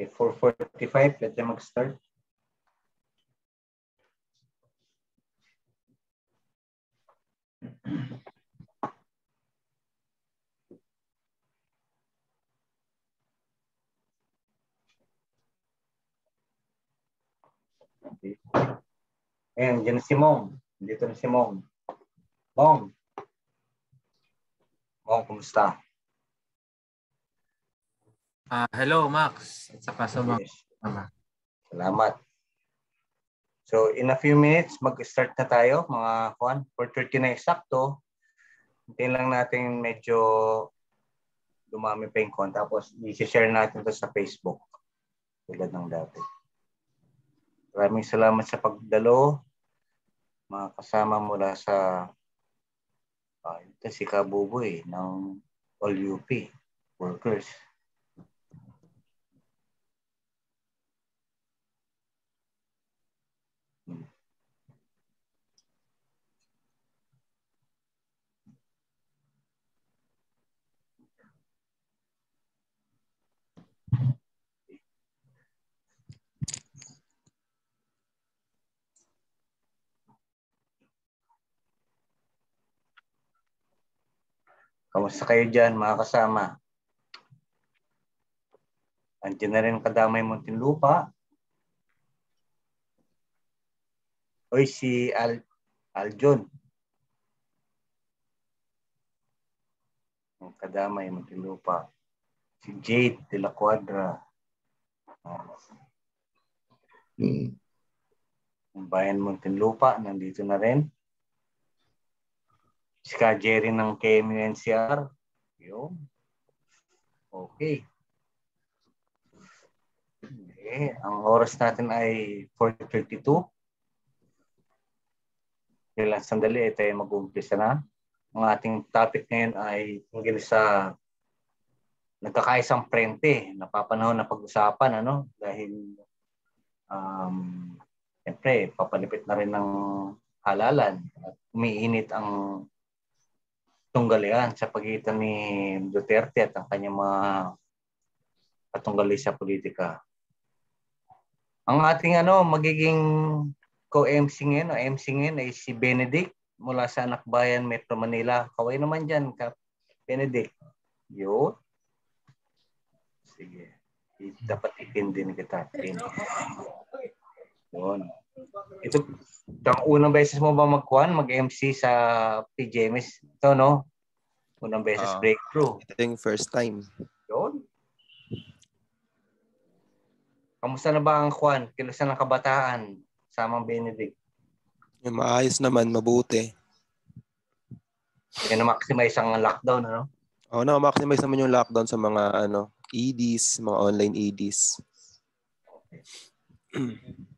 Sige, 4.45. Let mag-start. Okay. Ayan, dyan si Mong. Dito na si Mong. Mong. Mong, kumusta? Uh, hello, Max. At saka sa mga yes. Salamat. So in a few minutes, mag-start na tayo mga Juan. 4.30 na eksakto. Hintayin lang natin medyo dumami pa yung con. Tapos i-share natin to sa Facebook. Tulad ng dati. Maraming salamat sa pagdalo. Mga kasama mula sa uh, ito si Kabuboy ng All UP workers. Kamusta kayo dyan mga kasama? Andiyan na rin kadamay Muntinlupa. Oy, si Al Aljon. Kadamay Muntinlupa. Si Jade de la Cuadra. Hmm. Bayan Muntinlupa, nandito na rin. Si Jerry ng KMNCR. Yun. Okay. Okay. Ang oras natin ay 4.32. Kailan sandali, ito eh, ay mag-umpisa na. Ang ating topic ngayon ay hinggil sa nagkakaisang prente. Napapanahon na pag-usapan. Ano? Dahil um, siyempre, papalipit na rin ng halalan at umiinit ang tunggalian sa pagitan ni Duterte at ang kanyang mga patunggali sa politika. Ang ating ano magiging co-MC ngayon o MC ngayon ay si Benedict mula sa Anak Bayan, Metro Manila. Kaway naman diyan Kap Benedict. Yo. Sige. Dapat ipin din kita. Yun. Ito, ang unang beses mo ba magkuhan, mag-MC sa PJMS? Ito, no? Unang beses uh, breakthrough. Ito yung first time. yon Kamusta na ba ang Juan? Kilusa ng kabataan? Samang Benedict. Yung maayos naman, mabuti. Kaya na-maximize ang lockdown, ano? Oo, oh, na-maximize naman yung lockdown sa mga ano, EDs, mga online EDs. Okay.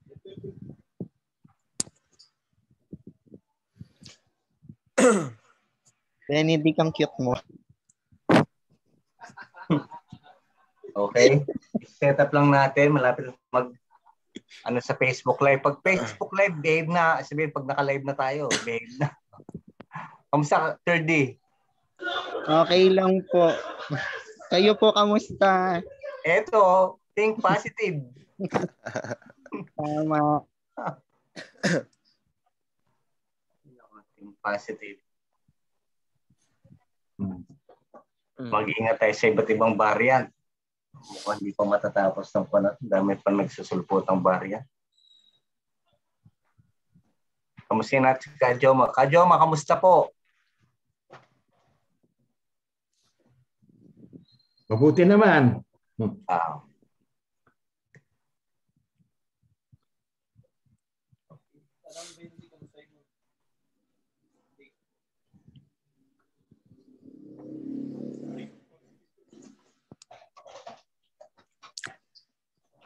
Benedict, ang cute mo. Okay. Set up lang natin. Malapit mag ano sa Facebook Live. Pag Facebook Live, babe na. Sabihin, pag naka-live na tayo, babe na. Kamusta, third day? Okay lang po. Kayo po, kamusta? Eto, think positive. Tama. positive. Hmm. hmm. Mag-ingat tayo sa iba't ibang variant. Mukhang hindi pa matatapos ng panat. Dami pa nagsusulpot ang variant. Kamusta na ka, Joma? Ka, kamusta po? Mabuti naman. Hmm. Ah.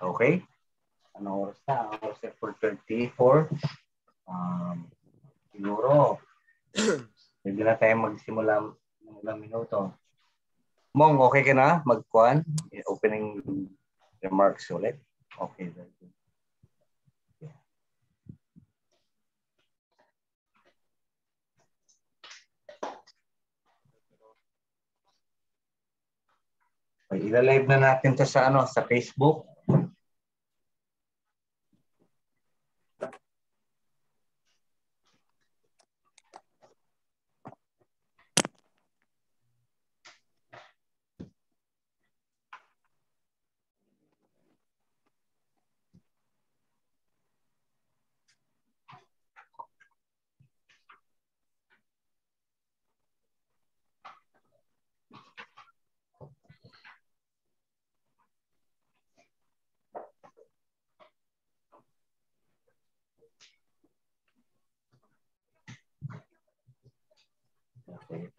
Okay? Ano oras na? Oras na 4.34. Um, siguro, pwede na tayo magsimula ng ilang minuto. Mong, okay ka na? Magkuhan? Opening remarks ulit. Okay, very good. Yeah. Okay, ilalive na natin to sa ano sa Facebook.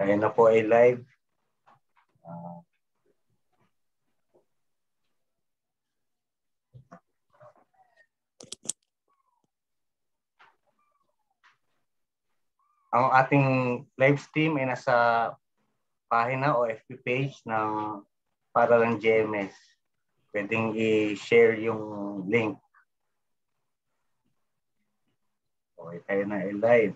Ayan na po ay live. Uh, ang ating live stream ay nasa pahina o FB page ng lang GMS. Pwedeng i-share yung link. Okay, tayo na i-live.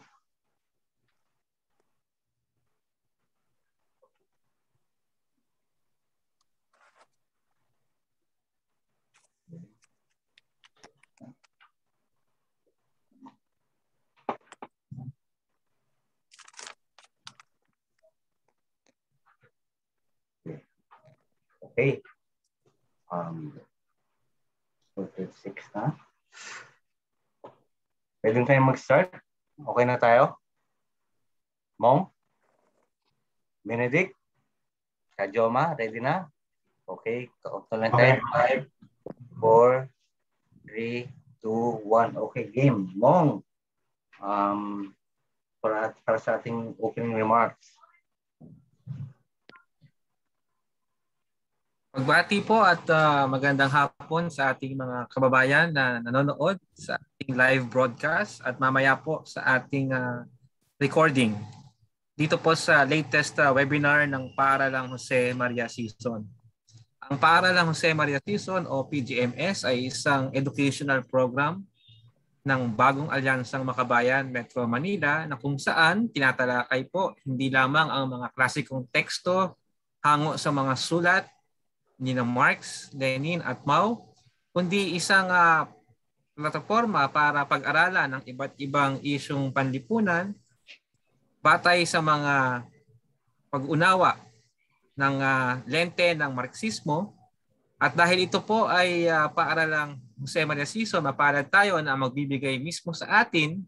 Um, okay. Um, 46 na. Pwede tayo mag-start? Okay na tayo? Mom? Benedict? Kajoma, ready na? Okay, kaunto lang tayo. 5, 4, 3, 2, 1. Okay, game. Mong, um, para, para sa ating opening remarks. Pagbati po at uh, magandang hapon sa ating mga kababayan na nanonood sa ating live broadcast at mamaya po sa ating uh, recording dito po sa latest uh, webinar ng Para lang Jose Maria Season. Ang Para lang Jose Maria Season o PGMS ay isang educational program ng Bagong Alyansang Makabayan Metro Manila na kung saan tinatalakay po hindi lamang ang mga klasikong teksto hango sa mga sulat ni na Marx, Lenin at Mao, kundi isang uh, plataforma para pag-aralan ng iba't ibang isyung panlipunan batay sa mga pag-unawa ng uh, lente ng Marxismo. At dahil ito po ay uh, paaralang Jose Maria Siso, mapalad tayo na magbibigay mismo sa atin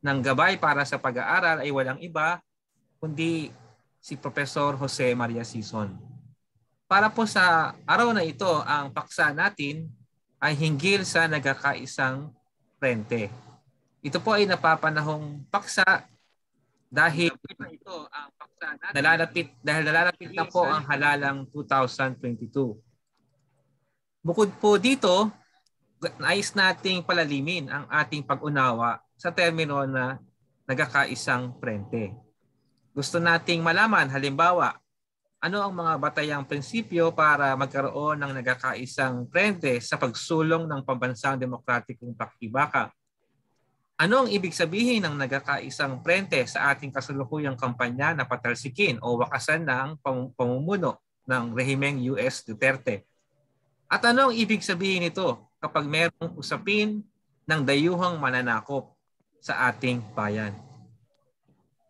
ng gabay para sa pag-aaral ay walang iba kundi si Professor Jose Maria Sison. Para po sa araw na ito, ang paksa natin ay hinggil sa nagkakaisang rente. Ito po ay napapanahong paksa dahil ito ang paksa natin. Nalalapit, dahil nalalapit na po ang halalang 2022. Bukod po dito, nais nating palalimin ang ating pag-unawa sa termino na nagkakaisang prente. Gusto nating malaman halimbawa ano ang mga batayang prinsipyo para magkaroon ng nagkakaisang prente sa pagsulong ng pambansang demokratikong pakibaka? Ano ang ibig sabihin ng nagkakaisang prente sa ating kasalukuyang kampanya na patalsikin o wakasan ng pamumuno ng rehimeng US Duterte? At ano ang ibig sabihin nito kapag merong usapin ng dayuhang mananakop sa ating bayan?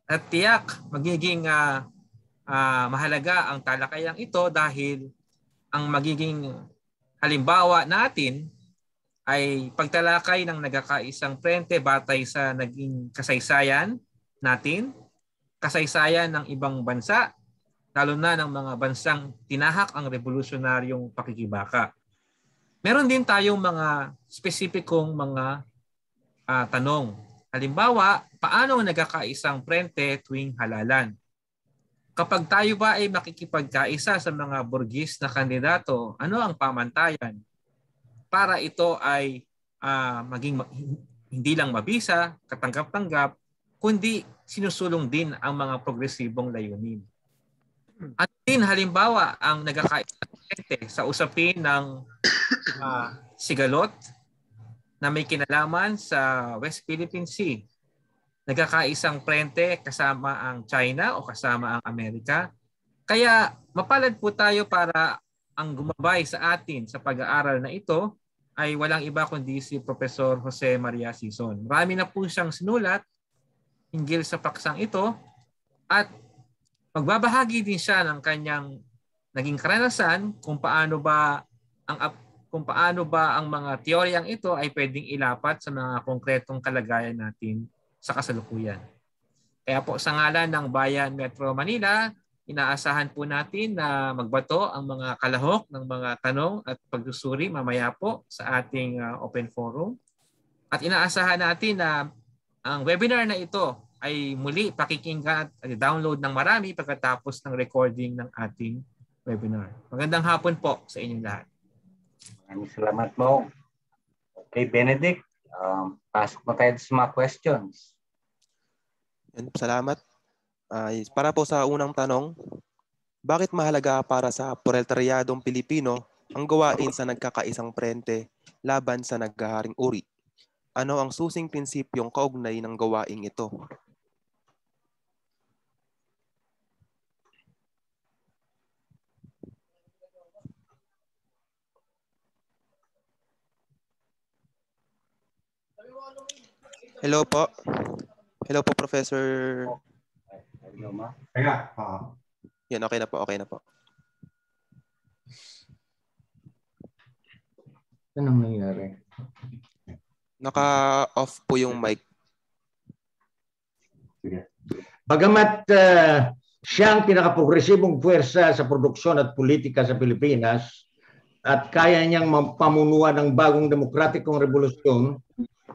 At tiyak, magiging uh, uh, mahalaga ang talakayang ito dahil ang magiging halimbawa natin ay pagtalakay ng nagkakaisang prente batay sa naging kasaysayan natin, kasaysayan ng ibang bansa, lalo na ng mga bansang tinahak ang revolusyonaryong pakikibaka. Meron din tayong mga spesipikong mga uh, tanong. Halimbawa, paano nagkakaisang prente tuwing halalan? Kapag tayo ba ay makikipagkaisa sa mga burgis na kandidato, ano ang pamantayan para ito ay uh, maging hindi lang mabisa, katanggap-tanggap, kundi sinusulong din ang mga progresibong layunin. At din halimbawa ang nagkakainte sa usapin ng uh, sigalot na may kinalaman sa West Philippine Sea Nagkakaisang prente kasama ang China o kasama ang Amerika. Kaya mapalad po tayo para ang gumabay sa atin sa pag-aaral na ito ay walang iba kundi si Professor Jose Maria Sison. Marami na po siyang sinulat hinggil sa paksang ito at magbabahagi din siya ng kanyang naging karanasan kung paano ba ang kung paano ba ang mga teoryang ito ay pwedeng ilapat sa mga konkretong kalagayan natin sa kasalukuyan. Kaya po sa ngalan ng Bayan Metro Manila, inaasahan po natin na magbato ang mga kalahok ng mga tanong at pagsusuri mamaya po sa ating ah, open forum. At inaasahan natin na ang webinar na ito ay muli pakikinggan at download ng marami pagkatapos ng recording ng ating webinar. Magandang hapon po sa inyong lahat. Maraming salamat mo. Okay, Benedict, um, pasok na tayo sa mga questions. Yun, salamat. Uh, para po sa unang tanong, bakit mahalaga para sa proletariadong Pilipino ang gawain sa nagkakaisang prente laban sa naghaharing uri? Ano ang susing prinsipyong kaugnay ng gawaing ito? Hello po. Hello po, Professor. Hello, ma. Teka. Uh, Yan, okay na po, okay na po. Anong nangyari? Naka-off po yung mic. Sige. Bagamat uh, siya ang pinakaprogresibong puwersa sa produksyon at politika sa Pilipinas at kaya niyang mapamunuan ng bagong demokratikong revolusyon,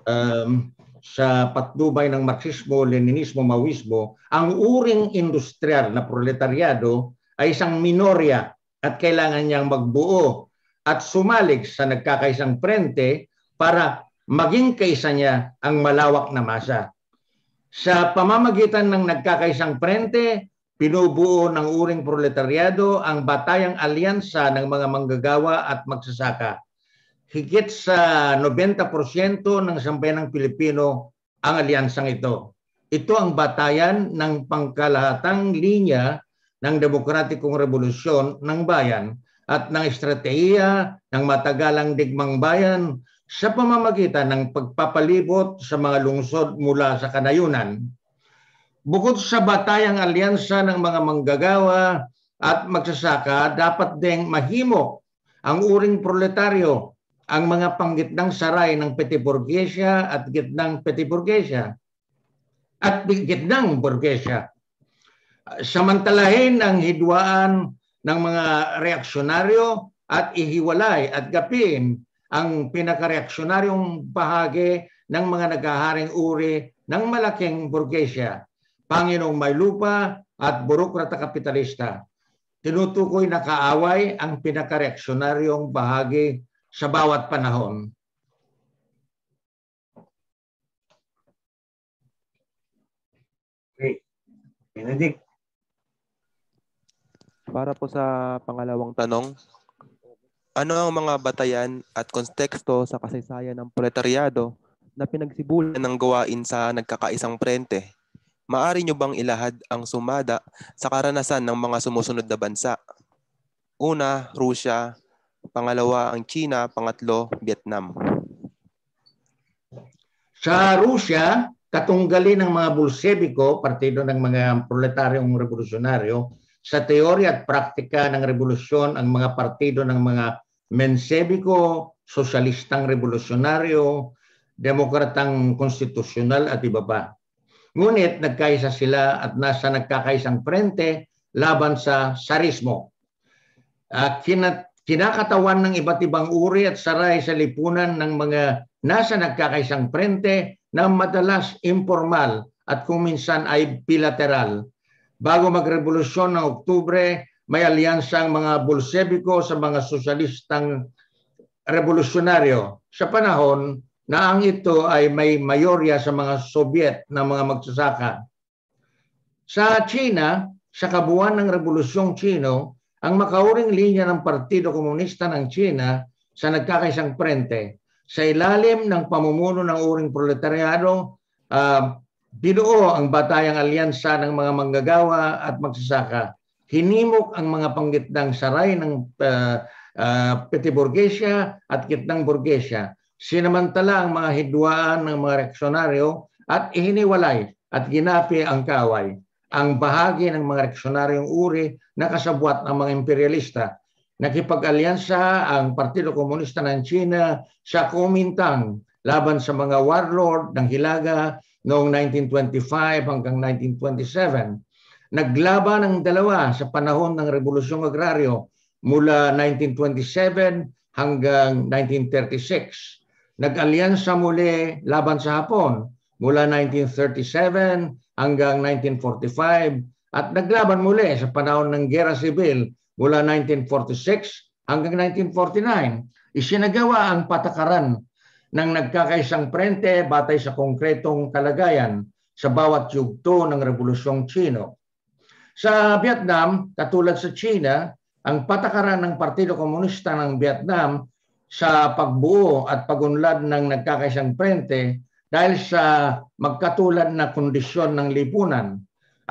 um, sa patnubay ng Marxismo, Leninismo, Maoismo, ang uring industrial na proletaryado ay isang minorya at kailangan niyang magbuo at sumalig sa nagkakaisang prente para maging kaisa niya ang malawak na masa. Sa pamamagitan ng nagkakaisang prente, pinubuo ng uring proletaryado ang batayang alyansa ng mga manggagawa at magsasaka higit sa 90% ng sambayanang Pilipino ang alyansang ito. Ito ang batayan ng pangkalahatang linya ng demokratikong revolusyon ng bayan at ng estratehiya ng matagalang digmang bayan sa pamamagitan ng pagpapalibot sa mga lungsod mula sa kanayunan. Bukod sa batayang alyansa ng mga manggagawa at magsasaka, dapat ding mahimo ang uring proletaryo ang mga panggitnang saray ng Petiburgesia at gitnang Petiburgesia at gitnang Burgesia. Samantalahin ang hidwaan ng mga reaksyonaryo at ihiwalay at gapin ang pinakareaksyonaryong bahagi ng mga naghaharing uri ng malaking Burgesia, Panginoong May Lupa at Burokrata Kapitalista. Tinutukoy na kaaway ang pinakareaksyonaryong bahagi sa bawat panahon. Okay. Benedict. Para po sa pangalawang tanong, ano ang mga batayan at konteksto sa kasaysayan ng proletaryado na pinagsibulan ng gawain sa nagkakaisang prente? Maari nyo bang ilahad ang sumada sa karanasan ng mga sumusunod na bansa? Una, Rusya, pangalawa ang China, pangatlo Vietnam. Sa Rusya, katunggali ng mga Bolsheviko, partido ng mga proletaryong revolusyonaryo, sa teorya at praktika ng revolusyon ang mga partido ng mga Mensebiko, Sosyalistang Revolusyonaryo, Demokratang Konstitusyonal at iba pa. Ngunit nagkaisa sila at nasa nagkakaisang frente laban sa sarismo. Uh, kinat kinakatawan ng iba't ibang uri at saray sa lipunan ng mga nasa nagkakaisang prente na madalas informal at kung minsan ay bilateral. Bago magrevolusyon ng Oktubre, may alyansang mga Bolsebiko sa mga sosyalistang revolusyonaryo sa panahon na ang ito ay may mayorya sa mga Soviet na mga magsasaka. Sa China, sa kabuuan ng Rebolusyong Chino, ang makauring linya ng Partido Komunista ng China sa nagkakaisang prente sa ilalim ng pamumuno ng uring proletaryado uh, ah, binuo ang batayang alyansa ng mga manggagawa at magsasaka hinimok ang mga panggitnang saray ng uh, ah, uh, ah, Petiburgesia at Kitnang Burgesia sinamantala ang mga hidwaan ng mga reaksyonaryo at ihiniwalay at ginapi ang kaway ang bahagi ng mga reksyonaryong uri na kasabwat ng mga imperialista. Nakipag-alyansa ang Partido Komunista ng China sa Kuomintang laban sa mga warlord ng Hilaga noong 1925 hanggang 1927. Naglaban ang dalawa sa panahon ng Revolusyong Agraryo mula 1927 hanggang 1936. Nag-alyansa muli laban sa Hapon mula 1937 hanggang 1945 at naglaban muli sa panahon ng Gera sibil mula 1946 hanggang 1949. Isinagawa ang patakaran ng nagkakaisang prente batay sa konkretong kalagayan sa bawat yugto ng Revolusyong Chino. Sa Vietnam, katulad sa China, ang patakaran ng Partido Komunista ng Vietnam sa pagbuo at pagunlad ng nagkakaisang prente dahil sa magkatulad na kondisyon ng lipunan,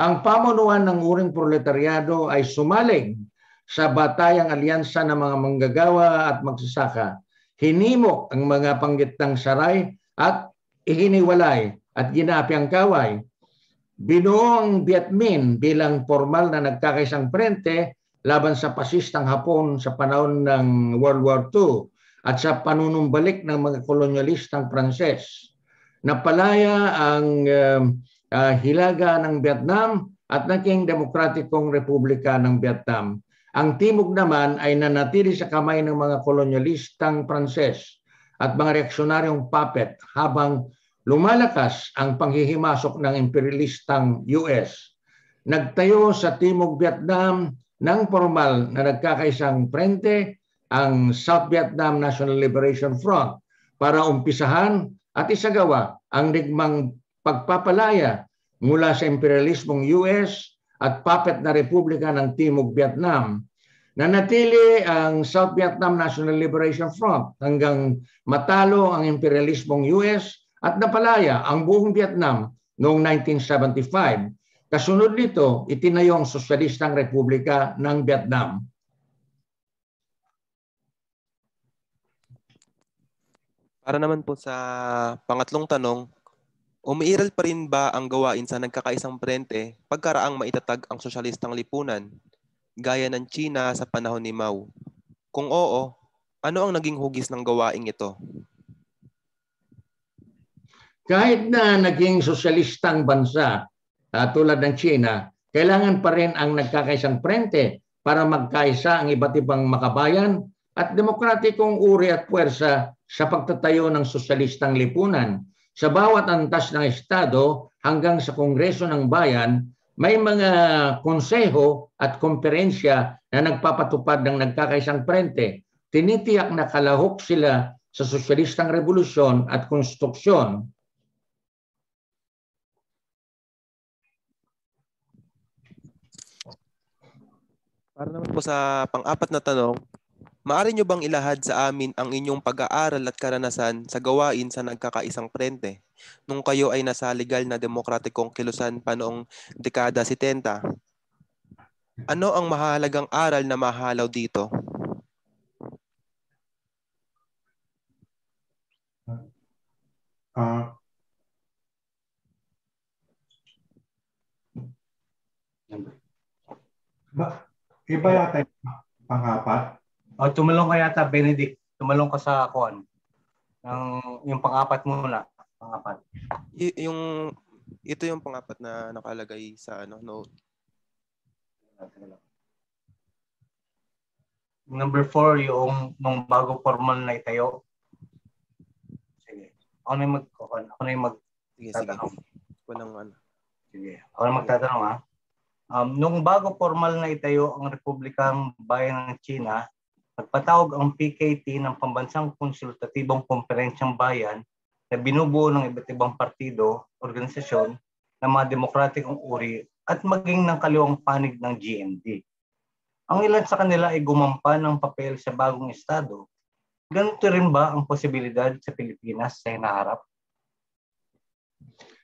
ang pamunuan ng uring proletaryado ay sumalig sa batayang alyansa ng mga manggagawa at magsasaka, hinimok ang mga panggitang saray at ihiniwalay at ginapi ang kaway. Binuo ang Vietmin bilang formal na nagkakaisang prente laban sa pasistang Hapon sa panahon ng World War II at sa panunumbalik ng mga kolonyalistang Pranses. Napalaya ang uh, uh, hilaga ng Vietnam at naging Demokratikong Republika ng Vietnam. Ang timog naman ay nanatili sa kamay ng mga kolonyalistang Pranses at mga reaksyonaryong puppet habang lumalakas ang panghihimasok ng imperialistang US. Nagtayo sa Timog Vietnam ng formal na nagkakaisang prente ang South Vietnam National Liberation Front para umpisahan at isagawa ang digmang pagpapalaya mula sa imperialismong US at puppet na republika ng Timog Vietnam na natili ang South Vietnam National Liberation Front hanggang matalo ang imperialismong US at napalaya ang buong Vietnam noong 1975. Kasunod nito, itinayo ang Sosyalistang Republika ng Vietnam Para naman po sa pangatlong tanong, umiiral pa rin ba ang gawain sa nagkakaisang prente pagkaraang maitatag ang sosyalistang lipunan gaya ng China sa panahon ni Mao? Kung oo, ano ang naging hugis ng gawaing ito? Kahit na naging sosyalistang bansa uh, tulad ng China, kailangan pa rin ang nagkakaisang prente para magkaisa ang iba't ibang makabayan at demokratikong uri at puwersa sa pagtatayo ng sosyalistang lipunan. Sa bawat antas ng Estado hanggang sa Kongreso ng Bayan, may mga konseho at komperensya na nagpapatupad ng nagkakaisang prente. Tinitiyak na kalahok sila sa sosyalistang revolusyon at konstruksyon Para naman po sa pang-apat na tanong, maaari nyo bang ilahad sa amin ang inyong pag-aaral at karanasan sa gawain sa nagkakaisang prente nung kayo ay nasa legal na demokratikong kilusan pa noong dekada 70? Ano ang mahalagang aral na mahalaw dito? Uh, iba yata yung pang-apat. O, oh, tumalong ka yata, Benedict. Tumulong ka sa kuan. Ng, yung pang-apat muna. Pang-apat. Y- yung, ito yung pang-apat na nakalagay sa ano, note. Number four, yung nung bago formal na itayo. Sige. Ako na yung mag... Ako na yung mag... Sige, sige. Walang ano. Sige. Ako na magtatanong ha. Um, nung bago formal na itayo ang Republikang Bayan ng China, nagpatawag ang PKT ng Pambansang Konsultatibong Komperensyang Bayan na binubuo ng iba't ibang partido, organisasyon ng mga demokratikong uri at maging ng kaliwang panig ng GMD. Ang ilan sa kanila ay gumampa ng papel sa bagong estado. Ganito rin ba ang posibilidad sa Pilipinas sa hinaharap?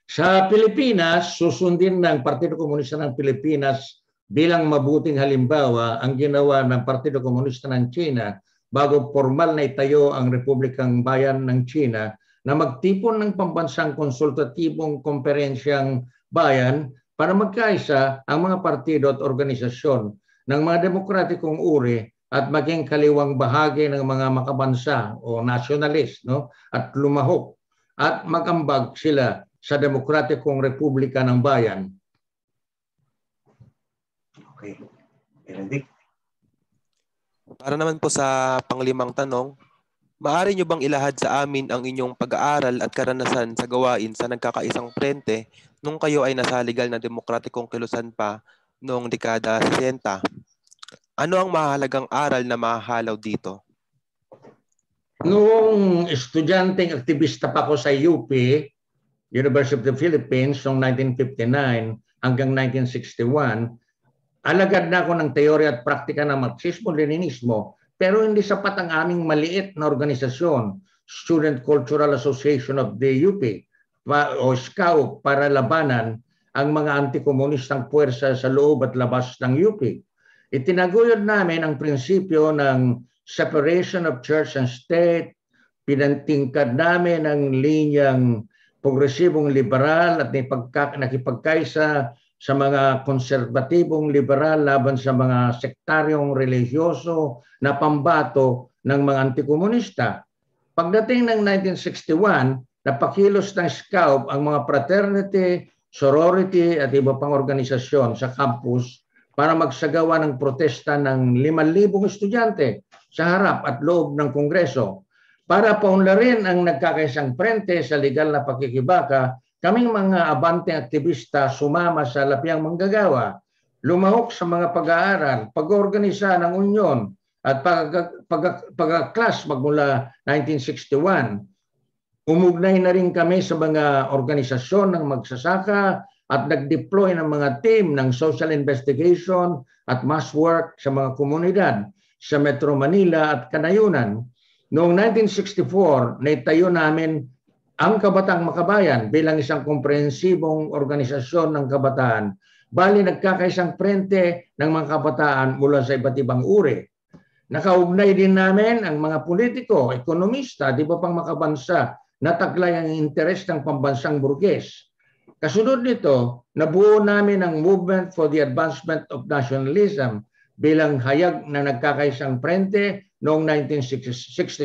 Sa Pilipinas, susundin ng Partido Komunista ng Pilipinas Bilang mabuting halimbawa, ang ginawa ng Partido Komunista ng China bago formal na itayo ang Republikang Bayan ng China na magtipon ng pambansang konsultatibong komperensyang bayan para magkaisa ang mga partido at organisasyon ng mga demokratikong uri at maging kaliwang bahagi ng mga makabansa o nationalist no at lumahok at magambag sila sa Demokratikong Republika ng Bayan Okay. Benedict? Para naman po sa panglimang tanong, Maari nyo bang ilahad sa amin ang inyong pag-aaral at karanasan sa gawain sa nagkakaisang prente nung kayo ay nasa legal na demokratikong kilusan pa noong dekada 60? Ano ang mahalagang aral na mahalaw dito? Noong estudyanteng aktivista pa ako sa UP, University of the Philippines, noong 1959 hanggang 1961, Alagad na ako ng teorya at praktika ng Marxismo-Leninismo pero hindi sapat ang aming maliit na organisasyon, Student Cultural Association of the UP o SCAO para labanan ang mga antikomunistang puwersa sa loob at labas ng UP. Itinaguyod namin ang prinsipyo ng separation of church and state, pinantingkad namin ang linyang progresibong liberal at nakipagkaisa sa mga konserbatibong liberal laban sa mga sektaryong relihiyoso na pambato ng mga antikomunista. Pagdating ng 1961, napakilos ng SCAUB ang mga fraternity, sorority at iba pang organisasyon sa campus para magsagawa ng protesta ng 5,000 estudyante sa harap at loob ng Kongreso para paunlarin ang nagkakaisang prente sa legal na pakikibaka Kaming mga abanteng aktivista sumama sa lapyang manggagawa, lumahok sa mga pag-aaral, pag-organisa ng unyon at pag-aklas magmula 1961. Umugnay na rin kami sa mga organisasyon ng magsasaka at nag-deploy ng mga team ng social investigation at mass work sa mga komunidad sa Metro Manila at Kanayunan. Noong 1964, naitayo namin ang kabataang Makabayan bilang isang komprehensibong organisasyon ng kabataan, bali nagkakaisang prente ng mga kabataan mula sa iba't ibang uri. Nakaugnay din namin ang mga politiko, ekonomista, di ba pang makabansa, na taglay ang interes ng pambansang burges. Kasunod nito, nabuo namin ang Movement for the Advancement of Nationalism bilang hayag na nagkakaisang prente noong 1966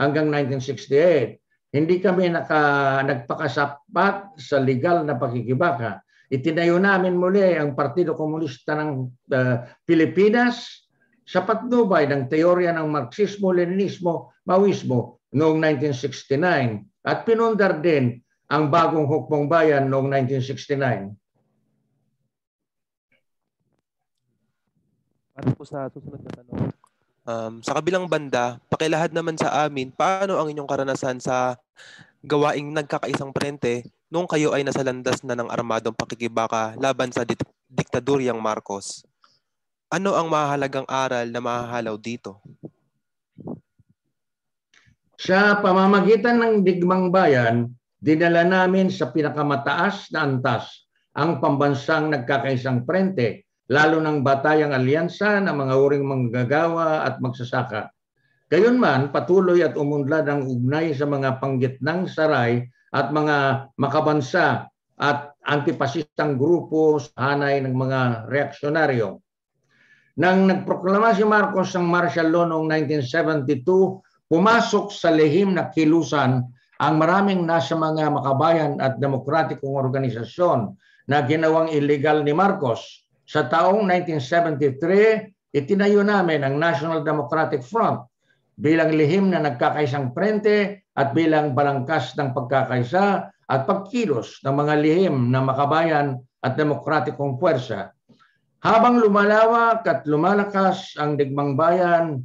hanggang 1968 hindi kami naka, nagpakasapat sa legal na pakikibaka. Itinayo namin muli ang Partido Komunista ng uh, Pilipinas Sapat patnubay ng teorya ng Marxismo, Leninismo, Maoismo noong 1969 at pinundar din ang bagong hukbong bayan noong 1969. Para ano po sa susunod na tanong. Um, sa kabilang banda, pakilahad naman sa amin, paano ang inyong karanasan sa gawaing nagkakaisang prente noong kayo ay nasa landas na ng armadong pakikibaka laban sa dit- diktaduryang Marcos. Ano ang mahalagang aral na mahahalaw dito? Sa pamamagitan ng digmang bayan, dinala namin sa pinakamataas na antas ang pambansang nagkakaisang prente, lalo ng batayang alyansa ng mga uring manggagawa at magsasaka Gayunman, patuloy at umunlad ang ugnay sa mga panggitnang saray at mga makabansa at antipasistang grupo sa hanay ng mga reaksyonaryo. Nang nagproklama si Marcos ang martial law noong 1972, pumasok sa lehim na kilusan ang maraming nasa mga makabayan at demokratikong organisasyon na ginawang illegal ni Marcos. Sa taong 1973, itinayo namin ang National Democratic Front bilang lihim na nagkakaisang prente at bilang balangkas ng pagkakaisa at pagkilos ng mga lihim na makabayan at demokratikong puwersa. Habang lumalawak at lumalakas ang digmang bayan,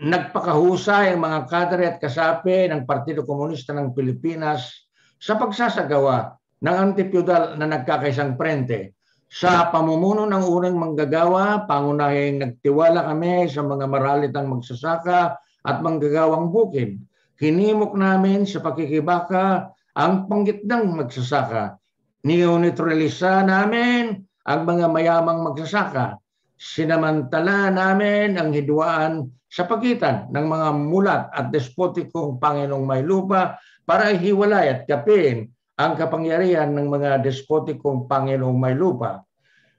nagpakahusay ang mga kadre at kasapi ng Partido Komunista ng Pilipinas sa pagsasagawa ng antipiodal na nagkakaisang prente sa pamumuno ng unang manggagawa, pangunahing nagtiwala kami sa mga maralitang magsasaka at manggagawang bukid. Hinimok namin sa pakikibaka ang panggitnang magsasaka. Niyonitralisa namin ang mga mayamang magsasaka. Sinamantala namin ang hidwaan sa pagitan ng mga mulat at despotikong Panginoong may lupa para ihiwalay at kapin ang kapangyarihan ng mga despotikong Panginoong may lupa.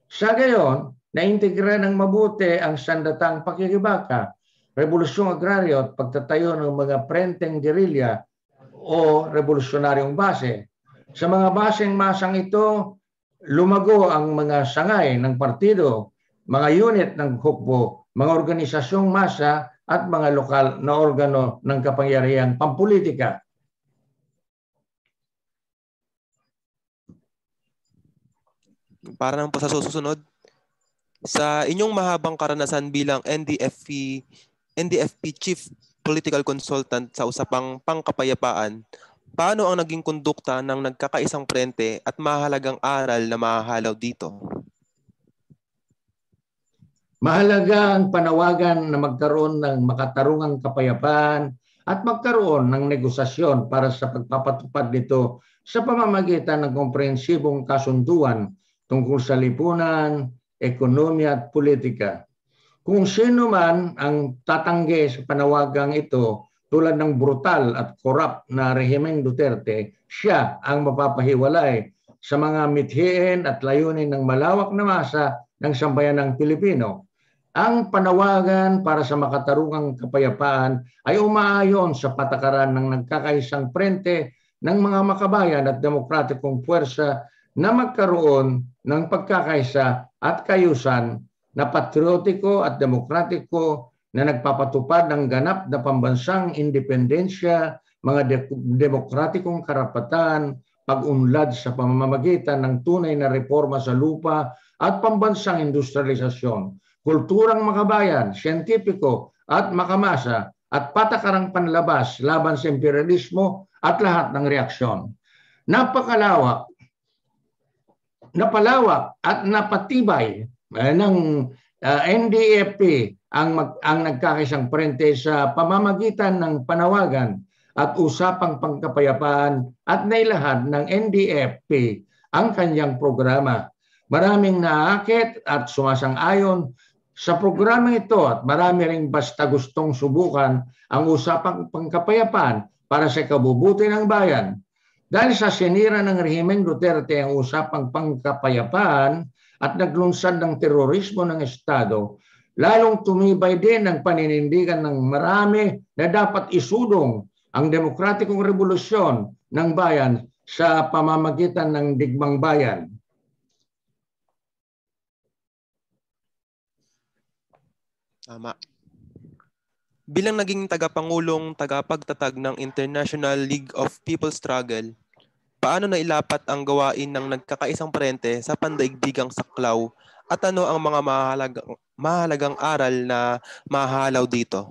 Sa gayon, naintegra ng mabuti ang sandatang pakikibaka, revolusyong agraryo at pagtatayo ng mga prenteng gerilya o revolusyonaryong base. Sa mga baseng masang ito, lumago ang mga sangay ng partido, mga unit ng hukbo, mga organisasyong masa at mga lokal na organo ng kapangyarihang pampulitika. para naman po sa susunod, sa inyong mahabang karanasan bilang NDFP, NDFP Chief Political Consultant sa usapang pangkapayapaan, paano ang naging kondukta ng nagkakaisang prente at mahalagang aral na mahahalaw dito? Mahalaga ang panawagan na magkaroon ng makatarungang kapayapaan at magkaroon ng negosasyon para sa pagpapatupad nito sa pamamagitan ng komprehensibong kasunduan tungkol sa lipunan, ekonomiya at politika. Kung sino man ang tatanggi sa panawagang ito tulad ng brutal at corrupt na rehimeng Duterte, siya ang mapapahiwalay sa mga mithiin at layunin ng malawak na masa ng sambayanang Pilipino. Ang panawagan para sa makatarungang kapayapaan ay umaayon sa patakaran ng nagkakaisang prente ng mga makabayan at demokratikong puwersa na magkaroon ng pagkakaisa at kayusan na patriotiko at demokratiko na nagpapatupad ng ganap na pambansang independensya, mga de- demokratikong karapatan, pag-unlad sa pamamagitan ng tunay na reforma sa lupa at pambansang industrialisasyon, kulturang makabayan, siyentipiko at makamasa at patakarang panlabas laban sa imperialismo at lahat ng reaksyon. Napakalawak napalawak at napatibay uh, ng uh, ah, NDFP ang mag, ang nagkakisang prente sa pamamagitan ng panawagan at usapang pangkapayapaan at nailahad ng NDFP ang kanyang programa. Maraming naakit at sumasang-ayon sa programa ito at marami ring basta gustong subukan ang usapang pangkapayapaan para sa kabubuti ng bayan dahil sa sinira ng rehimen Duterte ang usapang pangkapayapaan at naglunsad ng terorismo ng Estado, lalong tumibay din ang paninindigan ng marami na dapat isudong ang demokratikong revolusyon ng bayan sa pamamagitan ng digmang bayan. Tama. Bilang naging tagapangulong tagapagtatag ng International League of People's Struggle, paano nailapat ang gawain ng nagkakaisang parente sa pandaigdigang saklaw at ano ang mga mahalagang, mahalagang aral na mahalaw dito?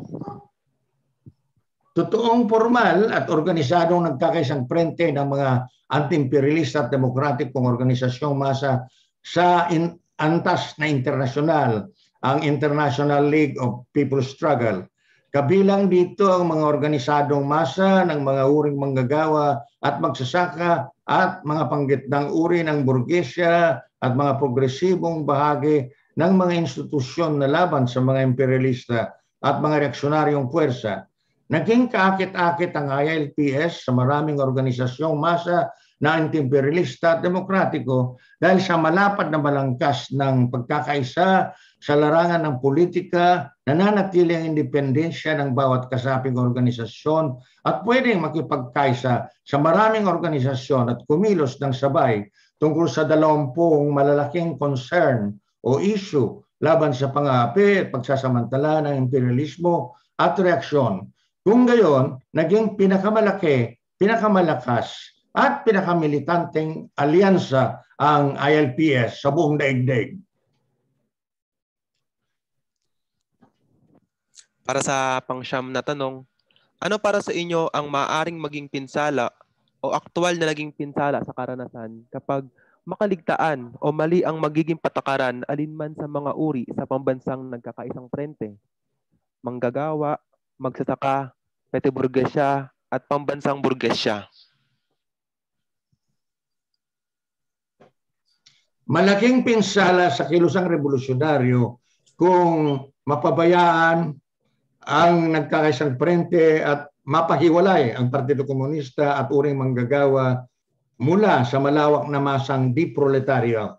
Totoong formal at organisadong nagkakaisang prente ng mga anti-imperialist at demokratikong organisasyong masa sa in, antas na internasyonal, ang International League of People's Struggle Kabilang dito ang mga organisadong masa ng mga uring manggagawa at magsasaka at mga panggitnang uri ng burgesya at mga progresibong bahagi ng mga institusyon na laban sa mga imperialista at mga reaksyonaryong puwersa. Naging kaakit-akit ang ILPS sa maraming organisasyong masa na anti-imperialista at demokratiko dahil sa malapad na balangkas ng pagkakaisa sa larangan ng politika, nananatili ang independensya ng bawat kasaping organisasyon at pwedeng makipagkaisa sa maraming organisasyon at kumilos ng sabay tungkol sa dalawampung malalaking concern o issue laban sa pangapi at pagsasamantala ng imperialismo at reaksyon. Kung gayon, naging pinakamalaki, pinakamalakas at pinakamilitanteng alyansa ang ILPS sa buong daigdig. Para sa pangsyam na tanong, ano para sa inyo ang maaring maging pinsala o aktual na naging pinsala sa karanasan kapag makaligtaan o mali ang magiging patakaran alinman sa mga uri sa pambansang nagkakaisang prente? Manggagawa, magsasaka, peteburgesya, at pambansang burgesya. Malaking pinsala sa kilusang revolusyonaryo kung mapabayaan ang nagkakaisang prente at mapahiwalay ang Partido Komunista at uring manggagawa mula sa malawak na masang diproletaryo. proletaryo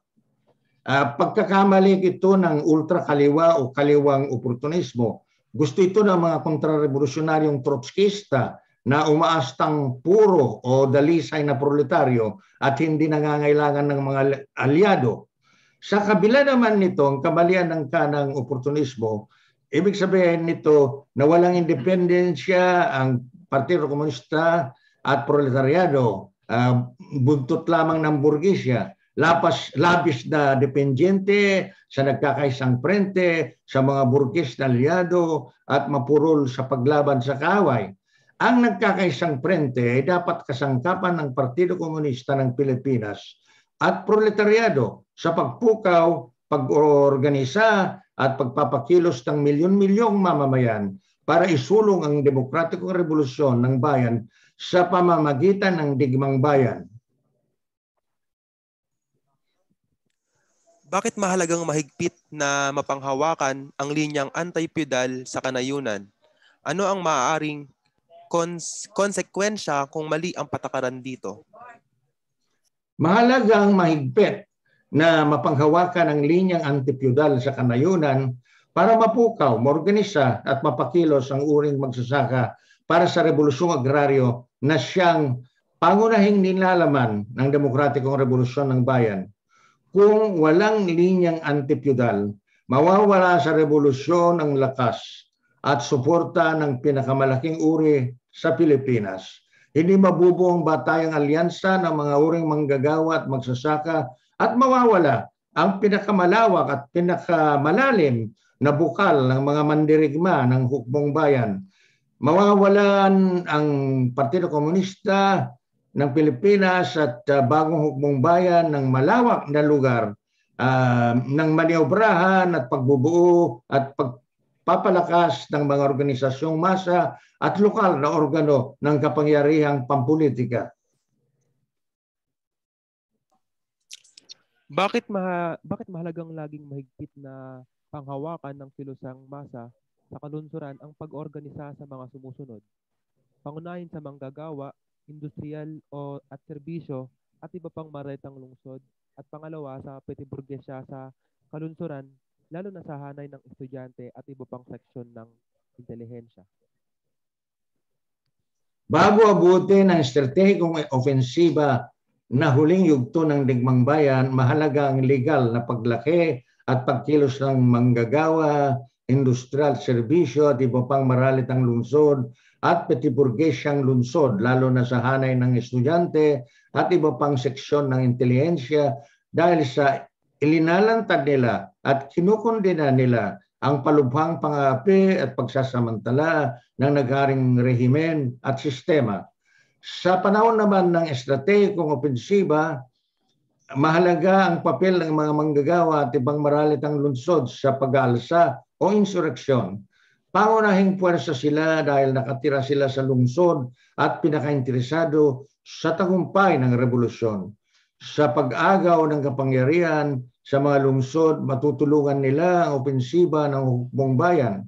Uh, ah, pagkakamali ito ng ultra-kaliwa o kaliwang oportunismo, gusto ito ng mga kontrarevolusyonaryong trotskista na umaastang puro o dalisay na proletaryo at hindi nangangailangan ng mga alyado. Sa kabila naman nito, ang kamalian ng kanang oportunismo Ibig sabihin nito na walang independensya ang Partido Komunista at Proletaryado. Uh, ah, buntot lamang ng burgisya. Lapas, labis na dependyente sa nagkakaisang prente, sa mga burgis na aliado at mapurol sa paglaban sa kaway. Ang nagkakaisang prente ay dapat kasangkapan ng Partido Komunista ng Pilipinas at proletaryado sa pagpukaw pag-organisa at pagpapakilos ng milyon-milyong mamamayan para isulong ang demokratikong revolusyon ng bayan sa pamamagitan ng digmang bayan. Bakit mahalagang mahigpit na mapanghawakan ang linyang anti-feudal sa kanayunan? Ano ang maaaring cons- konsekwensya kung mali ang patakaran dito? Mahalagang mahigpit na mapanghawakan ang linyang antipiudal sa kanayunan para mapukaw, maorganisa at mapakilos ang uring magsasaka para sa rebolusyong agraryo na siyang pangunahing nilalaman ng demokratikong rebolusyon ng bayan. Kung walang linyang antipiudal, mawawala sa rebolusyon ang lakas at suporta ng pinakamalaking uri sa Pilipinas. Hindi mabubuo ang batayang alyansa ng mga uring manggagawa at magsasaka at mawawala ang pinakamalawak at pinakamalalim na bukal ng mga mandirigma ng hukbong bayan. Mawawalan ang Partido Komunista ng Pilipinas at uh, bagong hukbong bayan ng malawak na lugar uh, ng maniobrahan at pagbubuo at pagpapalakas ng mga organisasyong masa at lokal na organo ng kapangyarihang pampulitika. Bakit maha, bakit mahalagang laging mahigpit na panghawakan ng kilusang masa sa kalunsuran ang pag-organisa sa mga sumusunod? Pangunahin sa manggagawa, industrial o at serbisyo at iba pang maretang lungsod at pangalawa sa petiburgesya sa kalunsuran lalo na sa hanay ng estudyante at iba pang seksyon ng intelihensya. Bago abutin ang estratehikong ofensiba na huling yugto ng digmang bayan, mahalaga ang legal na paglaki at pagkilos ng manggagawa, industrial serbisyo at iba pang maralitang lungsod at petiburgesyang lungsod, lalo na sa hanay ng estudyante at iba pang seksyon ng intelihensya dahil sa ilinalantad nila at kinukundina nila ang palubhang pangapi at pagsasamantala ng nagaring rehimen at sistema sa panahon naman ng estratehikong opensiba, mahalaga ang papel ng mga manggagawa at ibang maralitang lunsod sa pag alsa o insurreksyon. Pangunahing puwersa sila dahil nakatira sila sa lungsod at pinakainteresado sa tagumpay ng revolusyon. Sa pag-agaw ng kapangyarihan sa mga lungsod, matutulungan nila ang opensiba ng hukbong bayan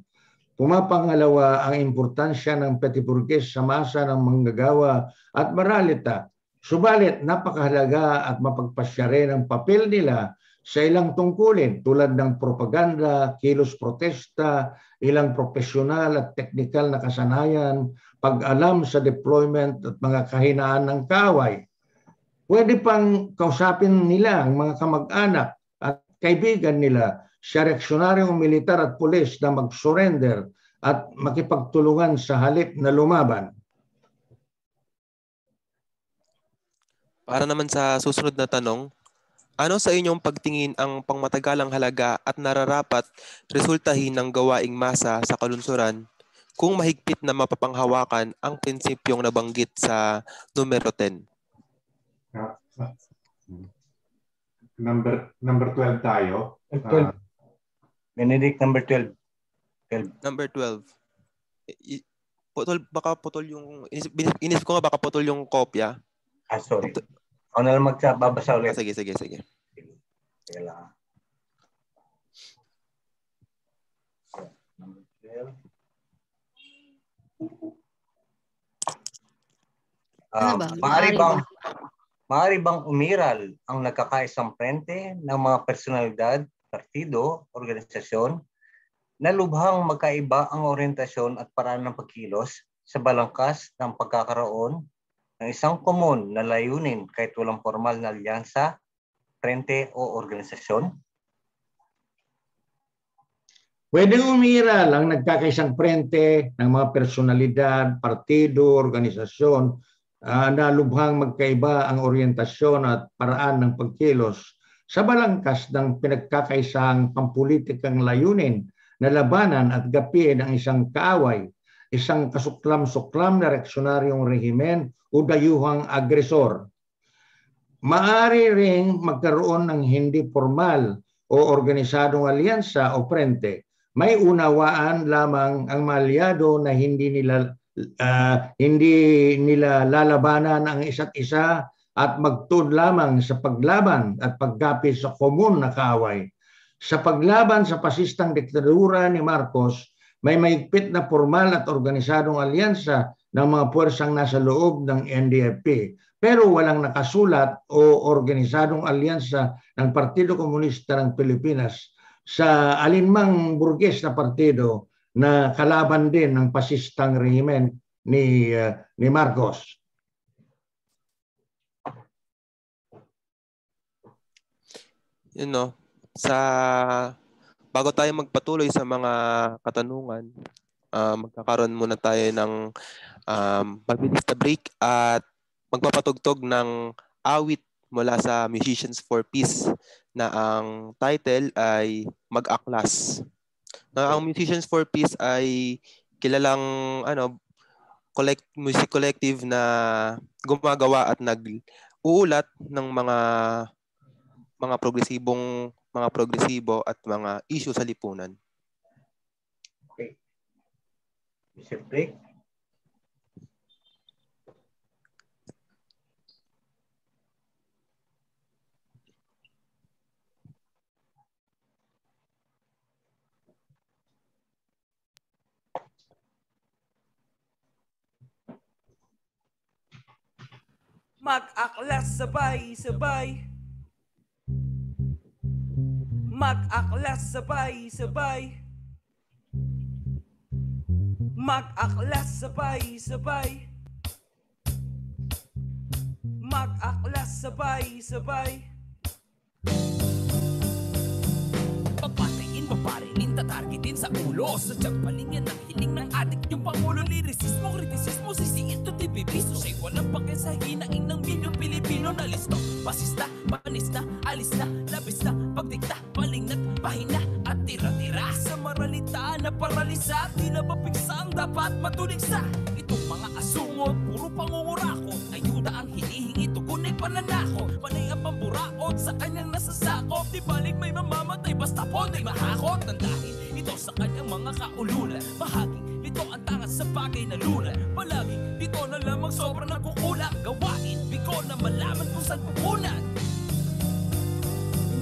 Pumapangalawa ang importansya ng Petiburgues sa masa ng manggagawa at maralita. Subalit napakahalaga at mapagpasya rin ang papel nila sa ilang tungkulin tulad ng propaganda, kilos protesta, ilang profesional at teknikal na kasanayan, pag-alam sa deployment at mga kahinaan ng kaway. Pwede pang kausapin nila ang mga kamag-anak at kaibigan nila siya reaksyonaryong militar at pulis na mag-surrender at makipagtulungan sa halip na lumaban. Para naman sa susunod na tanong, ano sa inyong pagtingin ang pangmatagalang halaga at nararapat resultahin ng gawaing masa sa kalunsuran kung mahigpit na mapapanghawakan ang prinsipyong nabanggit sa numero 10? Number number 12 tayo. Uh, Benedict number 12. 12. Number 12. I- putol, baka putol yung, Inis, inis ko nga baka putol yung kopya. Ah, sorry. Put- ako na lang magbabasa ulit. Ah, sige, sige, sige. Sige lang. Number 12. Uh, ano ah, ba? Maari bang, maari bang umiral ang nagkakaisang prente ng mga personalidad partido, organisasyon na lubhang magkaiba ang orientasyon at paraan ng pagkilos sa balangkas ng pagkakaroon ng isang komun na layunin kahit walang formal na alyansa, frente o organisasyon? Pwedeng umira lang nagkakaisang frente ng mga personalidad, partido, organisasyon uh, na lubhang magkaiba ang orientasyon at paraan ng pagkilos sa balangkas ng pinagkakaisang pampulitikang layunin na labanan at gapiin ang isang kaaway, isang kasuklam-suklam na reaksyonaryong rehimen o dayuhang agresor. Maari ring magkaroon ng hindi formal o organisadong alyansa o prente. May unawaan lamang ang malyado na hindi nila uh, hindi nila lalabanan ang isa't isa at magtun lamang sa paglaban at paggapi sa komun na kaaway. Sa paglaban sa pasistang diktadura ni Marcos, may mayigpit na formal at organisadong alyansa ng mga puwersang nasa loob ng NDFP pero walang nakasulat o organisadong alyansa ng Partido Komunista ng Pilipinas sa alinmang burges na partido na kalaban din ng pasistang rehimen ni uh, ni Marcos. you know, sa bago tayo magpatuloy sa mga katanungan, uh, magkakaroon muna tayo ng um, mabilis na break at magpapatugtog ng awit mula sa Musicians for Peace na ang title ay Mag-Aklas. Na ang Musicians for Peace ay kilalang ano collect music collective na gumagawa at nag-uulat ng mga mga progresibong mga progresibo at mga isyu sa lipunan. Okay. Mr. Blake? Mag-aklas sabay-sabay Mag-aklas sabay-sabay Mag-aklas sabay-sabay Mag-aklas sabay-sabay Papatayin, paparilin, tatargetin sa ulo Sa tiyagpalingan ng hiling ng adik yung pangulo Lirisismo, kritisismo, sisiin to TV piso Siya'y walang pake sa hinaing ng milyong Pilipino Nalisto, basista, panis na, alis na, labis na, paralisa Di na mapiksa ang dapat matulig sa Itong mga asungot, puro pangungurakot Ayuda ang hinihingi, tugon ay pananakot Panay ang pamburaot sa kanyang nasasakop Di balik may mamamatay, basta po ay mahakot Ang dahil ito sa kanyang mga kaululan Bahaging ito ang tangas sa bagay na luna Palagi dito na lamang sobra nagkukulang Gawain, biko na malaman kung saan pupunan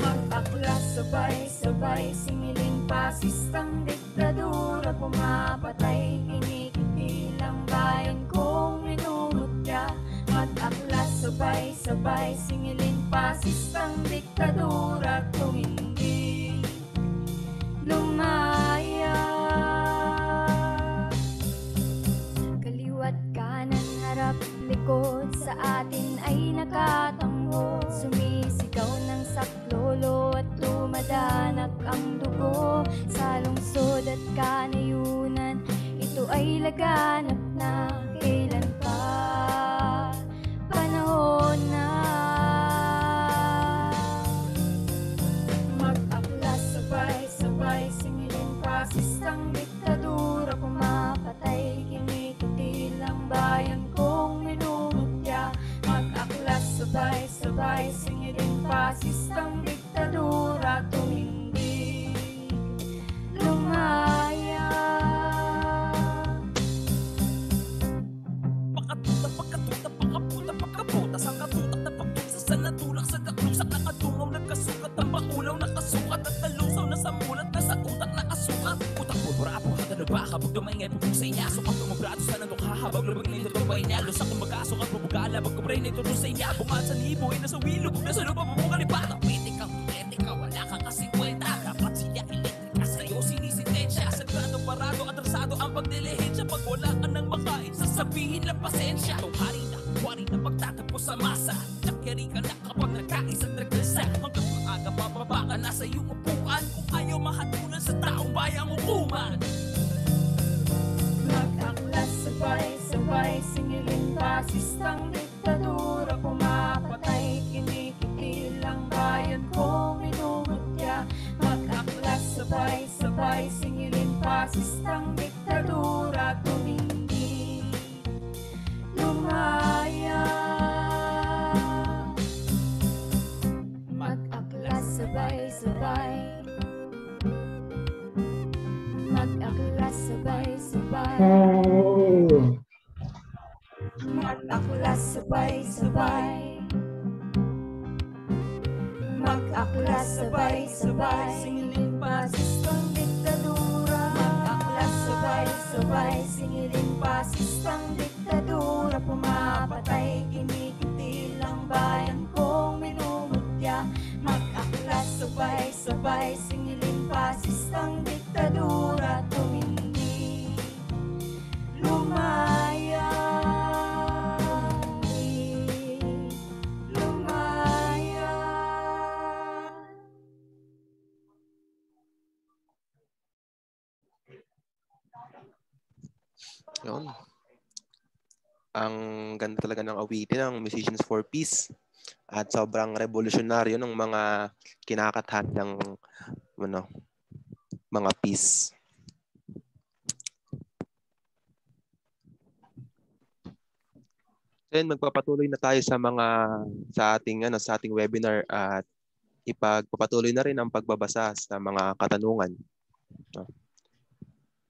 Mag-akla sabay-sabay Singilin pasistang dito pumapatay Kinikiti lang bayan kong minumutya Mag-aklas sabay-sabay Singilin pasis ng diktadura gonna ganda talaga ng awitin ng Musicians for Peace. At sobrang revolusyonaryo ng mga kinakathan ng ano, mga peace. Then magpapatuloy na tayo sa mga sa ating ano sa ating webinar at ipagpapatuloy na rin ang pagbabasa sa mga katanungan.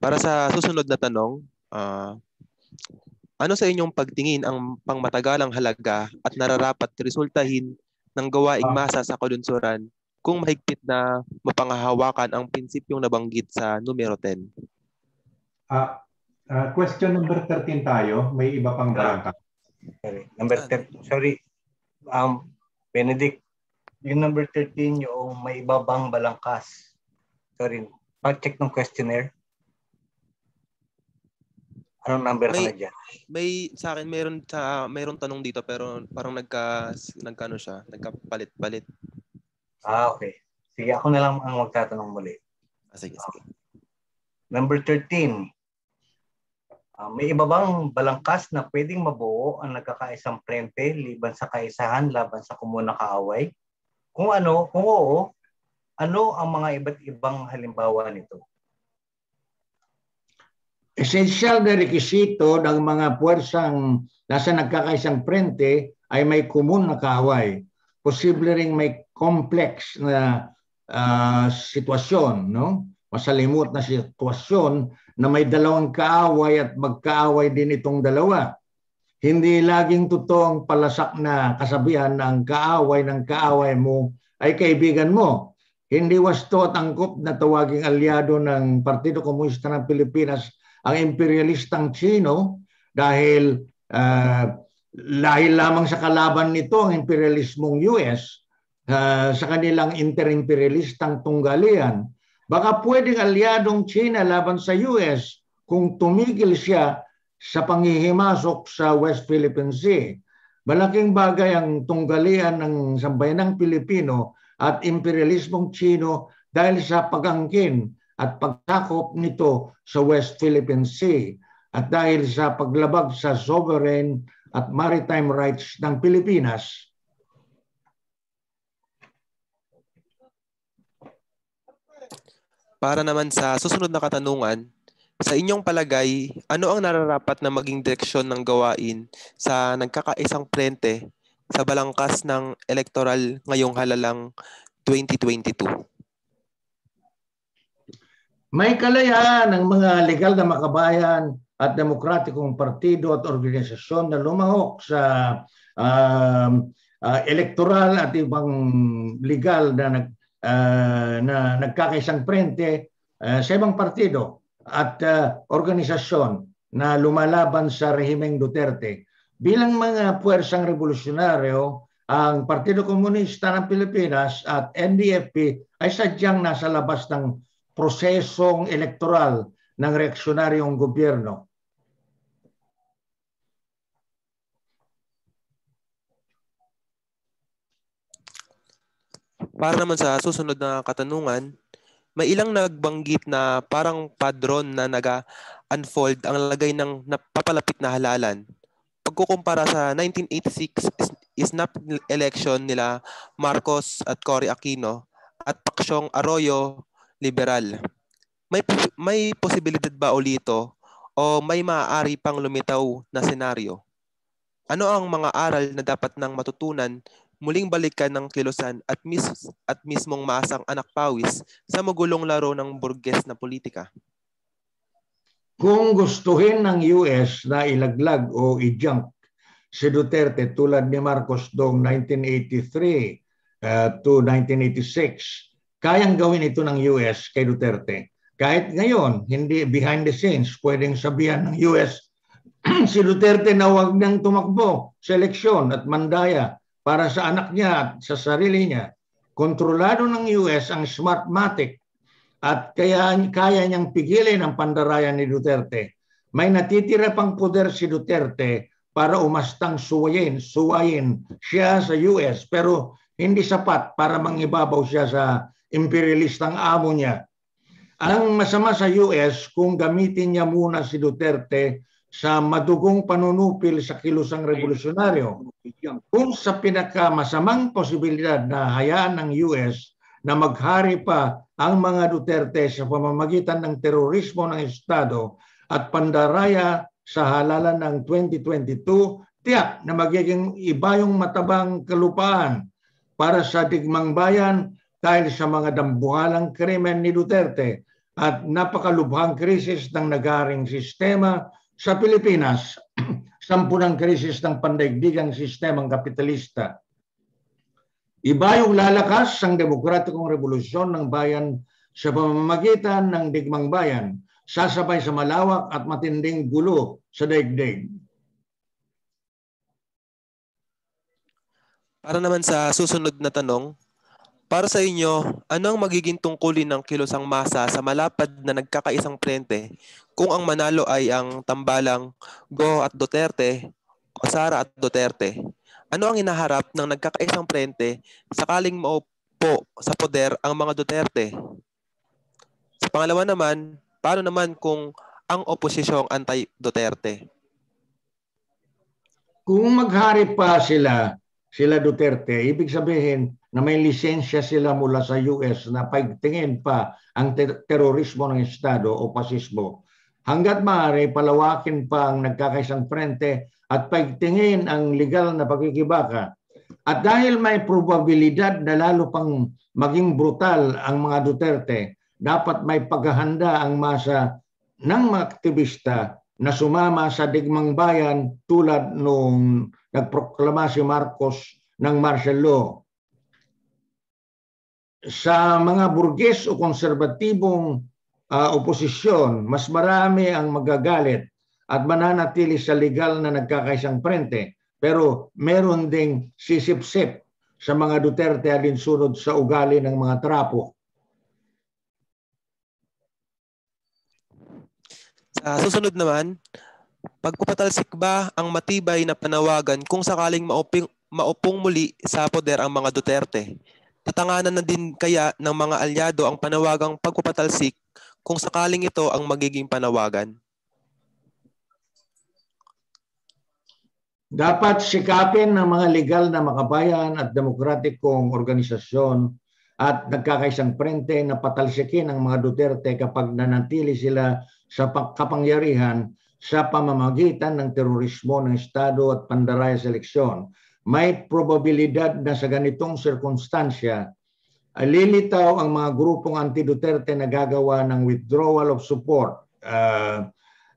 Para sa susunod na tanong, uh, ano sa inyong pagtingin ang pangmatagalang halaga at nararapat resultahin ng gawaing ah. masa sa kalunsuran kung mahigpit na mapangahawakan ang prinsipyong nabanggit sa numero 10? Uh, uh, question number 13 tayo. May iba pang ah. barangka. Sorry. Number 13. Ah. Sorry. Um, Benedict, yung number 13, yung may ibabang balangkas. Sorry. Part check ng questionnaire. Anong number may, ka na May sa akin meron sa meron tanong dito pero parang nagka nagkano siya, nagkapalit-palit. Ah, okay. Sige, ako na lang ang magtatanong muli. Ah, sige, ah. sige. Number 13. Uh, ah, may iba bang balangkas na pwedeng mabuo ang nagkakaisang prente liban sa kaisahan laban sa kumuna kaaway? Kung ano, kung oo, ano ang mga iba't ibang halimbawa nito? Essential na rekisito ng mga puwersang nasa nagkakaisang prente ay may kumun na kaaway. Posible ring may complex na uh, sitwasyon, no? masalimut na sitwasyon na may dalawang kaaway at magkaaway din itong dalawa. Hindi laging totoo ang palasak na kasabihan na ang kaaway ng kaaway mo ay kaibigan mo. Hindi wasto at angkop na tawaging alyado ng Partido Komunista ng Pilipinas ang imperialistang Chino dahil uh, dahil lamang sa kalaban nito ang imperialismong US uh, ah, sa kanilang inter-imperialistang tunggalian, baka pwedeng aliadong China laban sa US kung tumigil siya sa panghihimasok sa West Philippine Sea. Malaking bagay ang tunggalian ng sambayanang Pilipino at imperialismong Chino dahil sa pagangkin at pagtakop nito sa West Philippine Sea at dahil sa paglabag sa sovereign at maritime rights ng Pilipinas. Para naman sa susunod na katanungan, sa inyong palagay, ano ang nararapat na maging direksyon ng gawain sa nagkakaisang prente sa balangkas ng electoral ngayong halalang 2022? May kalayaan ng mga legal na makabayan at demokratikong partido at organisasyon na lumahok sa uh, uh, elektoral at ibang legal na nag uh, na nagkakaisang prente uh, sa ibang partido at uh, organisasyon na lumalaban sa rehimeng Duterte bilang mga puwersang revolusyonaryo ang Partido Komunista ng Pilipinas at NDFP ay sadyang nasa labas ng prosesong elektoral ng reaksyonaryong gobyerno. Para naman sa susunod na katanungan, may ilang nagbanggit na parang padron na naga-unfold ang lagay ng napapalapit na halalan. Pagkukumpara sa 1986 snap election nila Marcos at Cory Aquino at Paksyong Arroyo liberal. May may posibilidad ba ulito o may maaari pang lumitaw na senaryo? Ano ang mga aral na dapat nang matutunan muling balikan ng kilusan at mis at mismong maasang anak pawis sa magulong laro ng burges na politika? Kung gustuhin ng US na ilaglag o i-junk si Duterte tulad ni Marcos noong 1983 uh, to 1986 kayang gawin ito ng US kay Duterte. Kahit ngayon, hindi behind the scenes, pwedeng sabihan ng US, si Duterte na huwag nang tumakbo sa eleksyon at mandaya para sa anak niya at sa sarili niya. Kontrolado ng US ang Smartmatic at kaya, kaya niyang pigilin ang pandaraya ni Duterte. May natitira pang poder si Duterte para umastang suwayin, suwayin siya sa US pero hindi sapat para mangibabaw siya sa imperialistang amo niya. Ang masama sa US kung gamitin niya muna si Duterte sa madugong panunupil sa kilusang revolusyonaryo. Kung sa pinakamasamang posibilidad na hayaan ng US na maghari pa ang mga Duterte sa pamamagitan ng terorismo ng Estado at pandaraya sa halalan ng 2022, tiyak na magiging iba yung matabang kalupaan para sa digmang bayan dahil sa mga dambuhalang krimen ni Duterte at napakalubhang krisis ng nagaring sistema sa Pilipinas, sampunang krisis ng pandaigdigang sistemang kapitalista. Iba yung lalakas ang demokratikong revolusyon ng bayan sa pamamagitan ng digmang bayan, sasabay sa malawak at matinding gulo sa daigdig. Para naman sa susunod na tanong, para sa inyo, ano ang magiging tungkulin ng kilosang masa sa malapad na nagkakaisang prente kung ang manalo ay ang tambalang Go at Duterte o Sara at Duterte? Ano ang inaharap ng nagkakaisang prente sakaling maupo sa poder ang mga Duterte? Sa pangalawa naman, paano naman kung ang oposisyong anti-Duterte? Kung maghari pa sila, sila Duterte, ibig sabihin, na may lisensya sila mula sa US na pagtingin pa ang ter- terorismo ng Estado o pasismo. Hanggat maaari, palawakin pa ang nagkakaisang frente at pagtingin ang legal na pagkikibaka. At dahil may probabilidad na lalo pang maging brutal ang mga Duterte, dapat may paghahanda ang masa ng mga aktivista na sumama sa digmang bayan tulad noong nagproklama si Marcos ng martial law sa mga burges o konserbatibong uh, oposisyon, mas marami ang magagalit at mananatili sa legal na nagkakaisang prente. Pero meron ding sisip-sip sa mga Duterte alinsunod sa ugali ng mga trapo. Sa uh, susunod naman, pagpupatalsik ba ang matibay na panawagan kung sakaling mauping, maupong muli sa poder ang mga Duterte? Tatanganan na din kaya ng mga alyado ang panawagang pagpapatalsik kung sakaling ito ang magiging panawagan. Dapat sikapin ng mga legal na makabayan at demokratikong organisasyon at nagkakaisang prente na patalsikin ang mga Duterte kapag nanatili sila sa kapangyarihan sa pamamagitan ng terorismo ng Estado at pandaraya sa eleksyon may probabilidad na sa ganitong sirkonstansya uh, ang mga grupong anti-Duterte na gagawa ng withdrawal of support uh,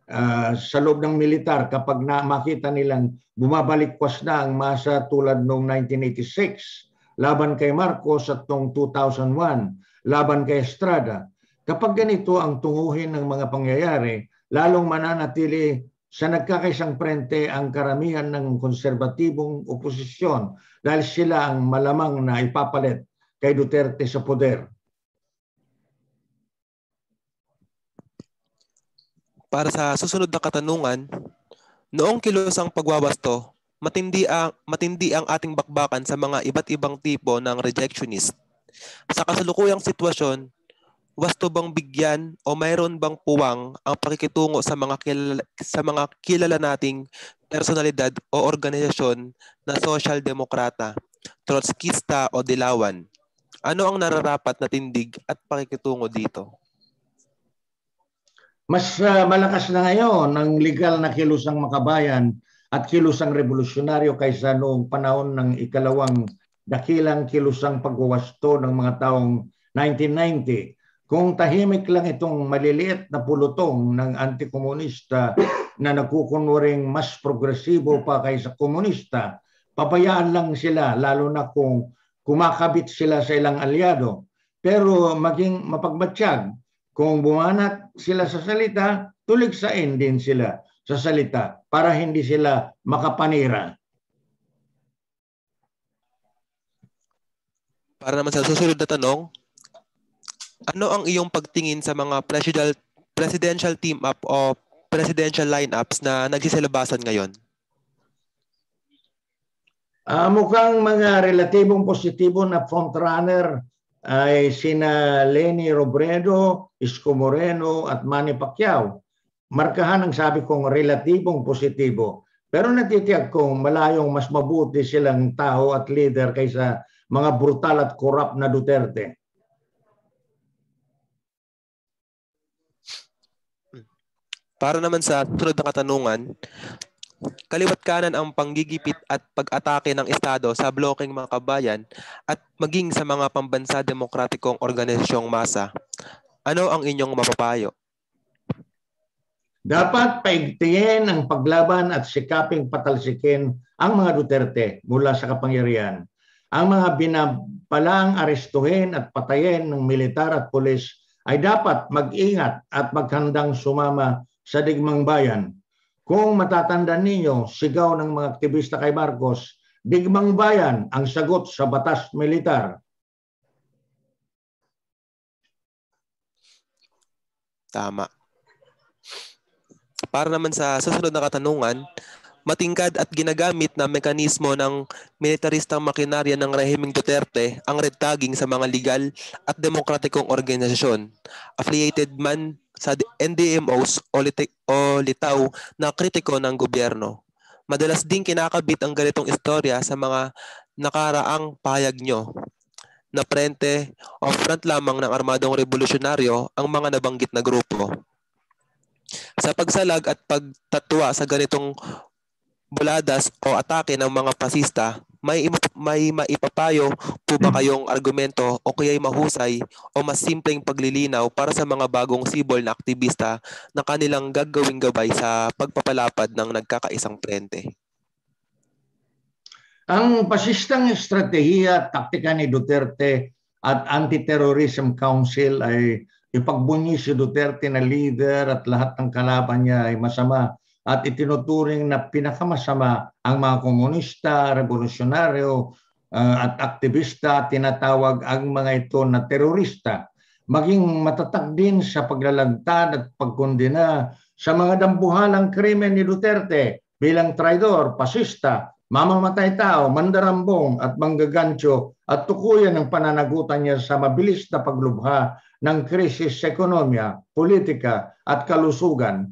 uh, sa loob ng militar kapag na makita nilang bumabalikwas na ang masa tulad noong 1986 laban kay Marcos at noong 2001 laban kay Estrada. Kapag ganito ang tunguhin ng mga pangyayari, lalong mananatili sa nagkakaisang prente ang karamihan ng konserbatibong oposisyon dahil sila ang malamang na ipapalit kay Duterte sa poder. Para sa susunod na katanungan, noong kilosang pagwawasto, matindi ang, matindi ang ating bakbakan sa mga iba't ibang tipo ng rejectionist. Sa kasalukuyang sitwasyon, Wasto bang bigyan o mayroon bang puwang ang pakikitungo sa mga kilala, sa mga kilala nating personalidad o organisasyon na social demokrata, trotskista o dilawan? Ano ang nararapat na tindig at pakikitungo dito? Mas uh, malakas na ngayon ang legal na kilusang makabayan at kilusang revolusyonaryo kaysa noong panahon ng ikalawang dakilang kilusang pagwawasto ng mga taong 1990 kung tahimik lang itong maliliit na pulutong ng antikomunista na nagkukunwaring mas progresibo pa kaysa komunista, papayaan lang sila lalo na kung kumakabit sila sa ilang aliado. Pero maging mapagmatsyag, kung bumanat sila sa salita, tuligsain din sila sa salita para hindi sila makapanira. Para naman sa susunod na tanong, ano ang iyong pagtingin sa mga presidential presidential team up o presidential lineups na nagsisilabasan ngayon? Uh, mukhang mga relatibong positibo na frontrunner ay sina Lenny Robredo, Isko Moreno at Manny Pacquiao. Markahan ang sabi kong relatibong positibo. Pero natitiyak kong malayong mas mabuti silang tao at leader kaysa mga brutal at corrupt na Duterte. Para naman sa sunod na katanungan, kaliwat kanan ang panggigipit at pag-atake ng Estado sa blokeng mga kabayan at maging sa mga pambansa demokratikong organisasyong masa. Ano ang inyong mapapayo? Dapat paigtingin ang paglaban at sikaping patalsikin ang mga Duterte mula sa kapangyarihan. Ang mga binabalang arestuhin at patayin ng militar at pulis ay dapat mag-ingat at maghandang sumama sa digmang bayan. Kung matatandaan ninyo, sigaw ng mga aktivista kay Marcos, digmang bayan ang sagot sa batas militar. Tama. Para naman sa susunod na katanungan, matingkad at ginagamit na mekanismo ng militaristang makinarya ng rehimeng Duterte ang red tagging sa mga legal at demokratikong organisasyon, affiliated man sa NDMOs o, lit- o litaw na kritiko ng gobyerno. Madalas din kinakabit ang ganitong istorya sa mga nakaraang pahayag nyo na prente o front lamang ng armadong revolusyonaryo ang mga nabanggit na grupo. Sa pagsalag at pagtatwa sa ganitong buladas o atake ng mga pasista, may may maipapayo po ba hmm. kayong argumento o kaya'y mahusay o mas simpleng paglilinaw para sa mga bagong sibol na aktivista na kanilang gagawing gabay sa pagpapalapad ng nagkakaisang prente? Ang pasistang estratehiya at taktika ni Duterte at Anti-Terrorism Council ay ipagbunyi si Duterte na leader at lahat ng kalaban niya ay masama at itinuturing na pinakamasama ang mga komunista, revolusyonaryo uh, at aktivista, tinatawag ang mga ito na terorista. Maging matatag din sa paglalantad at pagkondena sa mga dambuhalang krimen ni Duterte bilang traidor, pasista, mamamatay tao, mandarambong at manggagancho at tukuyan ng pananagutan niya sa mabilis na paglubha ng krisis sa ekonomiya, politika at kalusugan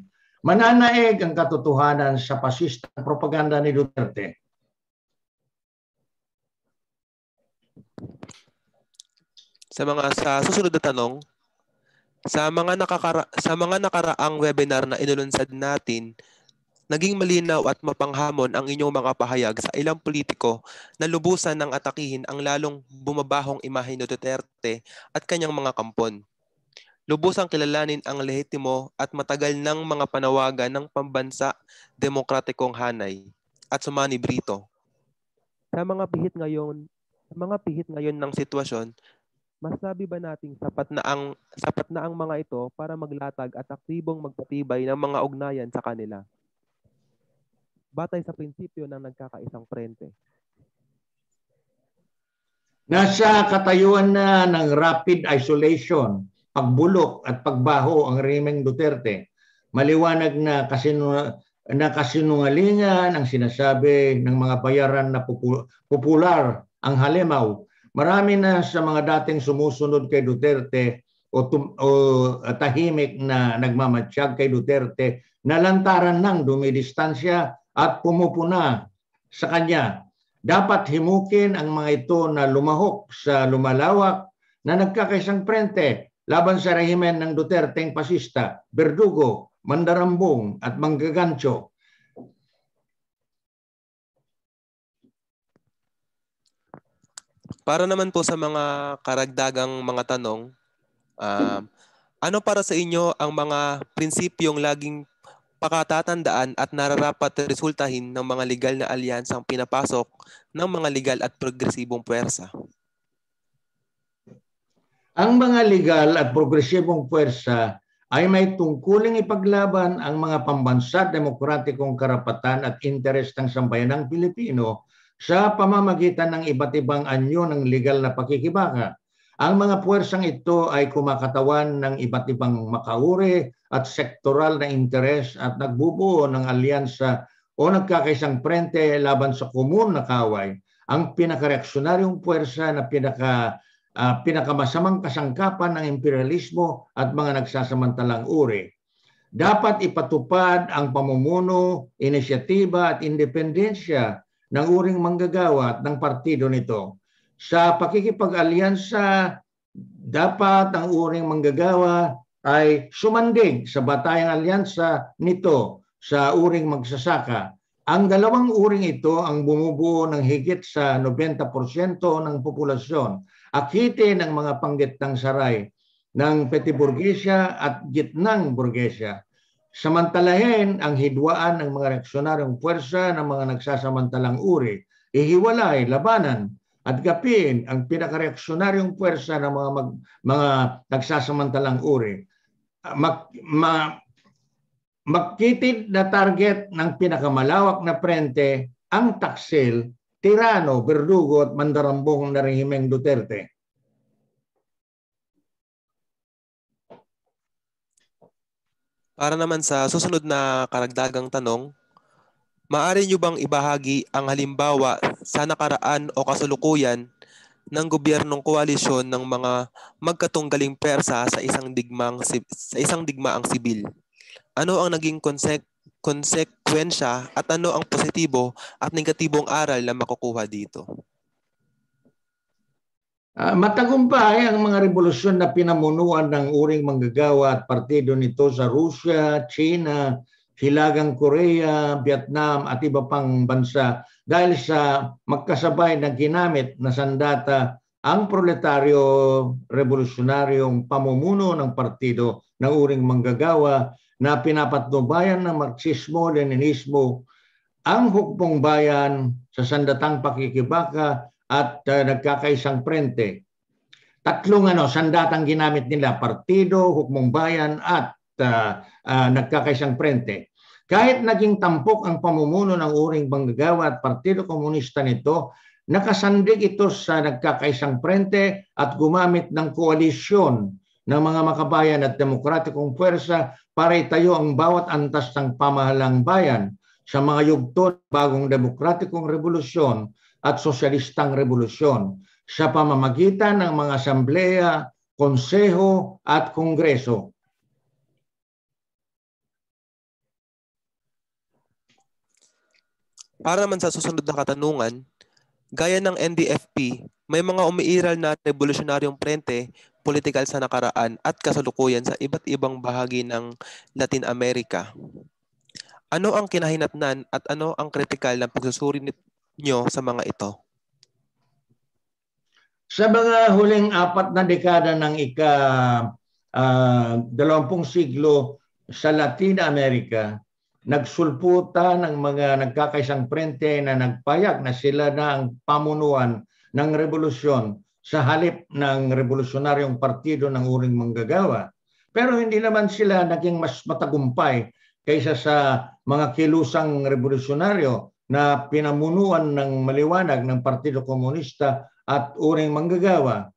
Mananaig ang katotohanan sa pasistang propaganda ni Duterte. Sa mga sa susunod na tanong, sa mga nakakara, sa mga nakaraang webinar na inulunsad natin, naging malinaw at mapanghamon ang inyong mga pahayag sa ilang politiko na lubusan ng atakihin ang lalong bumabahong imahe ni Duterte at kanyang mga kampon lubusang kilalanin ang lehitimo at matagal ng mga panawagan ng pambansa demokratikong hanay at sumani Brito. Sa mga pihit ngayon, sa mga pihit ngayon ng sitwasyon, masabi ba nating sapat na ang sapat na ang mga ito para maglatag at aktibong magpatibay ng mga ugnayan sa kanila? Batay sa prinsipyo ng nagkakaisang frente. Nasa katayuan na ng rapid isolation pagbulok at pagbaho ang Remeng Duterte. Maliwanag na kasino, na kasinungalingan ang sinasabi ng mga bayaran na popular ang halimaw. Marami na sa mga dating sumusunod kay Duterte o, tum- o tahimik na nagmamatsyag kay Duterte na lantaran ng dumidistansya at pumupuna sa kanya. Dapat himukin ang mga ito na lumahok sa lumalawak na nagkakaisang prente laban sa rehimen ng Duterte pasista, Berdugo, Mandarambong at Manggagancho. Para naman po sa mga karagdagang mga tanong, uh, ano para sa inyo ang mga prinsipyong laging pakatatandaan at nararapat resultahin ng mga legal na alyansang pinapasok ng mga legal at progresibong puwersa? Ang mga legal at progresibong puwersa ay may tungkuling ipaglaban ang mga pambansa demokratikong karapatan at interes ng sambayanang Pilipino sa pamamagitan ng iba't ibang anyo ng legal na pakikibaka. Ang mga puwersang ito ay kumakatawan ng iba't ibang makauri at sektoral na interes at nagbubuo ng alyansa o nagkakaisang prente laban sa komun na kaway. Ang pinakareaksyonaryong puwersa na pinaka uh, pinakamasamang kasangkapan ng imperialismo at mga nagsasamantalang uri. Dapat ipatupad ang pamumuno, inisyatiba at independensya ng uring manggagawa at ng partido nito. Sa pakikipag-alyansa, dapat ang uring manggagawa ay sumanding sa batayang alyansa nito sa uring magsasaka. Ang dalawang uring ito ang bumubuo ng higit sa 90% ng populasyon akite ng mga panggitang saray ng Petiburgesia at gitnang Burgesia. Samantalahin ang hidwaan ng mga reaksyonaryong puwersa ng mga nagsasamantalang uri, ihiwalay, labanan, at gapin ang pinakareaksyonaryong puwersa ng mga mag, mga nagsasamantalang uri. Mag, ma, magkitid na target ng pinakamalawak na prente ang taksil tirano, berdugo at mandarambong na rehimeng Duterte. Para naman sa susunod na karagdagang tanong, maaari nyo bang ibahagi ang halimbawa sa nakaraan o kasalukuyan ng gobyernong koalisyon ng mga magkatunggaling persa sa isang digmang sa isang digmaang sibil? Ano ang naging konse- konsekwensya at ano ang positibo at negatibong aral na makukuha dito? Uh, matagumpay ang mga revolusyon na pinamunuan ng uring manggagawa at partido nito sa Rusya, China, Hilagang Korea, Vietnam at iba pang bansa dahil sa magkasabay na ginamit na sandata ang proletaryo revolusyonaryong pamumuno ng partido ng uring manggagawa na pinapatnubayan ng Marxismo-Leninismo ang hukbong bayan sa sandatang pakikibaka at uh, nagkakaisang prente. Tatlong ano, sandatang ginamit nila, partido, hukbong bayan at uh, uh, nagkakaisang prente. Kahit naging tampok ang pamumuno ng uring Banggagawa at Partido Komunista nito, nakasandig ito sa nagkakaisang prente at gumamit ng koalisyon ng mga makabayan at demokratikong puwersa para itayo ang bawat antas ng pamahalang bayan sa mga yugto ng bagong demokratikong revolusyon at sosyalistang revolusyon sa pamamagitan ng mga asamblea, konseho at kongreso. Para naman sa susunod na katanungan, gaya ng NDFP, may mga umiiral na revolusyonaryong prente political sa nakaraan at kasalukuyan sa iba't ibang bahagi ng Latin America. Ano ang kinahinatnan at ano ang kritikal ng pagsusuri nyo sa mga ito? Sa mga huling apat na dekada ng ika uh, dalawampung siglo sa Latin America, nagsulputa ng mga nagkakaisang prente na nagpayag na sila na ang pamunuan ng revolusyon sa halip ng revolusyonaryong partido ng uring manggagawa. Pero hindi naman sila naging mas matagumpay kaysa sa mga kilusang revolusyonaryo na pinamunuan ng maliwanag ng Partido Komunista at uring manggagawa.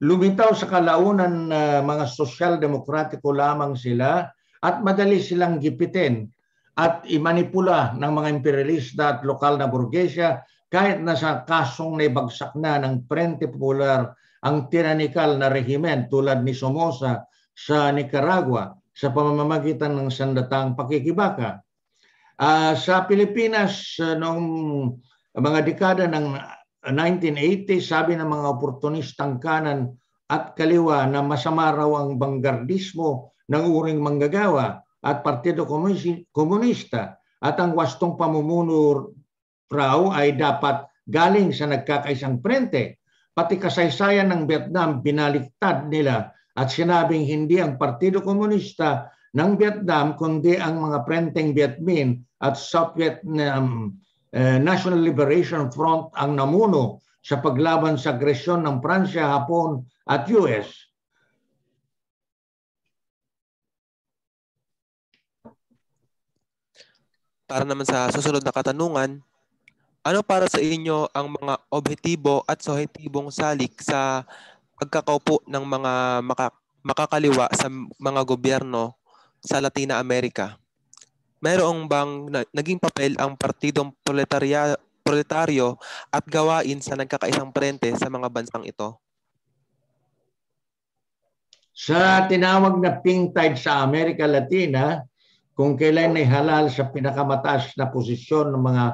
Lumitaw sa kalaunan na mga sosyal-demokratiko lamang sila at madali silang gipitin at imanipula ng mga imperialista at lokal na burgesya kahit na sa kasong naibagsak na ng Frente Popular ang tyrannical na rehimen tulad ni Somoza sa Nicaragua sa pamamagitan ng sandatang pakikibaka. Uh, sa Pilipinas uh, noong mga dekada ng 1980, sabi ng mga oportunistang kanan at kaliwa na masama raw ang banggardismo ng uring manggagawa at Partido Komunista at ang wastong pamumuno raw ay dapat galing sa nagkakaisang prente. Pati kasaysayan ng Vietnam binaliktad nila at sinabing hindi ang Partido Komunista ng Vietnam kundi ang mga prenteng Viet Minh at South Vietnam eh, National Liberation Front ang namuno sa paglaban sa agresyon ng Pransya, Hapon at US. Para naman sa susunod na katanungan, ano para sa inyo ang mga objektibo at sohetibong salik sa pagkakaupo ng mga maka- makakaliwa sa mga gobyerno sa Latina America? Mayroong bang naging papel ang Partidong Proletarya proletaryo at gawain sa nagkakaisang prente sa mga bansang ito? Sa tinawag na pink tide sa Amerika Latina, kung kailan ay halal sa pinakamataas na posisyon ng mga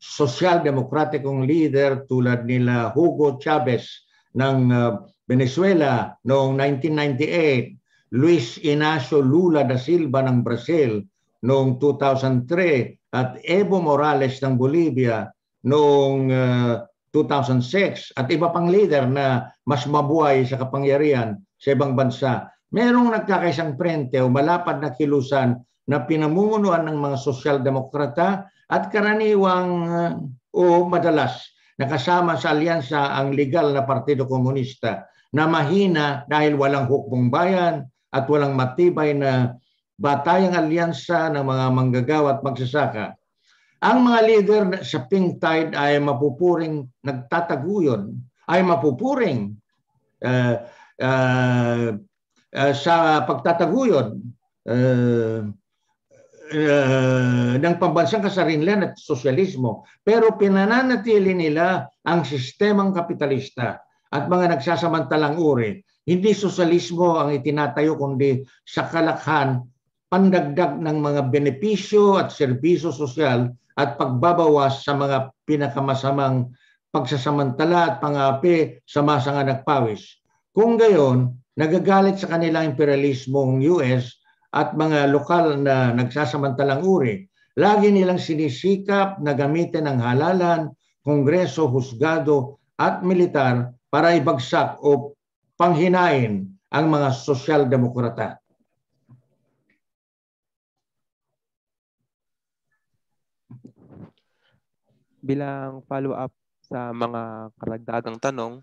social demokratikong leader tulad nila Hugo Chavez ng uh, Venezuela noong 1998, Luis Inacio Lula da Silva ng Brazil noong 2003 at Evo Morales ng Bolivia noong uh, 2006 at iba pang leader na mas mabuhay sa kapangyarihan sa ibang bansa. Merong nagkakaisang prente o malapad na kilusan na pinamumunuan ng mga sosyal-demokrata at karaniwang uh, o madalas nakasama sa alyansa ang legal na Partido Komunista na mahina dahil walang hukbong bayan at walang matibay na batayang alyansa ng mga manggagawa at magsasaka. Ang mga leader sa Pink Tide ay mapupuring nagtataguyod, ay mapupuring uh, uh, uh, sa pagtataguyod uh, eh, ng pambansang kasarinlan at sosyalismo. Pero pinananatili nila ang sistemang kapitalista at mga nagsasamantalang uri. Hindi sosyalismo ang itinatayo kundi sa kalakhan pandagdag ng mga benepisyo at serbisyo sosyal at pagbabawas sa mga pinakamasamang pagsasamantala at pangapi sa masang nagpawis. Kung gayon, nagagalit sa kanilang imperialismong US at mga lokal na nagsasamantalang uri, lagi nilang sinisikap na gamitin ang halalan, kongreso, husgado at militar para ibagsak o panghinain ang mga sosyal-demokrata. Bilang follow-up sa mga karagdagang tanong,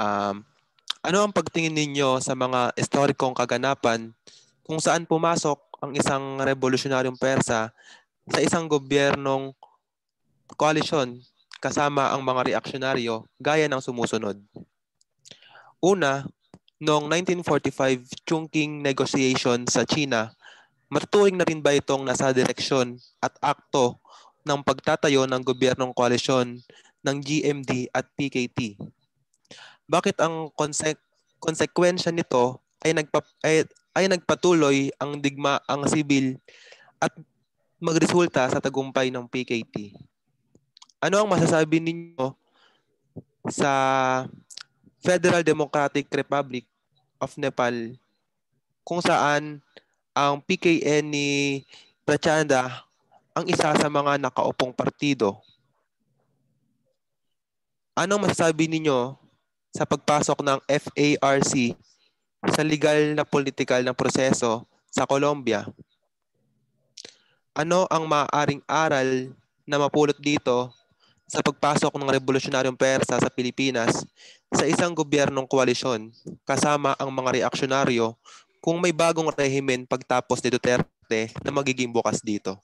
um, ano ang pagtingin ninyo sa mga historikong kaganapan kung saan pumasok ang isang revolusyonaryong Persa sa isang gobyernong koalisyon kasama ang mga reaksyonaryo gaya ng sumusunod. Una, noong 1945 Chungking Negotiation sa China, matuturing na rin ba itong nasa direksyon at akto ng pagtatayo ng gobyernong koalisyon ng GMD at PKT? Bakit ang konse- konsekwensya nito ay, nagpa- ay, ay nagpatuloy ang digma ang sibil at magresulta sa tagumpay ng PKT. Ano ang masasabi ninyo sa Federal Democratic Republic of Nepal kung saan ang PKN ni Prachanda ang isa sa mga nakaupong partido. Anong masasabi ninyo sa pagpasok ng FARC sa legal na political na proseso sa Colombia. Ano ang maaaring aral na mapulot dito sa pagpasok ng revolusyonaryong persa sa Pilipinas sa isang gobyernong koalisyon kasama ang mga reaksyonaryo kung may bagong rehimen pagtapos ni Duterte na magiging bukas dito?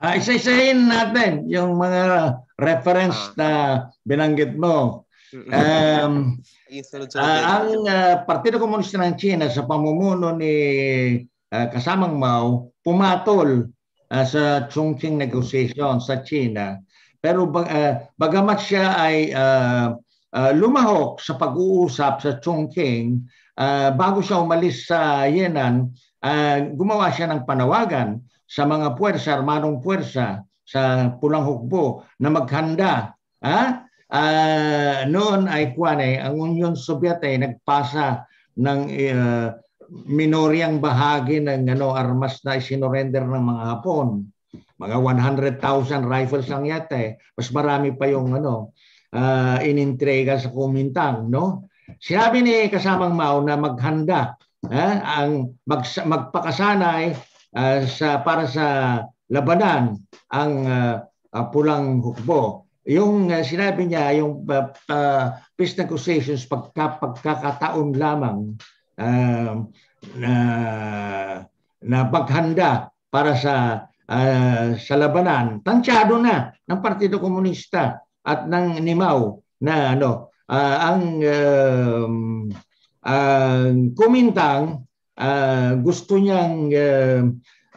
Uh, isa-isahin natin yung mga reference ah. na binanggit mo. Um, Uh, ang uh, Partido Komunista ng China sa pamumuno ni uh, kasamang Mao pumatol uh, sa Chongqing negotiation sa China. Pero bag, uh, bagamat siya ay uh, uh, lumahok sa pag-uusap sa Chongqing, uh, bago siya umalis sa Yenan, uh, gumawa siya ng panawagan sa mga puwersa, armadong puwersa sa Pulang Hukbo na maghanda ha? Uh, noon ay kuan eh, ang Union Soviet ay nagpasa ng uh, minoryang bahagi ng ano armas na isinorender ng mga Hapon. Mga 100,000 rifles lang yata eh. Mas marami pa yung ano uh, ah, inintrega sa Kumintang, no? Sinabi ni kasamang Mao na maghanda eh, ang mag, magpakasanay uh, sa para sa labanan ang uh, uh, pulang hukbo yung uh, sinabi niya, yung uh, uh, peace negotiations pagka, pagkakataon lamang uh, na, na paghanda para sa uh, sa labanan, tansyado na ng Partido Komunista at ng Nimaw na ano uh, ang uh, uh, kumintang uh, gusto niyang uh,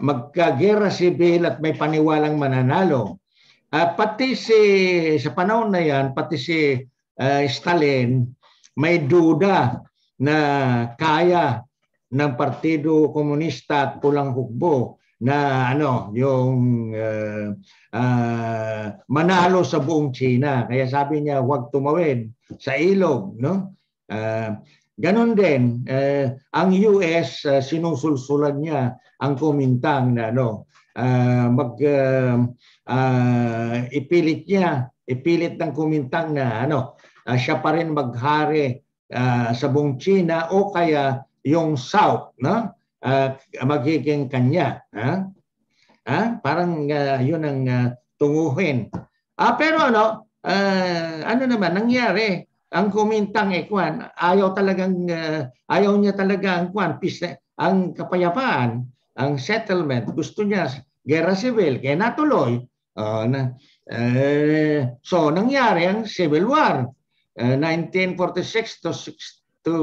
magkagera civil at may paniwalang mananalo Ah, pati si sa panahon na 'yan, pati si uh, Stalin may duda na kaya ng Partido Komunista at Pulang Hukbo na ano yung uh, uh, manalo sa buong China kaya sabi niya huwag tumawid sa ilog no uh, ganun din uh, ang US uh, sinusulsulan niya ang kumintang na ano uh, mag uh, uh, ipilit niya, ipilit ng kumintang na ano, uh, siya pa rin maghari uh, sa buong China o kaya yung South, no? Uh, magiging kanya. Ha? Ha? Parang uh, yun ang uh, tunguhin. Ah, pero ano, uh, ano naman nangyari? Ang kumintang eh, kwan, ayaw talagang, uh, ayaw niya talaga ang kwan, peace, ang kapayapaan, ang settlement. Gusto niya gera civil, kaya natuloy Uh, na, uh, so, nangyari ang Civil War. Uh, eh, 1946 to, 6, to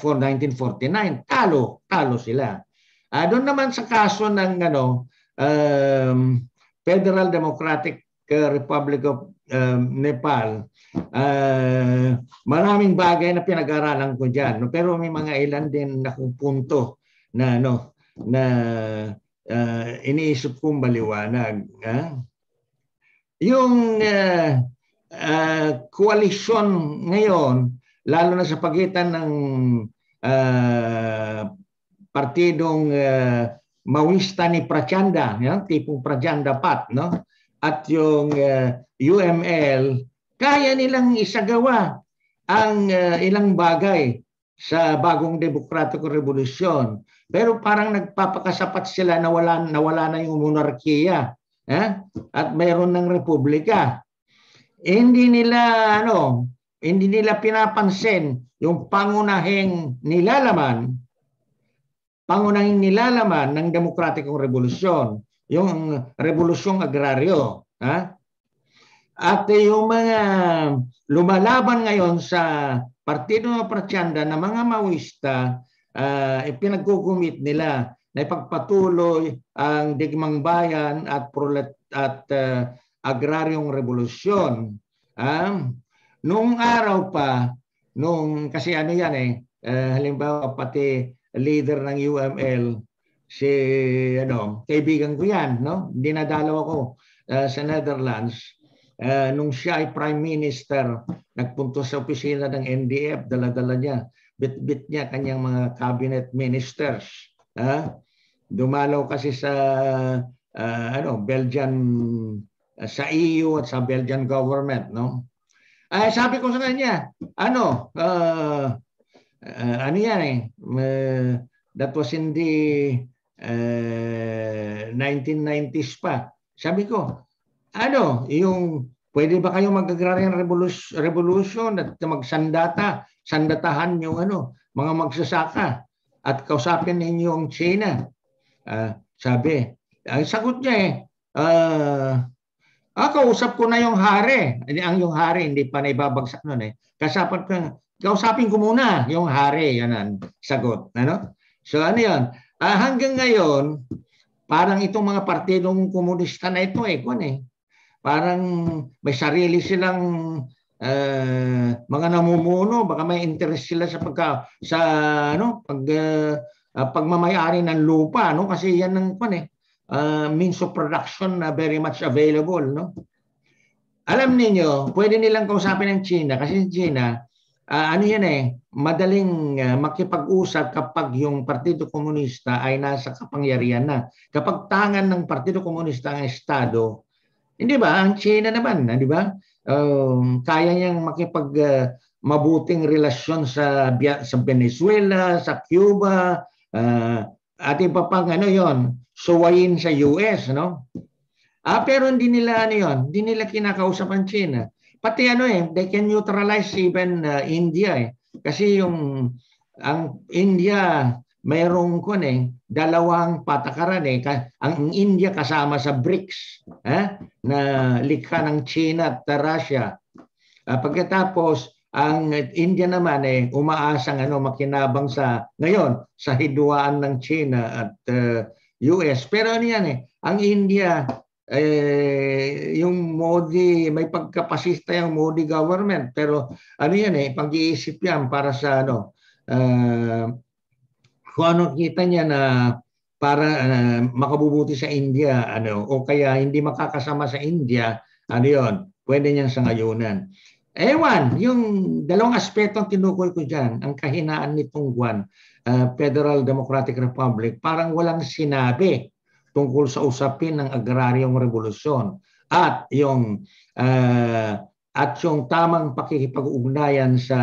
for 1949. Talo, talo sila. Uh, doon naman sa kaso ng ano, um, Federal Democratic eh, Republic of um, Nepal, uh, maraming bagay na pinag-aralan ko diyan, no? pero may mga ilan din na punto na ano na uh, iniisip kong maliwanag. Ha? Yung uh, uh, koalisyon ngayon, lalo na sa pagitan ng uh, partidong uh, Mawista ni Prachanda, yan, tipong Prachanda Pat, no? at yung uh, UML, kaya nilang isagawa ang uh, ilang bagay sa bagong demokratikong revolusyon. Pero parang nagpapakasapat sila na wala, na wala na yung monarkiya eh? at mayroon ng republika. Eh, hindi nila ano, hindi nila pinapansin yung pangunahing nilalaman pangunahing nilalaman ng demokratikong revolusyon, yung revolusyong agraryo. Ha? At yung mga lumalaban ngayon sa Partido na Pratyanda na mga Maoista uh, ah, eh, pinagkukumit nila na ipagpatuloy ang digmang bayan at prolet at uh, agraryong revolusyon. Ah, noong araw pa nung kasi ano yan eh uh, halimbawa pati leader ng UML si ano kaibigan ko yan no dinadalaw ako uh, sa Netherlands uh, nung siya ay prime minister, nagpunto sa opisina ng NDF, dala-dala niya, bit-bit niya kanyang mga cabinet ministers. Uh, dumalaw kasi sa uh, ano, Belgian uh, sa EU at sa Belgian government, no? Ay, ah, sabi ko sa kanya, ano, uh, uh, ano yan eh, uh, that was in the uh, eh, 1990s pa. Sabi ko, ano, yung pwede ba kayong mag-agrarian revolution, revolution at magsandata, sandatahan yung ano, mga magsasaka at kausapin ninyo ang China. Uh, sabi, ang sagot niya eh, uh, ah, kausap ko na yung hari. Ang yung hari, hindi pa na ibabagsak nun eh. Kasapan ko, kausapin ko muna yung hari. Yan ang sagot. Ano? So ano yan? Uh, ah, hanggang ngayon, parang itong mga partidong komunista na ito eh, kung ano eh, parang may sarili silang uh, mga namumuno, baka may interest sila sa pagka sa ano, pag uh, uh, pagmamayari ng lupa, no? Kasi 'yan ang pan eh. Uh, means of production na uh, very much available, no? Alam niyo, pwede nilang kausapin ng China kasi China uh, ano 'yan eh, madaling uh, makipag-usap kapag yung Partido Komunista ay nasa kapangyarihan na. Kapag tangan ng Partido Komunista ang Estado, hindi eh, ba? Ang China naman, ah, di ba? Um, kaya niyang makipag uh, mabuting relasyon sa sa Venezuela, sa Cuba, uh, at iba pang ano 'yon, suwayin sa US, no? Ah, pero hindi nila ano 'yon, hindi nila kinakausap ang China. Pati ano eh, they can neutralize even uh, India eh. Kasi yung ang India mayroong kun eh, dalawang patakaran eh. Ang India kasama sa BRICS eh, na likha ng China at Russia. Uh, pagkatapos, ang India naman eh umaasang ano makinabang sa ngayon sa hiduaan ng China at uh, eh, US. Pero ano yan eh, ang India eh, yung Modi, may pagkapasista yung Modi government. Pero ano yan eh, pag-iisip yan para sa ano, uh, kung ano kita niya na para uh, makabubuti sa India ano o kaya hindi makakasama sa India ano yon pwede niyang sangayunan ewan yung dalawang aspeto ang tinukoy ko diyan ang kahinaan nitong Guan uh, ah, Federal Democratic Republic parang walang sinabi tungkol sa usapin ng agraryong revolusyon at yung uh, at yung tamang pakikipag-ugnayan sa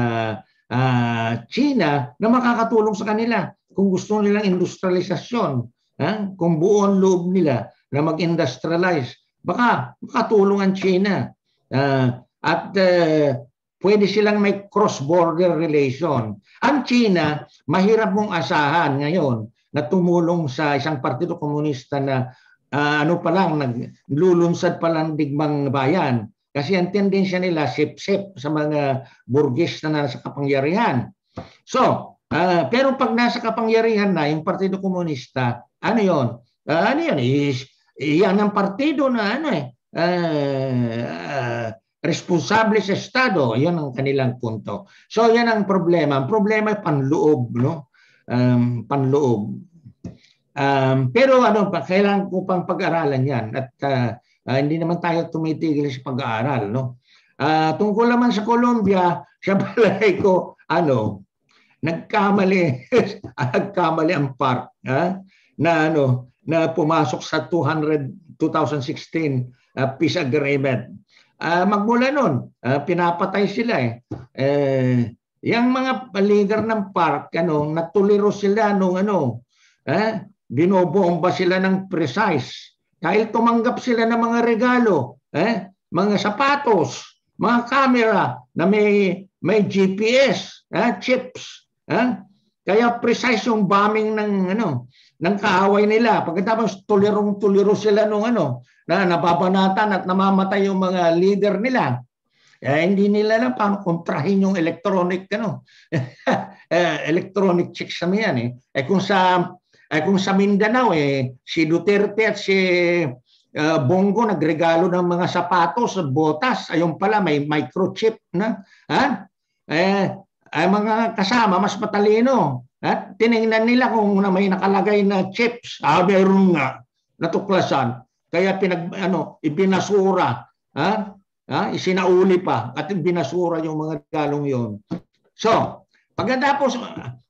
uh, China na makakatulong sa kanila kung gusto nilang industrialisasyon, ha? kung buong loob nila na mag-industrialize, baka, baka tulungan China. Uh, at uh, pwede silang may cross-border relation. Ang China, mahirap mong asahan ngayon na tumulong sa isang partido komunista na uh, ano pa lang, naglulunsad pa lang digmang bayan. Kasi ang tendensya nila, sip-sip sa mga burgis na nasa kapangyarihan. So, Uh, pero pag nasa kapangyarihan na yung Partido Komunista, ano yon? Uh, ah, ano yon? Iyan yan ang partido na ano eh, uh, uh, responsable sa Estado. Yan ang kanilang punto. So yan ang problema. Ang problema ay panloob. No? Um, panloob. Um, pero ano, kailangan ko pang pag-aralan yan. At uh, uh, hindi naman tayo tumitigil sa pag-aaral. No? Uh, tungkol naman sa Colombia, sa balay ko, ano, nagkamali ah, nagkamali ang park ha? na ano na pumasok sa 200 2016 uh, peace agreement. Uh, magmula noon, uh, ah, pinapatay sila eh. eh yang mga leader ng park ano, natuliro sila nung ano, eh, binobomba sila ng precise dahil tumanggap sila ng mga regalo, eh, mga sapatos, mga camera na may may GPS, eh, chips Ha? Kaya precise yung bombing ng ano, ng kaaway nila. Pagkatapos tulerong-tulero sila nung ano, na nababanatan at namamatay yung mga leader nila. Eh, hindi nila lang paano kontrahin yung electronic ano. eh, electronic checks naman yan eh. Eh kung sa eh, kung sa Mindanao eh si Duterte at si uh, Bongo nagregalo ng mga sapatos, botas, ayun pala may microchip na. Ha? Eh ay mga kasama mas matalino. At tiningnan nila kung na may nakalagay na chips, ah, mayroon nga natuklasan. Kaya pinag ano, ipinasura, ha? Ah, isinauli pa at ibinasura yung mga galong yon. So, pagkatapos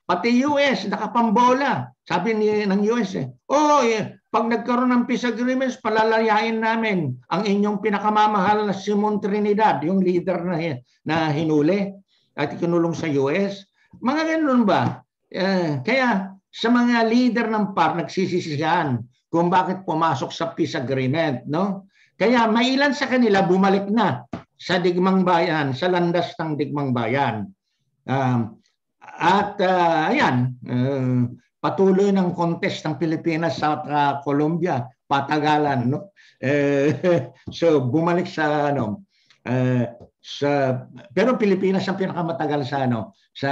pati US nakapambola, sabi ni ng US eh. Oh, yeah. pag nagkaroon ng peace agreements, palalayain namin ang inyong pinakamamahal na Simon Trinidad, yung leader na, na hinuli at ikinulong sa US. Mga ganun ba? Uh, kaya sa mga leader ng PAR nagsisisihan kung bakit pumasok sa peace agreement. No? Kaya may ilan sa kanila bumalik na sa digmang bayan, sa landas ng digmang bayan. Um, at uh, ayan, uh, patuloy ng contest ng Pilipinas sa uh, Colombia, patagalan. No? Uh, so bumalik sa ano, uh, sa pero Pilipinas ang pinakamatagal sa ano sa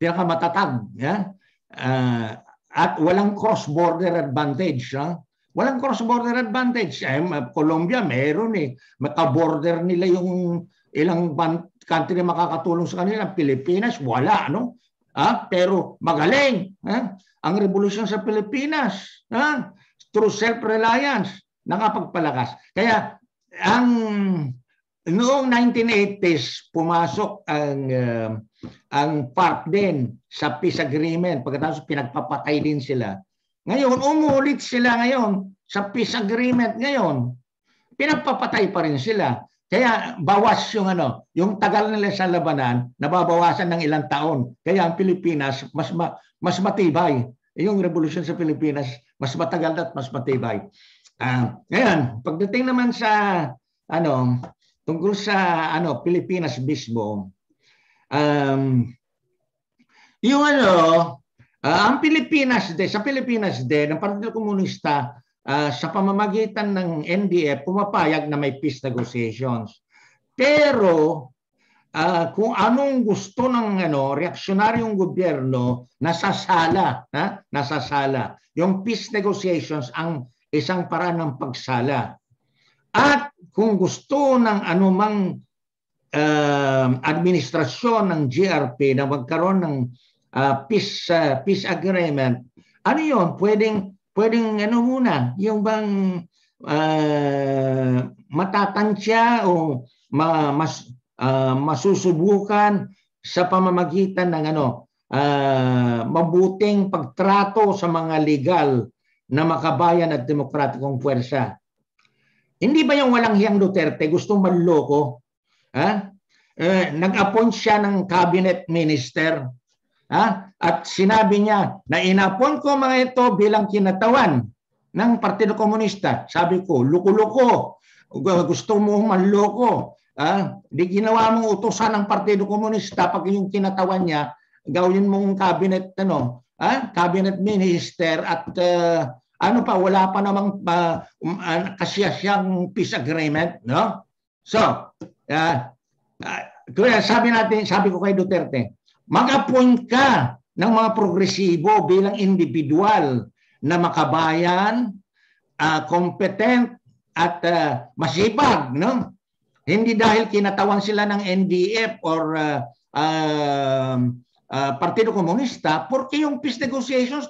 pinakamatatag yeah? uh, at walang cross border advantage ha? Huh? walang cross border advantage eh, Colombia meron eh maka-border nila yung ilang country na makakatulong sa kanila Pilipinas wala no ha? pero magaling ha? ang revolusyon sa Pilipinas ha? through self-reliance nakapagpalakas kaya ang Noong 1980s, pumasok ang uh, ang FARC din sa peace agreement. Pagkatapos pinagpapatay din sila. Ngayon, umulit sila ngayon sa peace agreement ngayon. Pinagpapatay pa rin sila. Kaya bawas yung ano, yung tagal nila sa labanan, nababawasan ng ilang taon. Kaya ang Pilipinas mas ma, mas matibay. Yung revolusyon sa Pilipinas mas matagal at mas matibay. Ah, uh, ngayon, pagdating naman sa ano, tungkol sa ano Pilipinas mismo um, yung ano uh, ang Pilipinas de sa Pilipinas de ng Partido Komunista uh, sa pamamagitan ng NDF pumapayag na may peace negotiations pero uh, kung anong gusto ng ano reaksyonaryong gobyerno nasasala ha nasasala yung peace negotiations ang isang paraan ng pagsala at kung gusto ng anumang uh, administrasyon ng GRP na magkaroon ng uh, peace uh, peace agreement, ano 'yon? Pwedeng pwedeng ano muna, yung bang uh, matatansya o ma, mas uh, masusubukan sa pamamagitan ng ano uh, mabuting pagtrato sa mga legal na makabayan at demokratikong puwersa hindi ba yung walang hiyang Duterte gustong manloko? Ha? Eh, nag-appoint siya ng cabinet minister. Ha? At sinabi niya na inapon ko mga ito bilang kinatawan ng Partido Komunista. Sabi ko, luko-luko. Gusto mo manloko. Ha? Di ginawa mong utosan ng Partido Komunista pag yung kinatawan niya, gawin mong cabinet ano, ha? cabinet minister at uh, ano pa, wala pa namang uh, um, uh, ah, kasiyasiyang peace agreement, no? So, uh, ah, uh, ah, kaya sabi natin, sabi ko kay Duterte, mag-appoint ka ng mga progresibo bilang individual na makabayan, uh, competent, at uh, masipag, no? Hindi dahil kinatawan sila ng NDF or uh, uh, uh, Partido Komunista, porque yung peace negotiations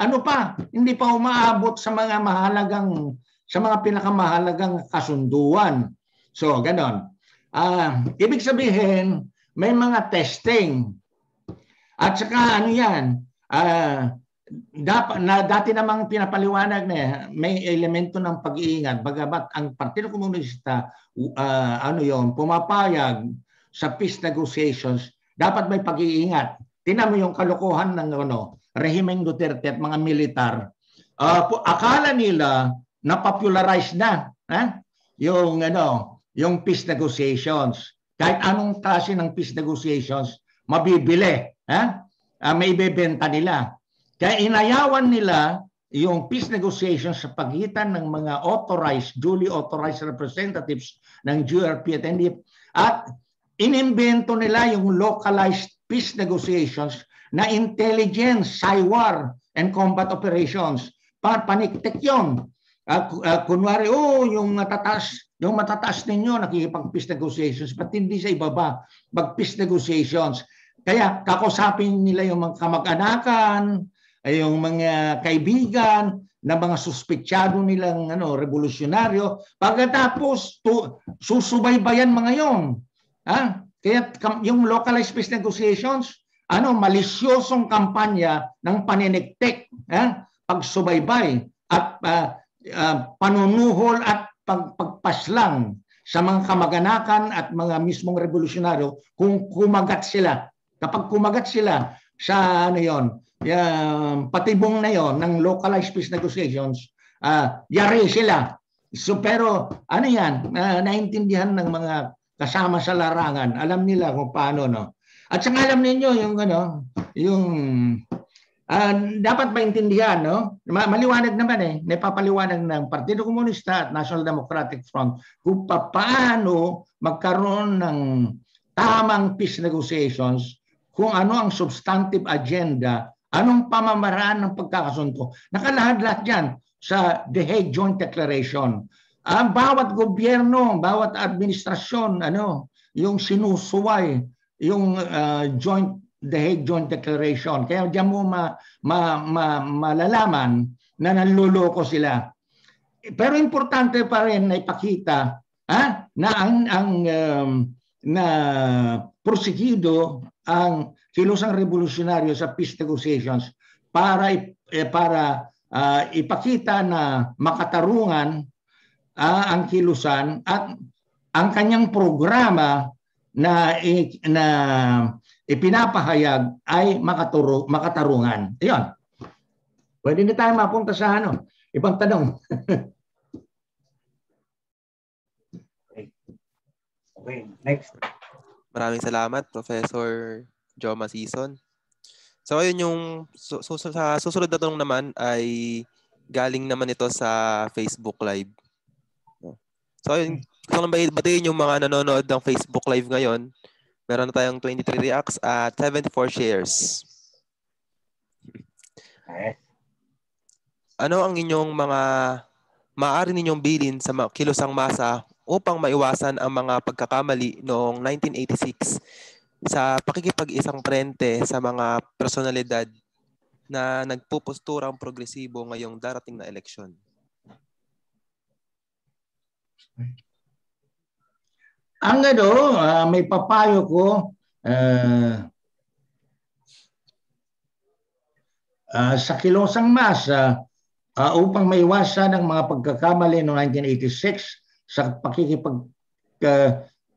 ano pa? Hindi pa umaabot sa mga mahalagang sa mga pinakamahalagang kasunduan. So, ganon. Uh, ibig sabihin, may mga testing. At saka ano yan, uh, ah, dapat na dati namang pinapaliwanag na may elemento ng pag-iingat bagamat ang Partido Komunista uh, ano yon pumapayag sa peace negotiations dapat may pag-iingat tinan mo yung kalokohan ng ano Rehimeng Duterte at mga militar, uh, akala nila na popularize na eh, yung ano, yung peace negotiations. Kahit anong klase ng peace negotiations, mabibili. Eh? Uh, may bebenta nila. Kaya inayawan nila yung peace negotiations sa pagitan ng mga authorized, duly authorized representatives ng GRP at NDP. At inimbento nila yung localized peace negotiations na intelligence, cywar, and combat operations. Para paniktik yun. Uh, uh, kunwari, oh, yung matatas, yung matatas ninyo, nakikipag-peace negotiations, but hindi sa ibaba, mag-peace negotiations. Kaya kakusapin nila yung mga kamag-anakan, yung mga kaibigan, na mga suspektyado nilang ano, revolusyonaryo. Pagkatapos, to, susubaybayan mga yon. Ha? Ah, kaya yung localized peace negotiations, ano malisyosong kampanya ng paninigtik, eh? pagsubaybay at uh, uh, panunuhol at pag, pagpaslang sa mga kamaganakan at mga mismong revolusyonaryo kung kumagat sila. Kapag kumagat sila sa ano yon, uh, patibong na yon ng localized peace negotiations, uh, yari sila. So pero ano yan, uh, naintindihan ng mga kasama sa larangan, alam nila kung paano no. At saka alam ninyo yung ano, yung uh, dapat maintindihan, no? Maliwanag naman eh, napapaliwanag ng Partido Komunista at National Democratic Front kung paano magkaroon ng tamang peace negotiations kung ano ang substantive agenda, anong pamamaraan ng pagkakasunto. Nakalahad lahat yan sa The Hague Joint Declaration. Ang bawat gobyerno, bawat administrasyon, ano, yung sinusuway yung uh, joint the Hague Joint Declaration. Kaya diyan mo ma, ma, ma, malalaman na nanluloko sila. Pero importante pa rin na ipakita ha, na ang ang um, na prosekido ang kilosang revolusyonaryo sa peace negotiations para eh, para uh, ipakita na makatarungan uh, ang kilusan at ang kanyang programa na na ipinapahayag ay makaturo, makatarungan. Ayun. Pwede na tayo mapunta sa ano, ibang tanong. okay. next. Maraming salamat Professor Joma Season. So ayun yung so, so, sa susunod na tanong naman ay galing naman ito sa Facebook Live. So ayun, gusto ko lang batiin yung mga nanonood ng Facebook Live ngayon. Meron na tayong 23 reacts at 74 shares. Ano ang inyong mga maaari ninyong bilin sa kilosang masa upang maiwasan ang mga pagkakamali noong 1986 sa pakikipag-isang prente sa mga personalidad na nagpupusturang progresibo ngayong darating na eleksyon? Right ang ano, uh, may papayo ko uh, uh, sa kilosang masa uh, uh, upang maiwasan ang mga pagkakamali noong 1986 sa pakikipag uh,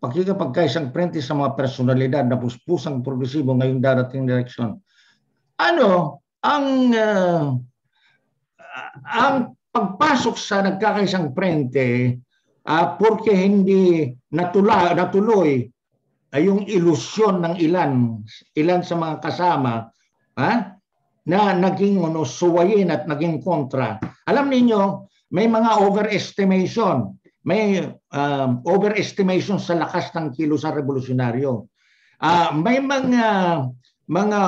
pakikipagkaisang prente sa mga personalidad na puspusang progresibo ngayong darating direksyon. Ano ang uh, ang pagpasok sa nagkakaisang prente uh, ah, porque hindi natula, natuloy ay uh, yung ilusyon ng ilan, ilan sa mga kasama ha, na naging ano, suwayin at naging kontra. Alam niyo may mga overestimation, may uh, overestimation sa lakas ng kilos sa revolusyonaryo. Uh, may mga mga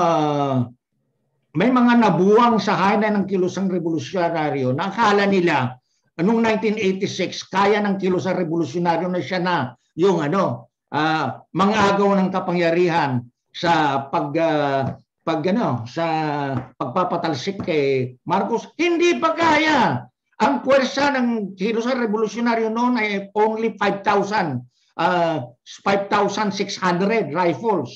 may mga nabuwang sa hana ng kilusang ng revolusyonaryo na akala nila noong 1986, kaya ng kilos sa revolusyonaryo na siya na yung ano, uh, ah, agaw ng kapangyarihan sa pag uh, pag ano, sa pagpapatalsik kay Marcos. Hindi pa kaya. Ang puwersa ng kilos sa revolusyonaryo noon ay only 5,000 uh, 5,600 rifles.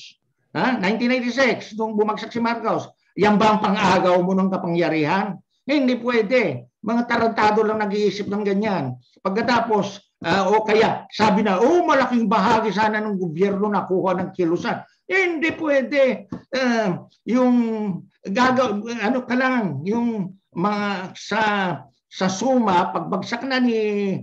Ha? 1986, nung bumagsak si Marcos, yan ba ang pang-agaw mo ng kapangyarihan? Hindi pwede. Mga tarantado lang nag-iisip ng ganyan. Pagkatapos, uh, o kaya sabi na, oh malaking bahagi sana ng gobyerno nakuha ng kilusan. Eh, hindi pwede. Uh, yung gagaw, ano ka lang, yung mga sa sa suma, pagbagsak na ni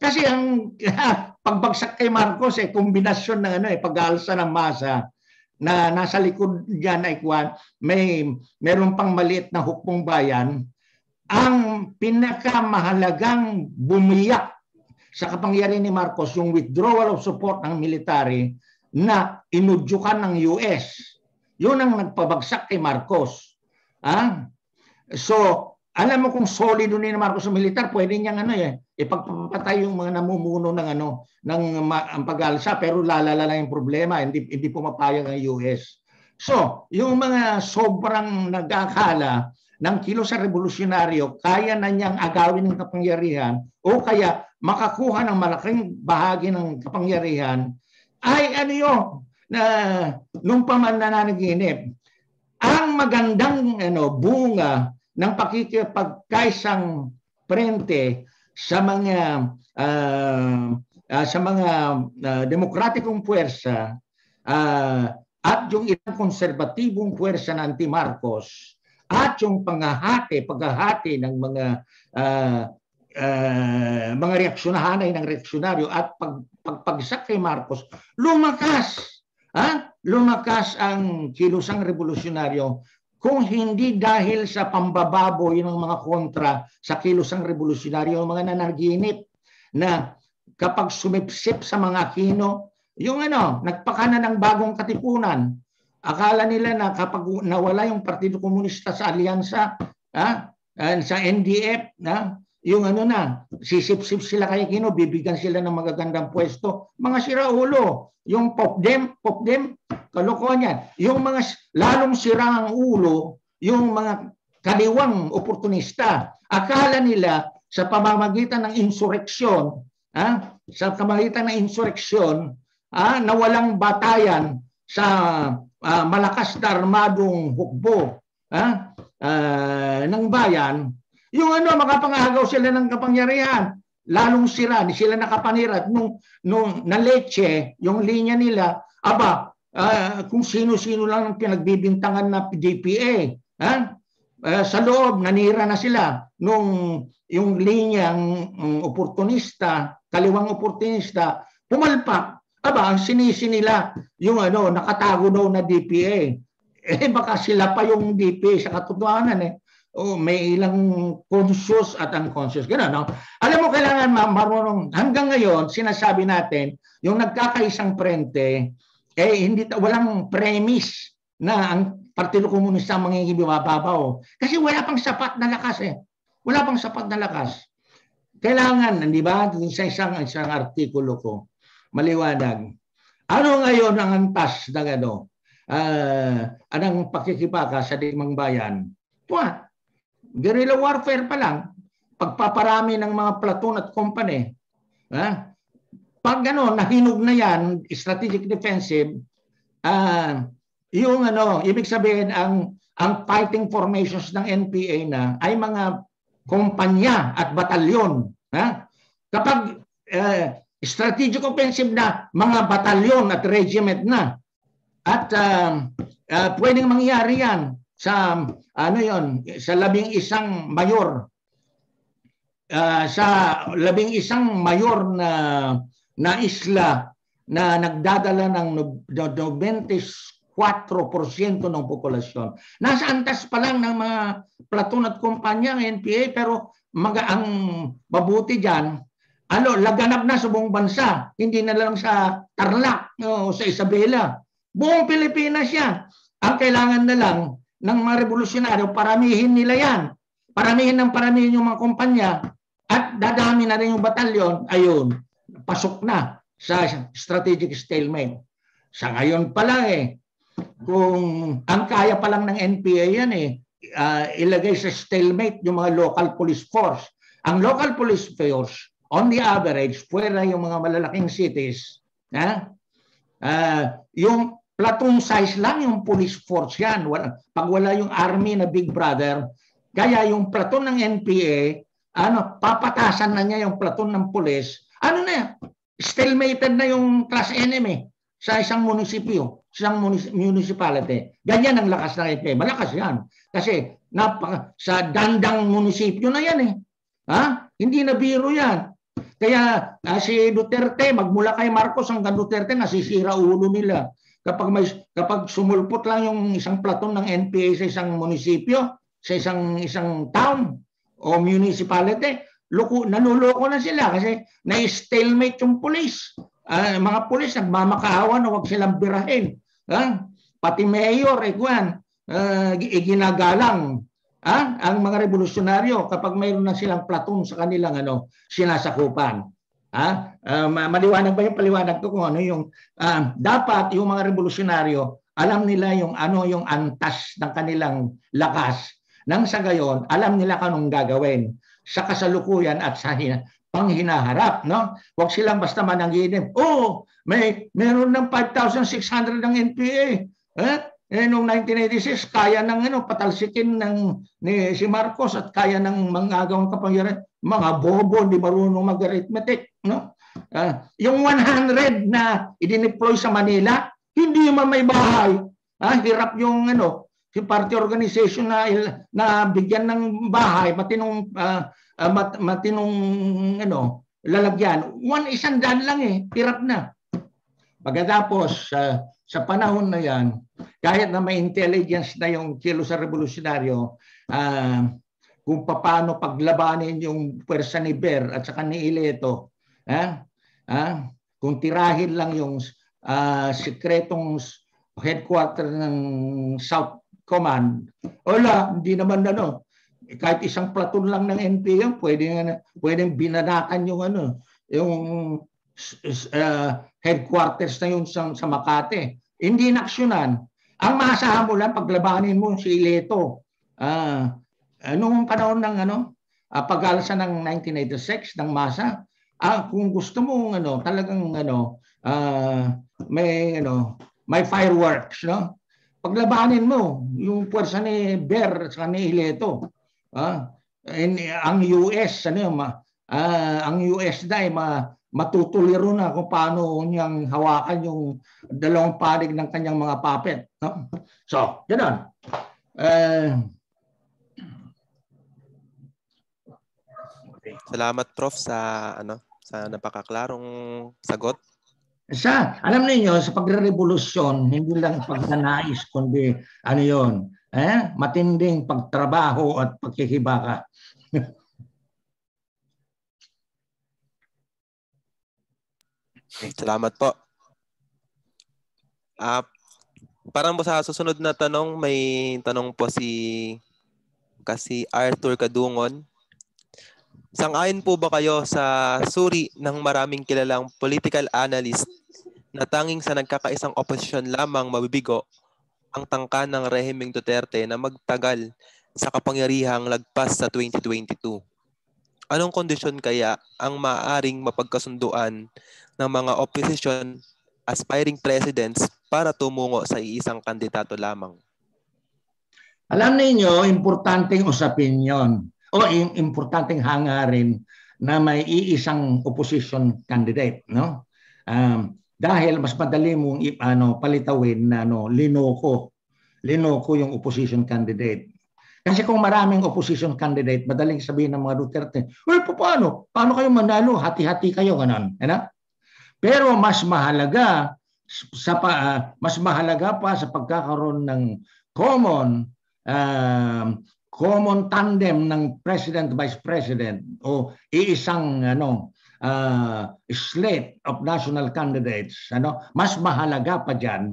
kasi ang pagbagsak kay Marcos eh kombinasyon ng ano eh pag-aalsa ng masa na nasa likod niya na ikwan may meron pang maliit na hukbong bayan ang pinakamahalagang bumiyak sa kapangyarihan ni Marcos, yung withdrawal of support ng military na inudyukan ng US. Yun ang nagpabagsak kay Marcos. Ah? So, alam mo kung solido ni Marcos sa militar, pwede niyang ano eh, ipagpapatay yung mga namumuno ng ano ng ang pag-alsa pero lalala lang yung problema, hindi hindi pumapayag ang US. So, yung mga sobrang nagakala ng kilos sa revolusyonaryo, kaya na niyang agawin ng kapangyarihan o kaya makakuha ng malaking bahagi ng kapangyarihan, ay ano yun, na nung paman na nanaginip, ang magandang ano, bunga ng pakikipagkaisang prente sa mga uh, uh, sa mga uh, demokratikong puwersa uh, at yung ilang konserbatibong puwersa na anti-Marcos at yung panghahati, paghahati ng mga uh, uh, mga reaksyonahanay ng reaksyonaryo at pag, pagpagsak kay Marcos, lumakas. Ha? Lumakas ang kilusang revolusyonaryo kung hindi dahil sa pambababoy ng mga kontra sa kilusang revolusyonaryo, mga nanarginip na kapag sumipsip sa mga kino, yung ano, nagpakana ng bagong katipunan, Akala nila na kapag nawala yung Partido Komunista sa alyansa, ha, ah, sa NDF, na yung ano na, sisip-sip sila kay Kino, bibigyan sila ng magagandang pwesto. Mga siraulo, yung popdem, popdem, kalokohan yan. Yung mga lalong sirang ulo, yung mga kaliwang oportunista. Akala nila sa pamamagitan ng insurreksyon, ha, sa pamamagitan ng insurreksyon, ha, na walang batayan sa uh, malakas na armadong hukbo ha? Uh, ng bayan, yung ano, makapangagaw sila ng kapangyarihan. Lalong sira, ni sila nakapanirat. Nung, nung na leche, yung linya nila, aba, uh, kung sino-sino lang ang pinagbibintangan na DPA. Ha? Uh, sa loob, nanira na sila. Nung yung linyang um, oportunista, kaliwang oportunista, pumalpak Aba, sinisi nila yung ano, nakatago daw na DPA. Eh baka sila pa yung DPA sa katotohanan eh. Oh, may ilang conscious at unconscious. Ganun, no? Alam mo, kailangan marunong. Hanggang ngayon, sinasabi natin, yung nagkakaisang prente, eh, hindi, walang premise na ang Partido Komunista ang mangingin bumababaw. Kasi wala pang sapat na lakas eh. Wala pang sapat na lakas. Kailangan, di ba, sa isang, isang artikulo ko, maliwanag. Ano ngayon ang antas ng ano? Uh, ah, anang pakikipaka sa limang bayan? Tuwa. Guerrilla warfare pa lang. Pagpaparami ng mga platoon at company. Ha? Pag ano, nahinog na yan, strategic defensive, uh, yung ano, ibig sabihin ang ang fighting formations ng NPA na ay mga kumpanya at batalyon. Ha? Kapag eh, strategic offensive na mga batalyon at regiment na. At uh, uh, pwedeng mangyari yan sa um, ano yon sa labing isang mayor uh, sa labing isang mayor na na isla na nagdadala ng 94% ng populasyon. Nasa antas pa lang ng mga platoon at kumpanya ng NPA pero mag ang mabuti diyan ano, laganap na sa buong bansa. Hindi na lang sa Tarlac o sa Isabela. Buong Pilipinas siya. Ang kailangan na lang ng mga revolusyonaryo, paramihin nila yan. Paramihin ng paramihin yung mga kumpanya at dadami na rin yung batalyon. Ayun, pasok na sa strategic stalemate. Sa ngayon pa lang eh, kung ang kaya pa lang ng NPA yan eh, uh, ilagay sa stalemate yung mga local police force. Ang local police force, on the average, fuera yung mga malalaking cities, ha? Uh, yung platoon size lang yung police force yan. pag wala yung army na big brother, kaya yung platoon ng NPA, ano, papatasan na niya yung platoon ng police. Ano na, stalemated na yung class enemy eh, sa isang munisipyo, isang municipality. Ganyan ang lakas ng NPA. Malakas yan. Kasi napaka, sa dandang munisipyo na yan eh. Ha? Hindi na biro yan. Kaya uh, si Duterte, magmula kay Marcos hanggang Duterte, nasisira ulo nila. Kapag, may, kapag sumulpot lang yung isang platon ng NPA sa isang munisipyo, sa isang isang town o municipality, loko, naluloko na sila kasi na-stalemate yung police. Uh, ah, mga police nagmamakaawa na huwag silang birahin. Ha? Ah, pati mayor, ikuan, eh, uh, iginagalang Ah, ang mga revolusyonaryo kapag mayroon na silang platoon sa kanilang ano, sinasakupan. Ah, uh, maliwanag ba yung paliwanag ko kung ano yung uh, dapat yung mga revolusyonaryo alam nila yung ano yung antas ng kanilang lakas nang sa gayon alam nila kanong gagawin sa kasalukuyan at sa hina, panghinaharap no wag silang basta mananginip oh may meron ng 5600 ng NPA eh eh, noong 1986, kaya ng ano, patalsikin ng ni, si Marcos at kaya ng mga agawang kapangyarihan, mga bobo, di marunong mag-arithmetic. No? Uh, yung 100 na idineploy sa Manila, hindi man may bahay. Ha? Ah, hirap yung ano, si party organization na na bigyan ng bahay matinong uh, uh, mat, matinong ano lalagyan. One isang daan lang eh, hirap na. Pagkatapos uh, sa panahon na yan, kahit na may intelligence na yung kilo sa revolusyonaryo, uh, kung paano paglabanin yung pwersa ni Ber at saka ni Ileto, eh? Eh? kung tirahin lang yung uh, ah, sikretong headquarter ng South Command, wala, hindi naman ano, kahit isang platoon lang ng yan, pwedeng, pwedeng binanakan yung ano, yung uh, headquarters na yun sa, sa Makate. Hindi inaksyonan. Ang maasahan mo lang paglabanin mo si Ileto. Ah, uh, noong panahon ng ano, uh, pag-alsa ng 1986 ng masa, ah, kung gusto mo ano, talagang ano, ah, may ano, may fireworks, no? Paglabanin mo yung puwersa ni Bear sa ni Ileto. Ah, uh, ang US ano ma, ah, ang US dai eh, ma matutuliro na kung paano niyang hawakan yung dalawang panig ng kanyang mga puppet. No? So, ganun. Uh, Salamat Prof sa ano sa napakaklarong sagot. Sa, alam niyo sa pagrerevolusyon, hindi lang pagnanais kundi ano 'yon, eh, matinding pagtrabaho at pagkikibaka. Salamat po. Ah, uh, parang sa susunod na tanong, may tanong po si kasi Arthur Kadungon. Sang-ayon po ba kayo sa suri ng maraming kilalang political analyst na tanging sa nagkakaisang oposisyon lamang mabibigo ang tangka ng rehimeng Duterte na magtagal sa kapangyarihang lagpas sa 2022? anong kondisyon kaya ang maaring mapagkasunduan ng mga opposition aspiring presidents para tumungo sa iisang kandidato lamang? Alam ninyo, importanteng usapin yon o importanteng hangarin na may iisang opposition candidate, no? Um, dahil mas madali mong ano, palitawin na ano, linoko. Linoko yung opposition candidate. Kasi kung maraming opposition candidate, madaling sabihin ng mga Duterte, well, paano? Paano kayo manalo? Hati-hati kayo, ganun. Eh ano? Pero mas mahalaga sa pa, uh, mas mahalaga pa sa pagkakaroon ng common uh, common tandem ng president vice president o iisang ano uh, slate of national candidates ano mas mahalaga pa diyan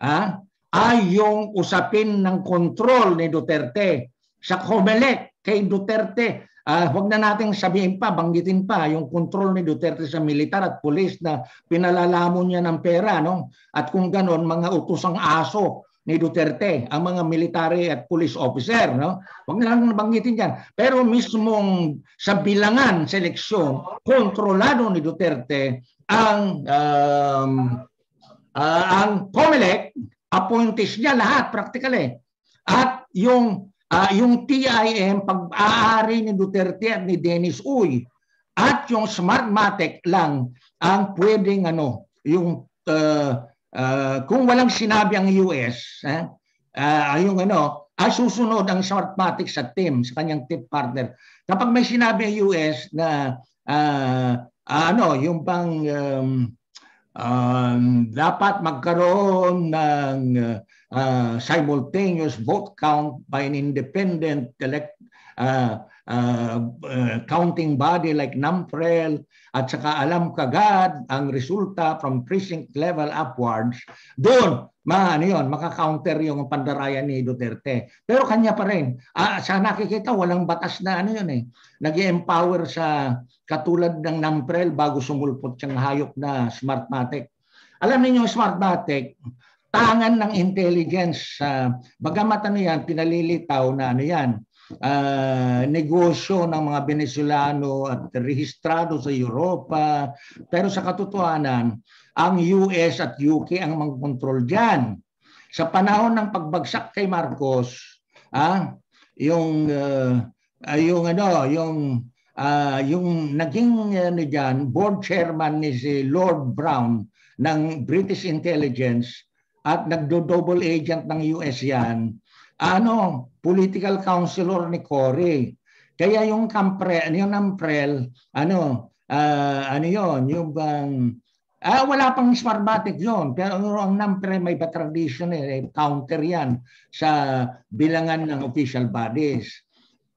ah ay yung usapin ng control ni Duterte sa COMELEC kay Duterte. Uh, huwag na nating sabihin pa, banggitin pa yung control ni Duterte sa militar at pulis na pinalalamon niya ng pera. No? At kung ganon, mga utos utosang aso ni Duterte, ang mga military at police officer. No? Huwag na lang banggitin yan. Pero mismong sa bilangan, seleksyon, kontrolado ni Duterte ang um, uh, ang COMELEC appointees niya lahat practically. At yung uh, yung TIM pag-aari ni Duterte at ni Dennis Uy at yung Smartmatic lang ang pwedeng ano yung uh, uh, kung walang sinabi ang US eh, uh, yung ano ay susunod ang Smartmatic sa team sa kanyang team partner kapag may sinabi ang US na uh, uh, ano yung pang um, um, dapat magkaroon ng uh, simultaneous vote count by an independent elect, uh, uh, uh, counting body like NAMPREL at saka alam kagad ang resulta from precinct level upwards, doon ma ano yun, maka-counter yung pandaraya ni Duterte. Pero kanya pa rin. Ah, sa nakikita, walang batas na ano yun eh. nag empower sa katulad ng NAMPREL bago sumulpot siyang hayop na Smartmatic. Alam niyo yung Smartmatic, tangan ng intelligence. Uh, bagamat ano yan, pinalilitaw na ano yan, uh, negosyo ng mga Venezuelano at rehistrado sa Europa. Pero sa katotohanan, ang US at UK ang magkontrol diyan. Sa panahon ng pagbagsak kay Marcos, ah, yung uh, yung ano, yung uh, yung naging uh, ano diyan, board chairman ni si Lord Brown ng British Intelligence at nagdo-double agent ng US yan ano, political counselor ni Cory. Kaya yung kampre, ano yung amprel, ano, uh, ano yon yung bang, ah, wala pang smartmatic yon Pero ang nampre may ba tradition eh, eh, counter yan sa bilangan ng official bodies.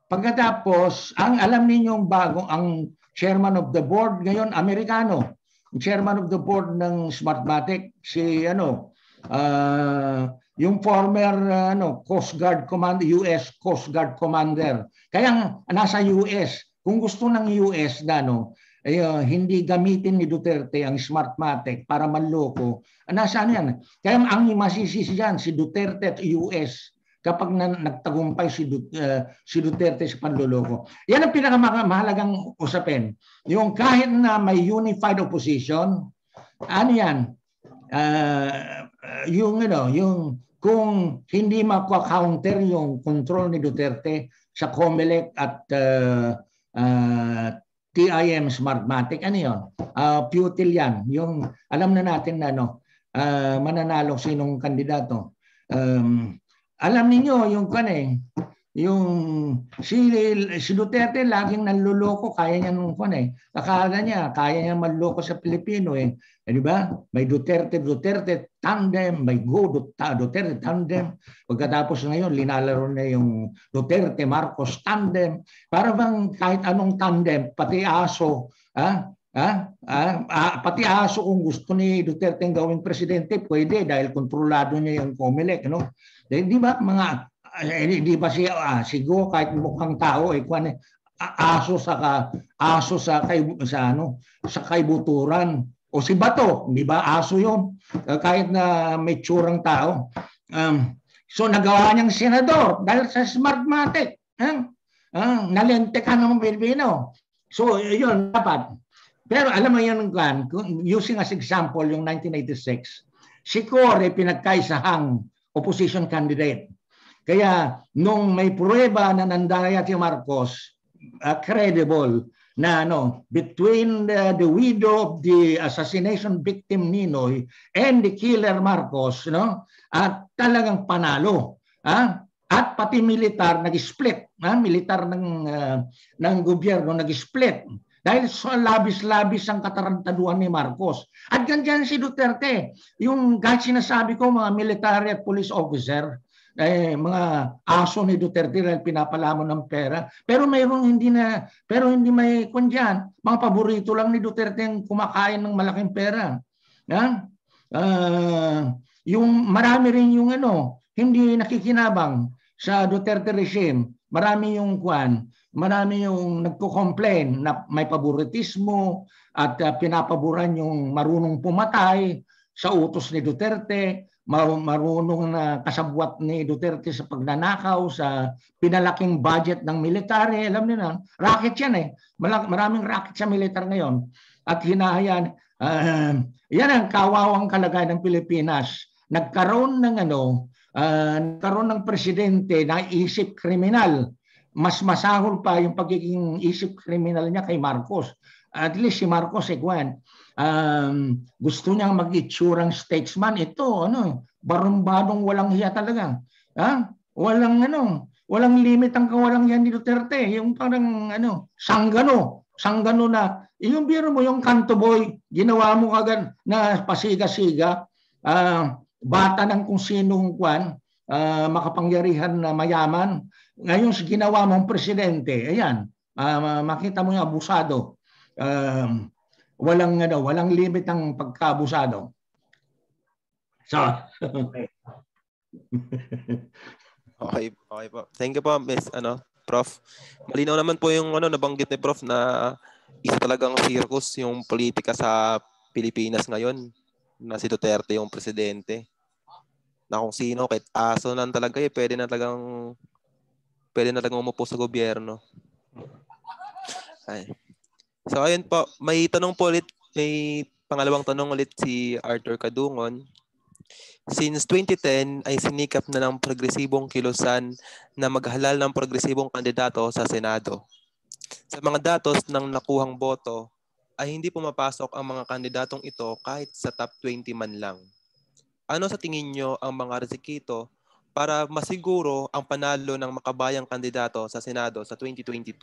Pagkatapos, ang alam ninyong bagong, ang chairman of the board ngayon, Amerikano. Chairman of the board ng Smartmatic, si ano, uh, yung former uh, ano Coast Guard Commander, US Coast Guard Commander. Kaya nasa US, kung gusto ng US na ano, eh, uh, hindi gamitin ni Duterte ang Smartmatic para manloko. Nasaan yan? Kaya ang masisisi dyan, si Duterte at US kapag na, nagtagumpay si, Dut, uh, si Duterte sa panloloko. Yan ang pinakamahalagang usapin. Yung kahit na may unified opposition, ano yan? Uh, yung, you know, yung kung hindi makuha yung control ni Duterte sa COMELEC at uh, uh, TIM Smartmatic, ano yun? Uh, futile yan. Yung, alam na natin na ano, uh, mananalo sinong kandidato. Um, alam niyo yung kan eh, yung si, si Duterte laging nanluloko, kaya niya nung kon eh. Akala niya, kaya niya manloko sa Pilipino eh. eh di ba? May Duterte, Duterte tandem, may Go Duterte tandem. Pagkatapos ngayon, linalaro na yung Duterte Marcos tandem. Para bang kahit anong tandem, pati aso, ha? Ah, ah, ha? ah, ah, pati aso kung gusto ni Duterte ng gawing presidente, pwede dahil kontrolado niya yung COMELEC, no? Dahil di ba mga hindi ba siya ah, siguro kahit mukhang tao eh kuan eh, aso sa aso sa kay sa ano sa kaybuturan o si bato di ba aso yon ah, kahit na may tsurang tao um, so nagawa niyang senador dahil sa smartmatic ang huh? uh, nalentekan ng Pilipino so yun dapat pero alam mo yun kan using as example yung 1986 si Core pinagkaisahang opposition candidate kaya nung may prueba na nandaya si Marcos, uh, credible na ano, between the, uh, the widow of the assassination victim Ninoy and the killer Marcos, no? At talagang panalo. Ah? At pati militar nag-split, ah? militar ng uh, ng gobyerno nag-split. Dahil so labis-labis ang katarantaduan ni Marcos. At ganyan si Duterte. Yung kahit sinasabi ko mga military at police officer, eh, mga aso ni Duterte na pinapalamon ng pera. Pero mayroong hindi na, pero hindi may kundyan. Mga paborito lang ni Duterte ang kumakain ng malaking pera. Ha? Uh, yung marami rin yung ano, hindi nakikinabang sa Duterte regime. Marami yung kwan, marami yung nagko-complain na may paboritismo at uh, pinapaboran yung marunong pumatay sa utos ni Duterte marunong na kasabwat ni Duterte sa pagnanakaw, sa pinalaking budget ng military. Alam niyo na, racket yan eh. Maraming racket sa military ngayon. At hinahayaan, uh, yan ang kawawang kalagayan ng Pilipinas. Nagkaroon ng ano, uh, nagkaroon ng presidente na isip kriminal. Mas masahol pa yung pagiging isip kriminal niya kay Marcos. At least si Marcos, eh, um, gusto niyang mag-itsurang statesman. Ito, ano, barumbadong walang hiya talaga. Ha? Walang ano, walang limit ang kawalang yan ni Duterte. Yung parang ano, sanggano. Sanggano na. Eh, yung biro mo, yung kanto boy, ginawa mo agad na pasiga-siga. Uh, bata ng kung sinong kwan, uh, makapangyarihan na mayaman. Ngayon, ginawa mong presidente, ayan, uh, makita mo yung abusado. Um, walang ano, walang limit ng pagkaabusado. So, okay. okay, okay po. Thank you po, Miss ano, Prof. Malinaw naman po yung ano nabanggit ni Prof na isa talagang circus yung politika sa Pilipinas ngayon na si Duterte yung presidente. Na kung sino, kahit aso na talaga eh, pwede na talagang pwede na talagang umupo sa gobyerno. Ay. So ayun po, may tanong po ulit, may pangalawang tanong ulit si Arthur Kadungon. Since 2010 ay sinikap na ng progresibong kilusan na maghalal ng progresibong kandidato sa Senado. Sa mga datos ng nakuhang boto ay hindi pumapasok ang mga kandidatong ito kahit sa top 20 man lang. Ano sa tingin nyo ang mga resikito para masiguro ang panalo ng makabayang kandidato sa Senado sa 2022?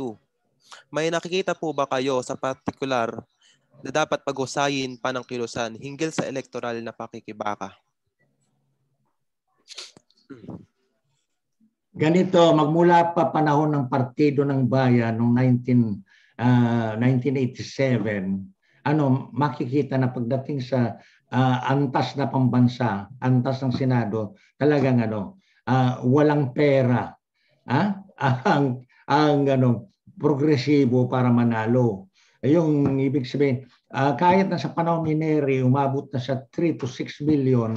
May nakikita po ba kayo sa partikular na dapat pag-usayin pa ng kilusan hinggil sa electoral na pakikibaka? Ganito, magmula pa panahon ng Partido ng Bayan noong 19, uh, 1987, ano, makikita na pagdating sa uh, antas na pambansa, antas ng Senado, talagang ano, uh, walang pera. Ha? Ah, ang ang ano, progresibo para manalo. Eh, yung ibig sabihin, uh, kahit na sa panahon ni Neri, umabot na sa 3 to 6 billion.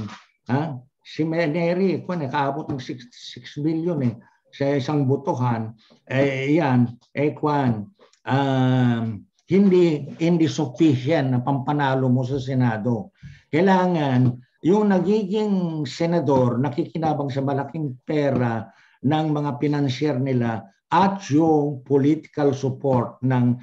Ha? Si Neri, kung nakaabot ng 6, 6 billion eh, sa isang butuhan, eh, yan, eh, kwan, uh, hindi, hindi sufficient na pampanalo mo sa Senado. Kailangan yung nagiging senador nakikinabang sa malaking pera ng mga pinansyar nila at yung political support ng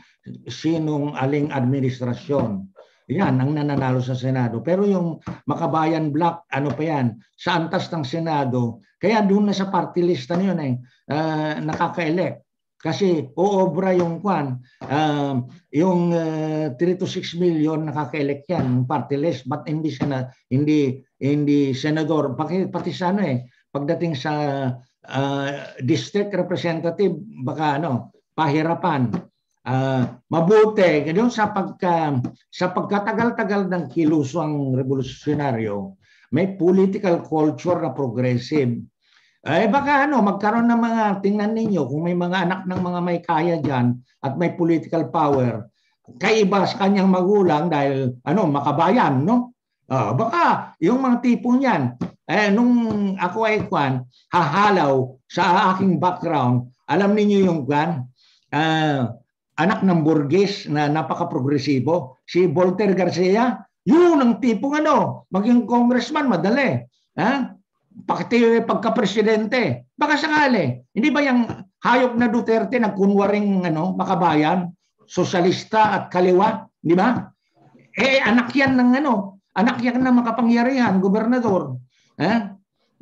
sinong aling administrasyon. Yan ang nananalo sa Senado. Pero yung Makabayan Black, ano pa yan, sa antas ng Senado, kaya doon na sa party list na yun eh, uh, nakaka-elect. Kasi oobra yung kwan, uh, yung uh, ah, 3 to 6 million nakaka-elect yan, yung party list, but hindi, sena, hindi, hindi senador, pati, pati sa ano eh, pagdating sa uh, district representative baka ano pahirapan uh, mabuti ganun sa pagka sa pagkatagal-tagal ng kiluswang revolusyonaryo may political culture na progressive eh baka ano magkaroon ng mga tingnan ninyo kung may mga anak ng mga may kaya diyan at may political power kaiba sa kanyang magulang dahil ano makabayan no Ah, baka yung mga tipong yan, eh, nung ako ay kwan, hahalaw sa aking background, alam niyo yung kwan, uh, ah, anak ng burgis na napaka-progresibo, si Volter Garcia, yun ang tipong ano, maging congressman, madali. Ha? Pakti pagka-presidente. Baka sakali. Hindi ba yung hayop na Duterte nagkunwaring ano, makabayan, sosyalista at kaliwa? Di ba? Eh, anak yan ng ano, Anak yan na makapangyarihan, gobernador. Eh?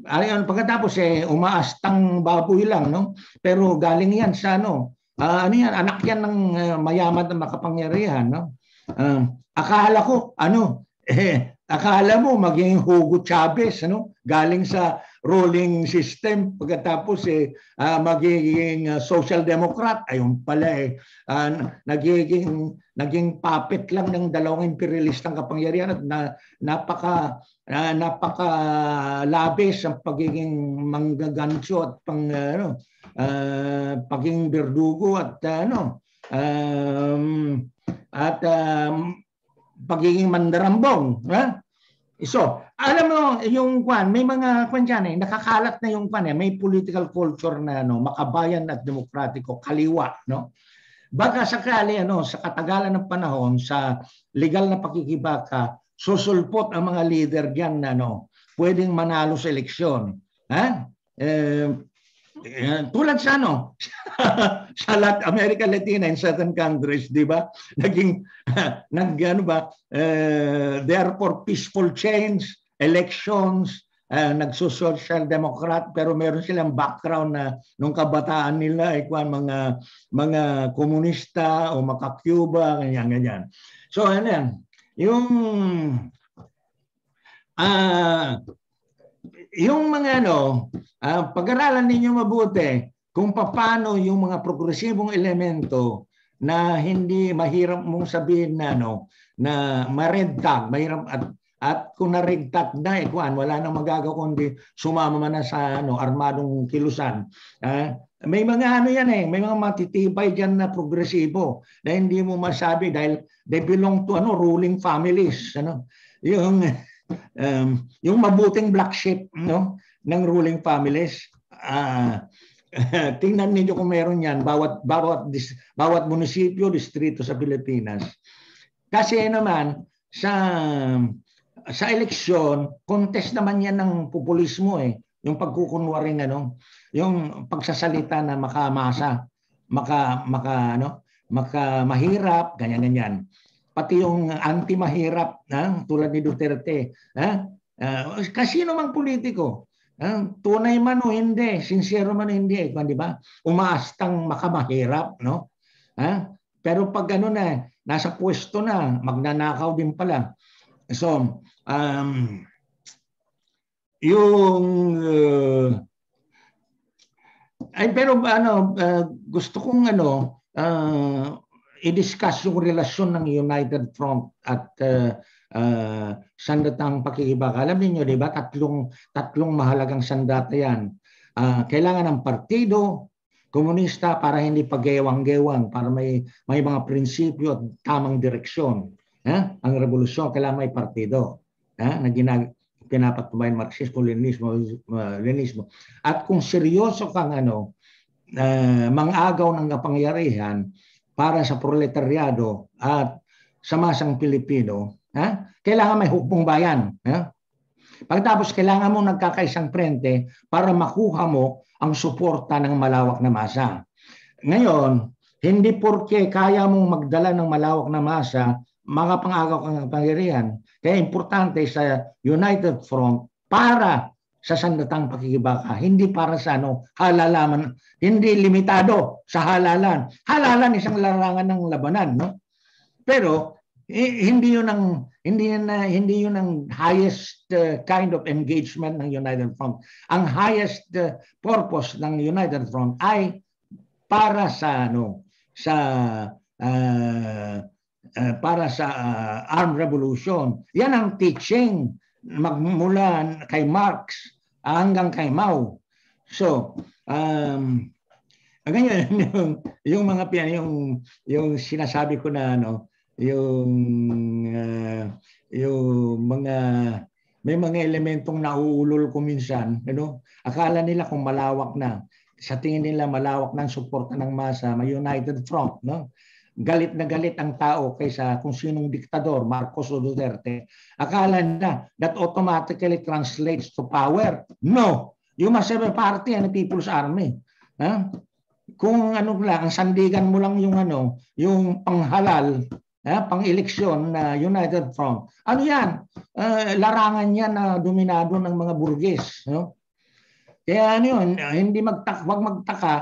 Ayun, pagkatapos eh, umaastang baboy lang. No? Pero galing yan sa ano, uh, ano yan, anak yan ng uh, mayaman na makapangyarihan. No? Uh, akala ko, ano, eh, akala mo maging Hugo Chavez, no? galing sa ruling system pagkatapos eh uh, magiging uh, social democrat ayun pala eh uh, nagiging naging puppet lang ng dalawang imperialistang kapangyarihan at na, napaka uh, napaka labis ang pagiging manggagancho at pang uh, ano uh, pagiging berdugo at uh, ano um, at um, pagiging mandarambong ha So, alam mo, yung kwan, may mga kwan dyan eh, nakakalat na yung kwan eh, may political culture na ano, makabayan at demokratiko, kaliwa, no? Baka sakali, ano, sa katagalan ng panahon, sa legal na pakikibaka, susulpot ang mga leader diyan na ano, pwedeng manalo sa eleksyon. Ha? Eh, Ayan. Tulad sa ano, sa Lat America Latina in certain countries, di ba? Naging, nag, ano ba, uh, therefore peaceful change, elections, uh, nagso-social democrat pero meron silang background na nung kabataan nila ay eh, kwan, mga mga komunista o mga Cuba ganyan ganyan. So ano yan, yung ah uh, yung mga ano, uh, pag-aralan ninyo mabuti kung paano yung mga progresibong elemento na hindi mahirap mong sabihin na ano, na ma mahirap at at kung na-red tag na ikuan, eh, wala nang magagawa kundi sumama man na sa ano, armadong kilusan. Uh, may mga ano yan eh, may mga matitibay diyan na progresibo na hindi mo masabi dahil they belong to ano ruling families, ano. Yung um, yung mabuting black sheep no ng ruling families uh, tingnan niyo kung meron yan bawat bawat dis, bawat munisipyo distrito sa Pilipinas kasi naman sa sa eleksyon contest naman yan ng populismo eh yung pagkukunwaring ano yung pagsasalita na makamasa maka maka ano maka mahirap ganyan ganyan pati yung anti-mahirap na tulad ni Duterte. Ha? Uh, ah, kasi mang politiko, ha? tunay man o hindi, sincere man o hindi, eh, di ba? Umaastang makamahirap, no? Ha? Pero pag ano na, nasa pwesto na, magnanakaw din pala. So, um, yung uh, ay pero ano uh, gusto kong ano uh, i-discuss yung relasyon ng United Front at uh, uh, sandatang pakikibaka. Alam niyo 'di ba, tatlong tatlong mahalagang sandata 'yan. Uh, kailangan ng partido komunista para hindi paggewang-gewang, para may may mga prinsipyo at tamang direksyon. Eh? Ang rebolusyon kailangan may partido eh? na ginag pinapatumayan Marxismo, Leninismo, uh, Leninismo. At kung seryoso kang ano, uh, mang-agaw ng kapangyarihan, para sa proletaryado at sa masang Pilipino, ha? kailangan may hukbong bayan. Ha? Pagtapos, kailangan mo nagkakaisang prente para makuha mo ang suporta ng malawak na masa. Ngayon, hindi porke kaya mong magdala ng malawak na masa, mga pangagaw kang pangyarihan. Kaya importante sa United Front para sa sandatang pakikibaka. Hindi para sa ano, halalaman. Hindi limitado sa halalan. Halalan isang larangan ng labanan, no? Pero eh, hindi 'yun ang hindi yun, uh, hindi 'yun ang highest uh, kind of engagement ng United Front. Ang highest uh, purpose ng United Front ay para sa ano, sa uh, uh, para sa uh, armed revolution. Yan ang teaching magmula kay Marx hanggang kay Mao. So, um, ganyan yung, yung mga pian yung yung sinasabi ko na ano, yung uh, yung mga may mga elementong nauulol ko minsan, you know? Akala nila kung malawak na, sa tingin nila malawak ng suporta ng masa, may united front, no? galit na galit ang tao kaysa kung sinong diktador, Marcos o Duterte, akala na that automatically translates to power. No. You must have a party and a people's army. Ha? Kung ano lang, sandigan mo lang yung ano, yung panghalal, ha? pang-eleksyon na uh, United Front. Ano yan? Uh, larangan yan na dominado ng mga burgis. No? Kaya ano yun, hindi magtaka, wag magtaka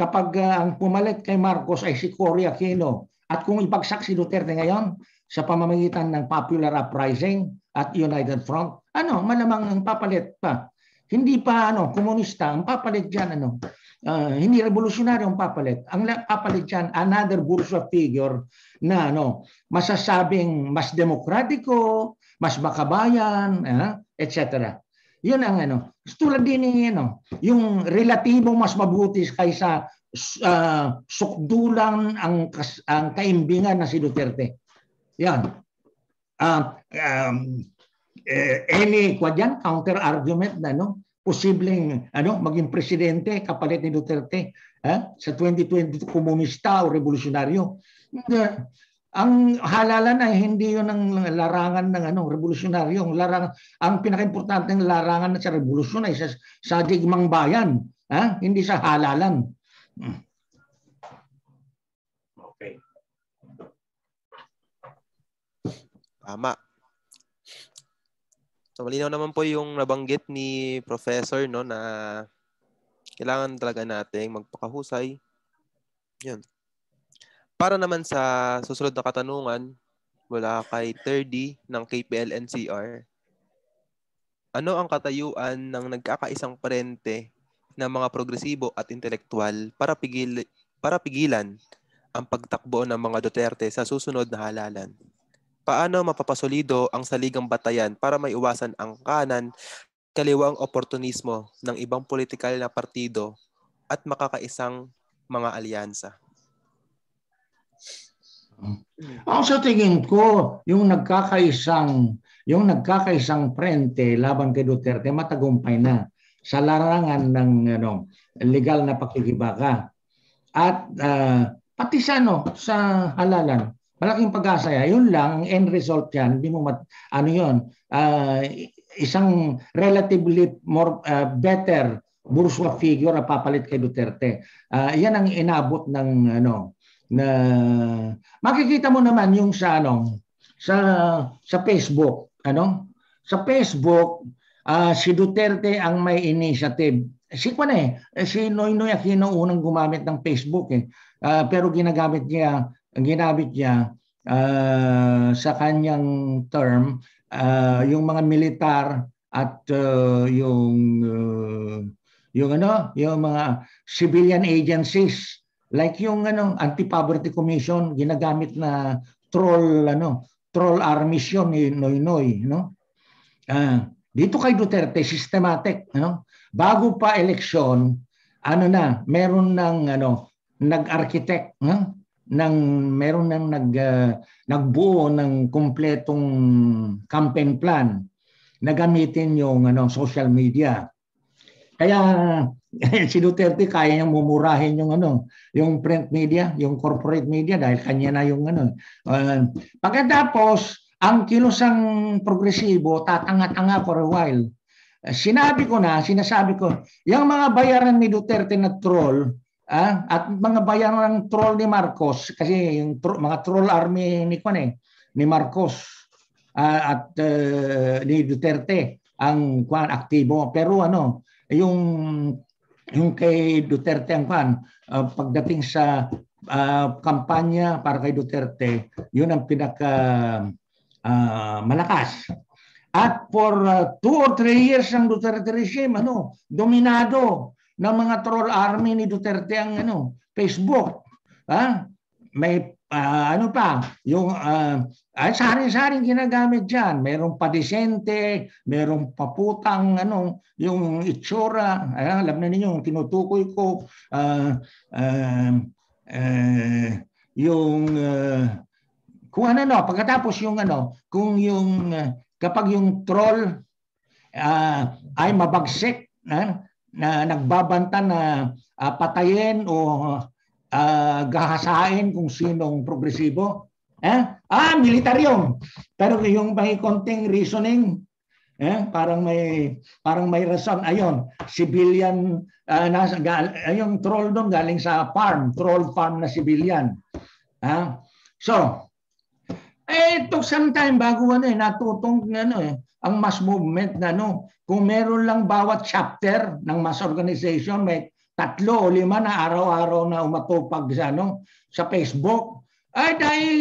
kapag uh, ang pumalit kay Marcos ay si Cory Aquino at kung ibagsak si Duterte ngayon sa pamamagitan ng Popular Uprising at United Front, ano, malamang ang papalit pa. Hindi pa ano, komunista, ang papalit diyan ano, uh, hindi revolusyonaryo ang papalit. Ang papalit diyan another bourgeois figure na ano, masasabing mas demokratiko, mas makabayan, eh, ah, etc. Yun ang ano. Tulad din ng ano, yung relatibo mas mabuti kaysa uh, sukdulan ang, ang kaimbingan na si Duterte. Yan. Uh, um, uh, any kwa counter argument na no? posibleng ano maging presidente kapalit ni Duterte ha? sa 2022 komunista o revolusyonaryo ang halalan ay hindi yun ang larangan ng ano, revolusyonaryo. Ang, larang, ang pinakaimportanteng larangan sa revolusyon ay sa, sa digmang bayan, ha? hindi sa halalan. Hmm. Okay. Tama. So malinaw naman po yung nabanggit ni professor no na kailangan talaga nating magpakahusay. Yun. Para naman sa susunod na katanungan mula kay 30 ng KPLNCR. Ano ang katayuan ng nagkakaisang parente ng mga progresibo at intelektual para pigil para pigilan ang pagtakbo ng mga Duterte sa susunod na halalan? Paano mapapasolido ang saligang batayan para maiwasan ang kanan kaliwang oportunismo ng ibang politikal na partido at makakaisang mga alyansa? Mm. Ako sa tingin ko, yung nagkakaisang yung nagkakaisang prente laban kay Duterte matagumpay na sa larangan ng ano, legal na pakikibaka at uh, pati sa ano sa halalan malaking pag-asa yun lang ang end result yan hindi mo mat, ano yun uh, isang relatively more uh, better bourgeois figure na papalit kay Duterte uh, yan ang inabot ng ano na makikita mo naman yung sa ano sa sa Facebook ano sa Facebook uh, si Duterte ang may initiative si ko na eh, eh si Noynoy Aquino unang gumamit ng Facebook eh uh, pero ginagamit niya ginamit niya uh, sa kanyang term uh, yung mga militar at uh, yung uh, yung ano yung mga civilian agencies Like yung anong anti-poverty commission ginagamit na troll ano, troll army yun ni Noy Noy, no? Ah, dito kay Duterte systematic, ano? Bago pa eleksyon, ano na, meron ng ano, nag-architect, no? ng meron ng nag uh, nagbuo ng kumpletong campaign plan na gamitin yung ano social media kaya si Duterte kaya niyang mumurahin yung ano, yung print media, yung corporate media dahil kanya na yung ano. Uh, pagkatapos, ang kilosang progresibo tatanga-tanga for a while. Eh, sinabi ko na, sinasabi ko, yung mga bayaran ni Duterte na troll, ah, at mga bayaran ng troll ni Marcos, kasi yung tro- mga troll army ni, Kwan eh, ni Marcos uh, at uh, ni Duterte ang kwan aktibo pero ano eh, yung yung kay Duterte ang pan uh, ah, pagdating sa uh, kampanya para kay Duterte yun ang pinaka uh, malakas at for uh, two or three years ang Duterte regime ano dominado ng mga troll army ni Duterte ang ano Facebook ha may uh, ano pa yung uh, ay, sari-saring ginagamit diyan Merong padesente merong paputang, ano, yung itsura. Ay, alam na ninyo, yung tinutukoy ko, uh, uh, uh, yung, uh, kung ano, no, pagkatapos yung ano, kung yung, uh, kapag yung troll uh, ay mabagsik, na, na nagbabanta na uh, patayin o uh, gahasain kung sinong progresibo, eh? Ah, militaryong. Pero yung may konting reasoning, eh, parang may parang may rason ayon, civilian uh, nasa gal, yung troll doon galing sa farm, troll farm na civilian. Ha? So, eh took some time bago ano eh natutong ano eh ang mass movement na no. Kung meron lang bawat chapter ng mass organization may tatlo o lima na araw-araw na umatupag sa ano sa Facebook ay dahil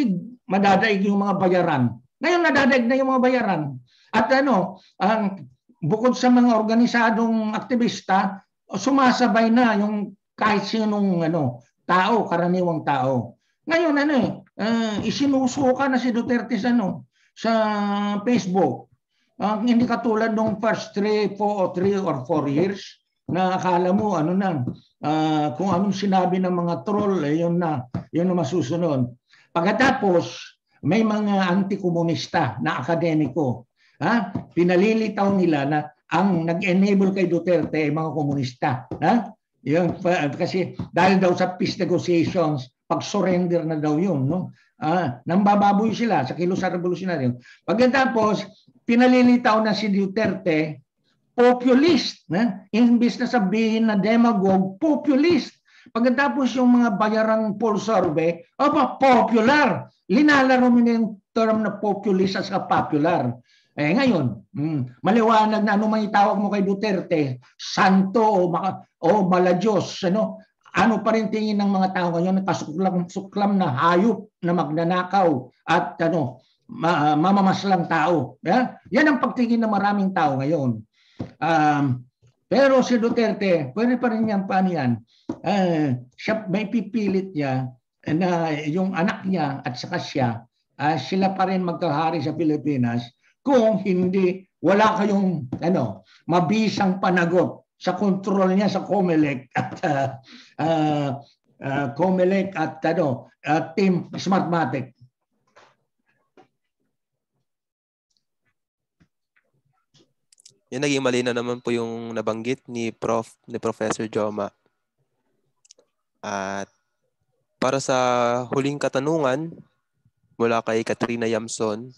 madadaig yung mga bayaran. Ngayon nadadaig na yung mga bayaran. At ano, ang bukod sa mga organisadong aktivista, sumasabay na yung kahit sinong ano, tao, karaniwang tao. Ngayon ano eh, uh, isinusuka na si Duterte sa ano, sa Facebook. Ang uh, hindi katulad nung first 3, 4 or 3 or 4 years na akala mo ano na uh, kung anong sinabi ng mga troll eh, yun na yun na masusunod. Pagkatapos, may mga anti-komunista na akademiko. Ha? Pinalilitaw nila na ang nag-enable kay Duterte ay mga komunista. Ha? Yung, kasi dahil daw sa peace negotiations, pag-surrender na daw yun. No? Ah, nambababoy sila sa kilo sa revolusyonaryo. Pagkatapos, pinalilitaw na si Duterte populist. Na? Imbis na sabihin na demagogue, populist. Pagkatapos yung mga bayarang poll survey, opa, popular. Linalaro mo yung term na populist sa popular. Eh ngayon, mm, maliwanag na ano man itawag mo kay Duterte, santo o, maka, o maladyos, ano, ano pa rin tingin ng mga tao ngayon, kasuklam-suklam na hayop na magnanakaw at ano, ma, mamamaslang tao. Yeah? Yan ang pagtingin ng maraming tao ngayon. Um, pero si Duterte, pwede pa rin yan, paano yan? Eh, siya, may pipilit niya na yung anak niya at saka siya, uh, sila pa rin magkahari sa Pilipinas kung hindi wala kayong ano, mabisang panagot sa kontrol niya sa COMELEC at uh, uh, uh, COMELEC at ano, uh, Team Smartmatic. Yung naging mali na naman po yung nabanggit ni Prof ni Professor Joma. At para sa huling katanungan mula kay Katrina Yamson,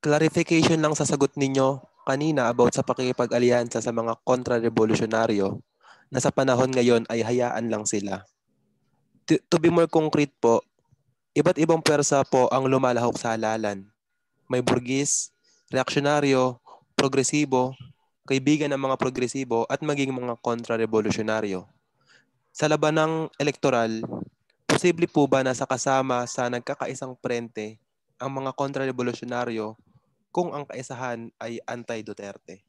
clarification lang sa sagot ninyo kanina about sa pakikipag-alyansa sa mga kontra-revolusyonaryo na sa panahon ngayon ay hayaan lang sila. To, to be more concrete po, iba't ibang pwersa po ang lumalahok sa halalan. May burgis, reaksyonaryo, progresibo, kaibigan ng mga progresibo at maging mga kontra-revolusyonaryo. Sa laban ng elektoral, posible po ba na sa kasama sa nagkakaisang prente ang mga kontra-revolusyonaryo kung ang kaisahan ay anti-Duterte?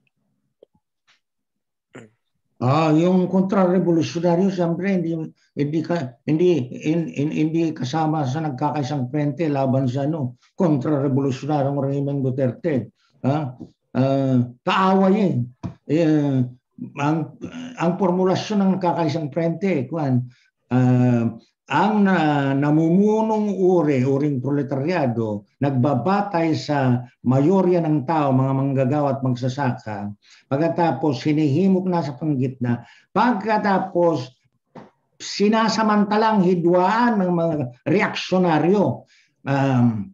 Ah, yung kontra-revolusyonaryo siyempre hindi hindi hindi in, in, hindi kasama sa nagkakaisang prente laban sa ano, kontra-revolusyonaryo ng Raymond Duterte. Ha? Uh, kaawa yan. Uh, ang, ang formulasyon ng kakaisang prente, kuan, uh, ah, ang na, namumunong uri, uring proletaryado, nagbabatay sa mayorya ng tao, mga manggagawa at magsasaka, pagkatapos hinihimok na sa panggitna, pagkatapos sinasamantalang hidwaan ng mga reaksyonaryo. Um,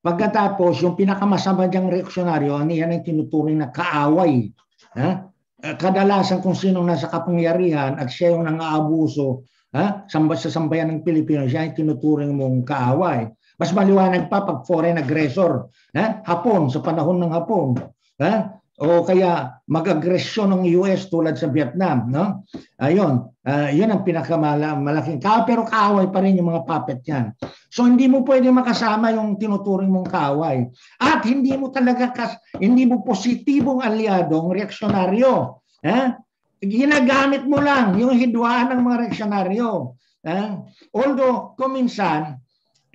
Pagkatapos, yung pinakamasama diyang reaksyonaryo, ano yan ang tinuturing na kaaway. Ha? Eh, kadalasan kung sino nasa kapangyarihan at siya yung nangaabuso ha? sa sambayan ng Pilipino, siya ay tinuturing mong kaaway. Mas maliwanag pa pag foreign aggressor. Ha? Hapon, sa panahon ng Hapon. Ha? o kaya mag-agresyon ng US tulad sa Vietnam, no? Ayun, uh, 'yun ang pinakamalaking ka pero kaaway pa rin yung mga puppet niyan. So hindi mo pwedeng makasama yung tinuturing mong kaaway. At hindi mo talaga kas, hindi mo positibong aliadong reaksyonaryo, eh? Ginagamit mo lang yung hidwaan ng mga reaksyonaryo. Eh? Although kuminsan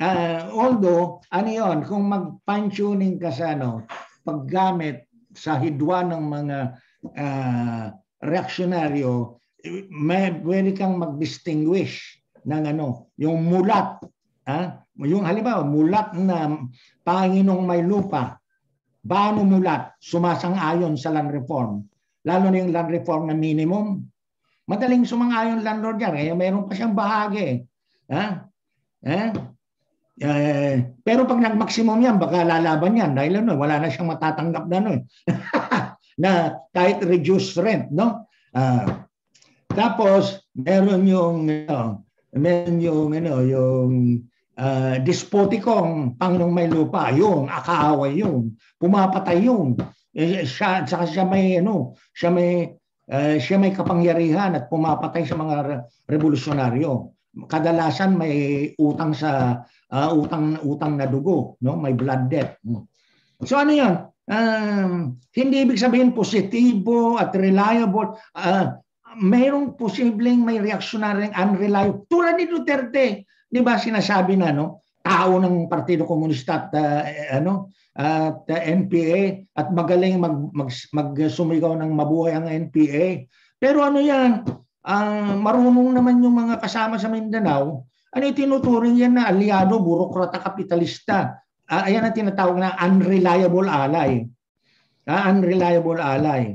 uh, although ano 'yon, kung mag-fine tuning ka sa ano, paggamit sa hidwa ng mga uh, reaksyonaryo, may pwede kang mag-distinguish ng ano, yung mulat. Ha? Yung halimbawa, mulat na Panginoong may lupa. Baano mulat? Sumasang-ayon sa land reform. Lalo na yung land reform na minimum. Madaling sumang-ayon landlord yan. Kaya meron pa siyang bahagi. Ha? Ha? Eh, pero pag nag-maximum yan, baka lalaban yan dahil ano, wala na siyang matatanggap na no. Eh. na kahit reduced rent, no? Uh, tapos meron yung you know, meron yung ano, you know, yung uh, ah, despotikong pangnong may lupa, yung akaway yun, pumapatay yun. Eh, siya, saka siya may ano, siya may uh, siya may kapangyarihan at pumapatay sa mga re- revolusyonaryo kadalasan may utang sa uh, utang utang na dugo, no? May blood debt. So ano yan Um, hindi ibig sabihin positibo at reliable. Uh, mayroong posibleng may reaksyonaryong unreliable. Tulad ni Duterte, 'di ba sinasabi na no? Tao ng Partido Komunista at uh, ano at uh, NPA at magaling mag, mag, mag sumigaw ng mabuhay ang NPA. Pero ano 'yan? ang marunong naman yung mga kasama sa Mindanao, ano tinuturing yan na aliado, burokrata, kapitalista. Uh, ayan ang tinatawag na unreliable ally. Uh, unreliable ally.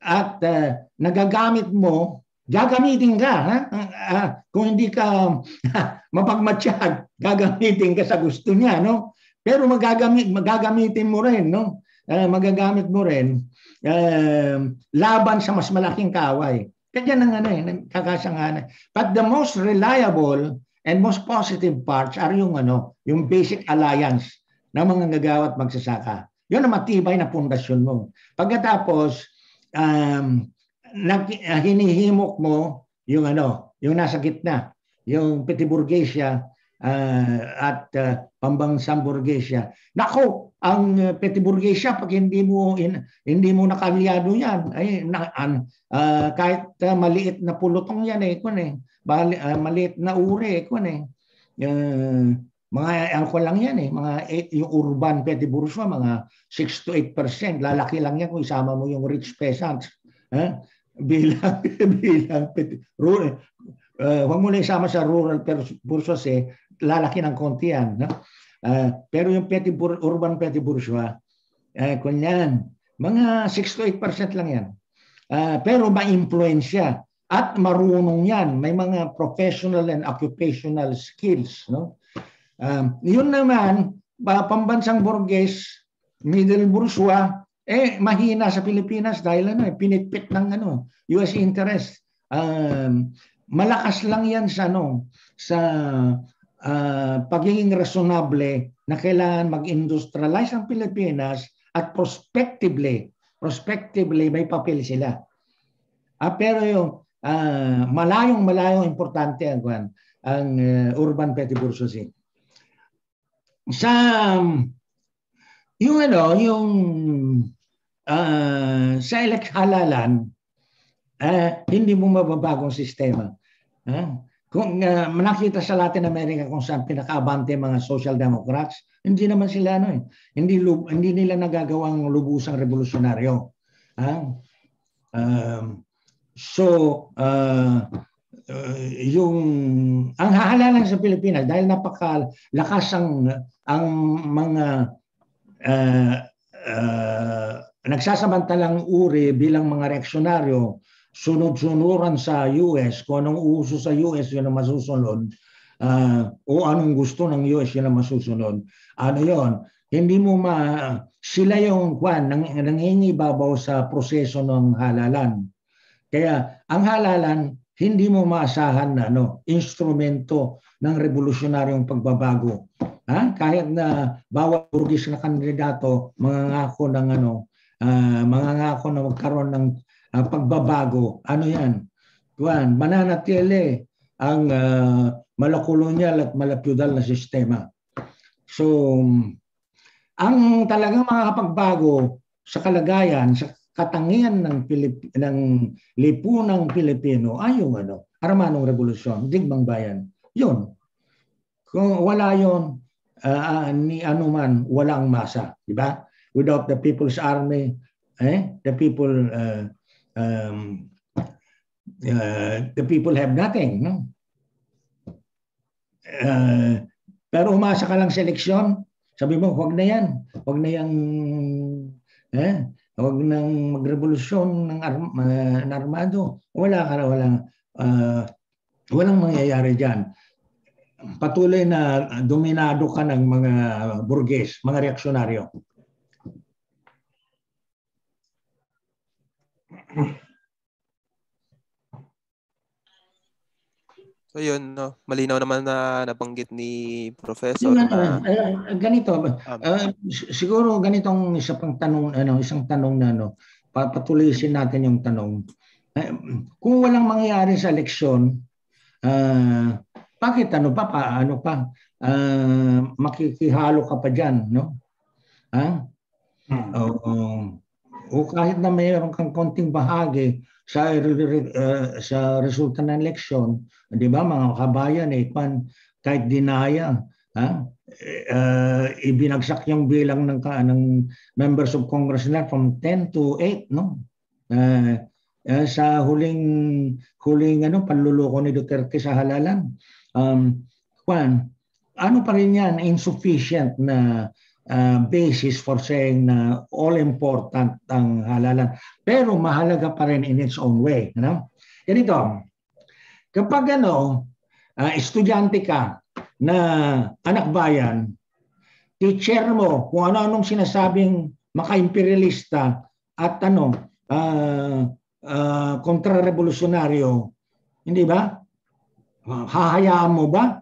At uh, nagagamit mo, gagamitin ka. Ha? Uh, uh, kung hindi ka mapagmatsyag, gagamitin ka sa gusto niya. No? Pero magagamit, magagamitin mo rin. No? Uh, magagamit mo rin uh, laban sa mas malaking kaway. Ganyan ang ano eh, kagasanganan. But the most reliable and most positive parts are yung ano, yung basic alliance ng mga gagawa at magsasaka. Yun ang matibay na pundasyon mo. Pagkatapos, um, nag, ah, hinihimok mo yung ano, yung nasa gitna, yung Petiburgesia uh, ah, at uh, Pambansang Burgesia. Nako, ang eh, petty Peteburgisya pag hindi mo in, hindi mo nakalyado yan ay na, an, uh, kahit uh, maliit na pulutong yan eh kun eh Bali, uh, ah, maliit na uri eh kun eh uh, mga ang ko lang yan eh mga eight, yung urban petty bourgeois mga 6 to 8% lalaki lang yan kung isama mo yung rich peasants eh? bilang bilang petty rural uh, eh, huwag mo na isama sa rural pero bourgeois eh lalaki ng konti yan no? Uh, pero yung petty urban petty bourgeois, uh, kunyan, mga 6 to 8% lang yan. Uh, pero ma-influensya at marunong yan. May mga professional and occupational skills. No? Um, yun naman, pambansang Borges, middle bourgeois, eh mahina sa Pilipinas dahil ano, eh, pinitpit ng ano, US interest. Um, malakas lang yan sa ano, sa uh, pagiging reasonable na kailangan mag-industrialize ang Pilipinas at prospectively, prospectively may papel sila. Ah, pero yung uh, malayong malayong importante ang kwan, ang uh, urban petty bourgeoisie. Sa yung ano, yung uh, sa elek halalan, uh, hindi mo mababagong sistema. Huh? Kung uh, ah, nakita sa Latin America kung saan pinakaabante mga social democrats, hindi naman sila ano eh. Hindi lub, hindi nila nagagawang lubusang revolusyonaryo. Ha? Um, so uh, uh, yung ang hahalalan sa Pilipinas dahil napakalakas ang ang mga uh, uh, nagsasamantalang uri bilang mga reaksyonaryo sunod-sunuran sa US, kung anong uso sa US yun ang masusunod, uh, o anong gusto ng US yun ang masusunod. Ano yon Hindi mo ma... Sila yung kwan, nang, nangingibabaw sa proseso ng halalan. Kaya ang halalan, hindi mo maasahan na ano, instrumento ng revolusyonaryong pagbabago. Ha? Kahit na bawat burgis na kandidato mangangako ng ano, uh, ah, mangangako na magkaroon ng ang pagbabago. Ano yan? Kuan, mananatili ang uh, malakolonyal at malapyudal na sistema. So, ang talagang makakapagbago sa kalagayan, sa katangian ng, Pilip, ng lipunang Pilipino ay yung ano, Armanong Revolusyon, Digmang Bayan. Yun. Kung wala yun, uh, ni anuman, walang masa. Di ba? Without the People's Army, eh, the people uh, um, uh, the people have nothing. No? Uh, pero umasa ka lang sa eleksyon, sabi mo, wag na yan. Wag na yung, eh, wag nang magrevolusyon ng, arm, uh, ng armado. Wala ka na, walang, uh, walang mangyayari dyan. Patuloy na dominado ka ng mga burges, mga reaksyonaryo. So yun, no? malinaw naman na nabanggit ni Professor. Yun, na, uh, ganito, um, uh, siguro ganitong isa pang tanong, ano, isang tanong na ano, papatulisin natin yung tanong. Uh, kung walang mangyayari sa eleksyon, uh, ah, bakit ano pa, paano pa, uh, makikihalo ka pa dyan, no? Ha? Huh? Hmm. Uh, um, o kahit na mayroon kang konting bahagi sa eh, sa resulta ng eleksyon, 'di ba mga kabayan eh pan kahit dinaya, ha? Uh, ibinagsak yung bilang ng ka, ng members of Congress nila from 10 to 8, no? Uh, uh, sa huling huling ano panluloko ni Duterte sa halalan. Um, kwan, ano pa rin yan, insufficient na uh, basis for saying na all important ang halalan. Pero mahalaga pa rin in its own way. You know? Ganito, kapag ano, uh, estudyante ka na anak bayan, teacher mo kung ano-anong sinasabing maka at ano, uh, uh, kontrarevolusyonaryo, hindi ba? Hahayaan mo ba?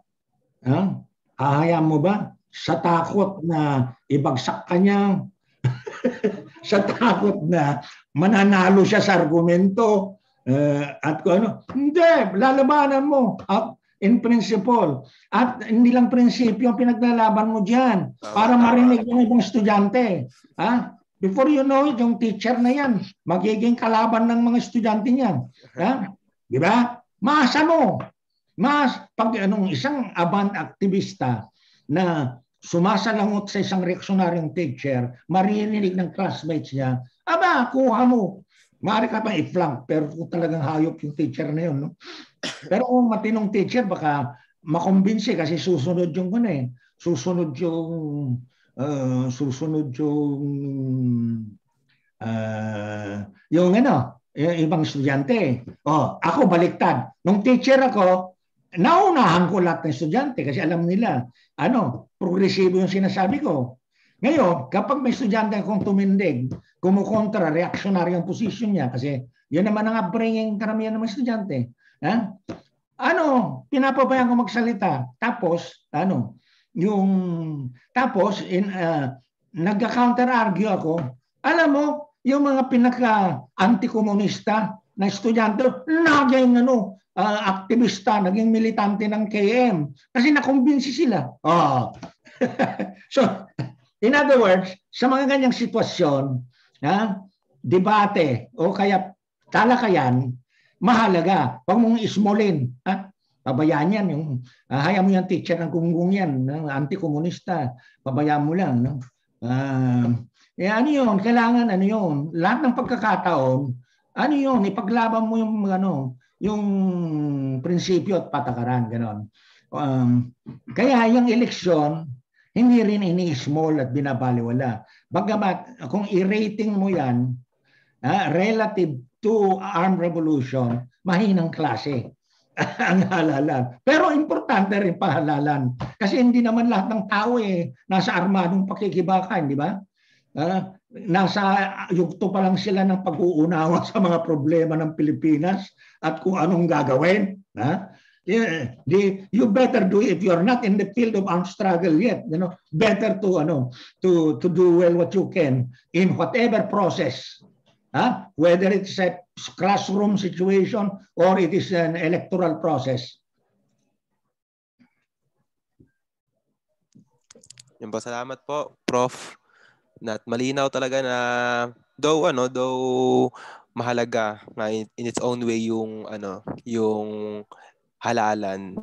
Huh? Hahayaan mo ba? sa takot na ibagsak kanya, sa takot na mananalo siya sa argumento, uh, at kung ano, hindi, lalabanan mo. At in principle. At hindi lang prinsipyo ang pinaglalaban mo dyan para marinig ng ibang estudyante. Ha? Before you know it, yung teacher na yan, magiging kalaban ng mga estudyante niyan. Ha? Di ba? Maasa mo. Mas, pag anong isang avant aktivista na sumasalangot sa isang reaksyonaryong teacher, maririnig ng classmates niya, aba, kuha mo. Maaari ka pang i-flank, pero kung talagang hayop yung teacher na yun. No? Pero kung matinong teacher, baka makumbinsi kasi susunod yung ano eh, susunod yung uh, susunod yung uh, yung ano, yung ibang estudyante. Oh, ako baliktad. Nung teacher ako, naunahan ko lahat ng estudyante kasi alam nila, ano, progresibo yung sinasabi ko. Ngayon, kapag may estudyante akong tumindig, kumukontra, reactionary ang position niya kasi yun naman ang upbringing karamihan ng mga estudyante. Ha? Ano, pinapabayaan ko magsalita. Tapos, ano, yung, tapos, in, uh, nagka-counter-argue ako. Alam mo, yung mga pinaka-antikomunista anti na estudyante, lagi ano, uh, ah, aktivista, naging militante ng KM kasi nakumbinsi sila. Oh. so, in other words, sa mga ganyang sitwasyon, ha, debate o kaya talakayan, mahalaga. Huwag mong ismolin. Ha? Pabayaan yan. Yung, uh, hayaan mo yung teacher ng kumgung yan, ng anti-komunista. Pabayaan mo lang. No? Uh, eh, ano yun? Kailangan ano yun? Lahat ng pagkakataon, ano yun? Ipaglaban mo yung ano, yung prinsipyo at patakaran, ganon. Um, kaya yung eleksyon, hindi rin ini-small at binabaliwala. Bagamat kung i-rating mo yan ah, relative to armed revolution, mahinang klase ang halalan. Pero importante rin pahalalan. Kasi hindi naman lahat ng tao eh, nasa armadong pakikibaka, di ba? Uh, nasa yugto pa lang sila ng pag-uunawa sa mga problema ng Pilipinas at kung anong gagawin. Ha? The, you better do it. You're not in the field of armed struggle yet. You know, better to ano to to do well what you can in whatever process. Ha? Whether it's a classroom situation or it is an electoral process. Yan po, salamat po, Prof not malinaw talaga na though ano though mahalaga na in, its own way yung ano yung halalan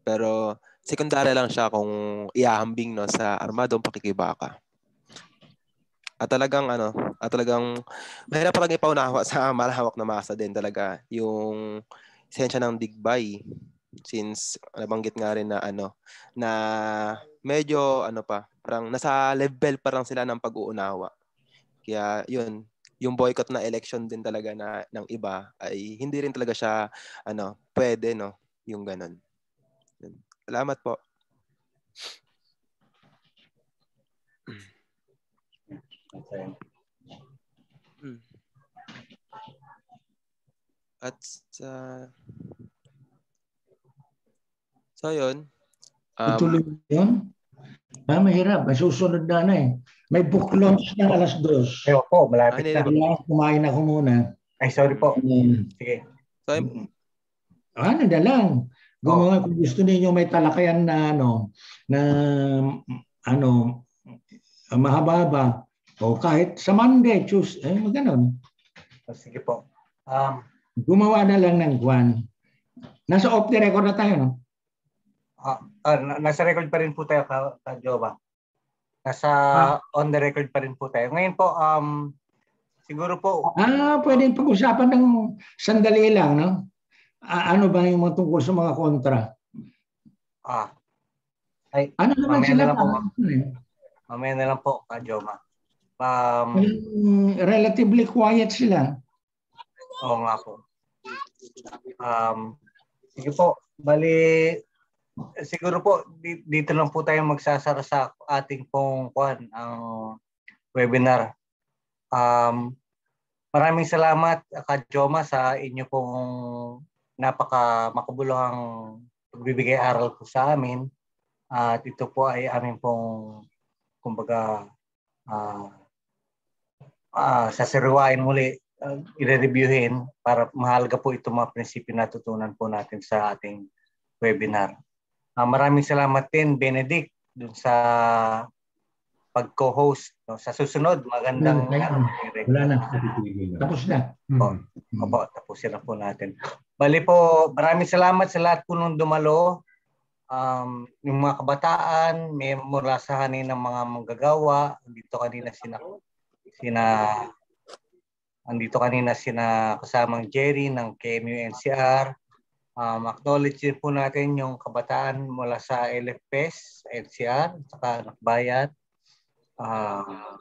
pero secondary lang siya kung iahambing no sa armadong pakikibaka at talagang ano at talagang mahirap talaga ipaunawa sa malawak na masa din talaga yung esensya ng digbay since nabanggit nga rin na ano na medyo ano pa parang nasa level parang sila ng pag-uunawa. Kaya yun, yung boycott na election din talaga na ng iba ay hindi rin talaga siya ano, pwede no, yung ganun. Salamat po. Okay. Hmm. Hmm. At sa uh, So, yun. Um, Ituloy yun? Ha, ah, mahirap. May susunod na na ano eh. May book launch ng alas dos. Ay, po, malapit Ay, ano na. Kailangan kumain ako muna. Ay, sorry po. Um, Sige. So, ah, ano na lang. Gumawa, kung gusto ninyo may talakayan na ano, na ano, mahaba-haba. O kahit sa Monday, Tuesday, eh, ganun. Oh, sige po. Um, Gumawa na lang ng kwan. Nasa off the record na tayo, no? Ah, ah, nasa record pa rin po tayo ka, ka Jova. Nasa ah. on the record pa rin po tayo. Ngayon po um siguro po Ah, pwedeng pag-usapan ng sandali lang, no? Ah, ano ba yung mga tungkol sa mga kontra? Ah. Ay, ano naman sila? Na po, eh? mamaya na lang po ka Jova. Um, hmm, relatively quiet sila. Oo nga po. Um, sige po, bali eh, siguro po dito lang po tayo magsasara sa ating pong kwan ang uh, webinar. Um, maraming salamat Ka Joma sa inyo pong napaka makabuluhang pagbibigay aral po sa amin. Uh, at ito po ay amin pong kumbaga uh, ah, uh, ah, sasiriwain muli uh, i-reviewin para mahalaga po ito mga prinsipyo natutunan po natin sa ating webinar. Uh, maraming salamat din, Benedict, dun sa pag-co-host. No? Sa susunod, magandang... Wala na. Ano, wala na. Tapos na. Mm. Opo, hmm. opo tapusin na po natin. Bali po, maraming salamat sa lahat po nung dumalo. Um, yung mga kabataan, may mula sa kanin ng mga manggagawa. Dito kanina sina... sina Andito kanina sina kasamang Jerry ng KMU-NCR Um, acknowledge po natin yung kabataan mula sa LFPS, NCR, saka Nakbayan. Uh,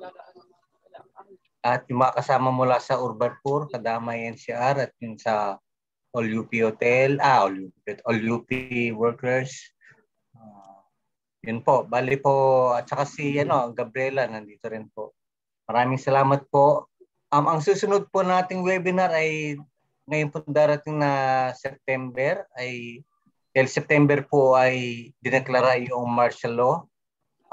at yung mga kasama mula sa Urban Poor, Kadamay NCR at yung sa All UP Hotel, ah, All UP, All UP Workers. Uh, yun po, bali po, at saka si ano, Gabriela nandito rin po. Maraming salamat po. Um, ang susunod po nating webinar ay ngayon po darating na September ay dahil September po ay dineklara yung martial law.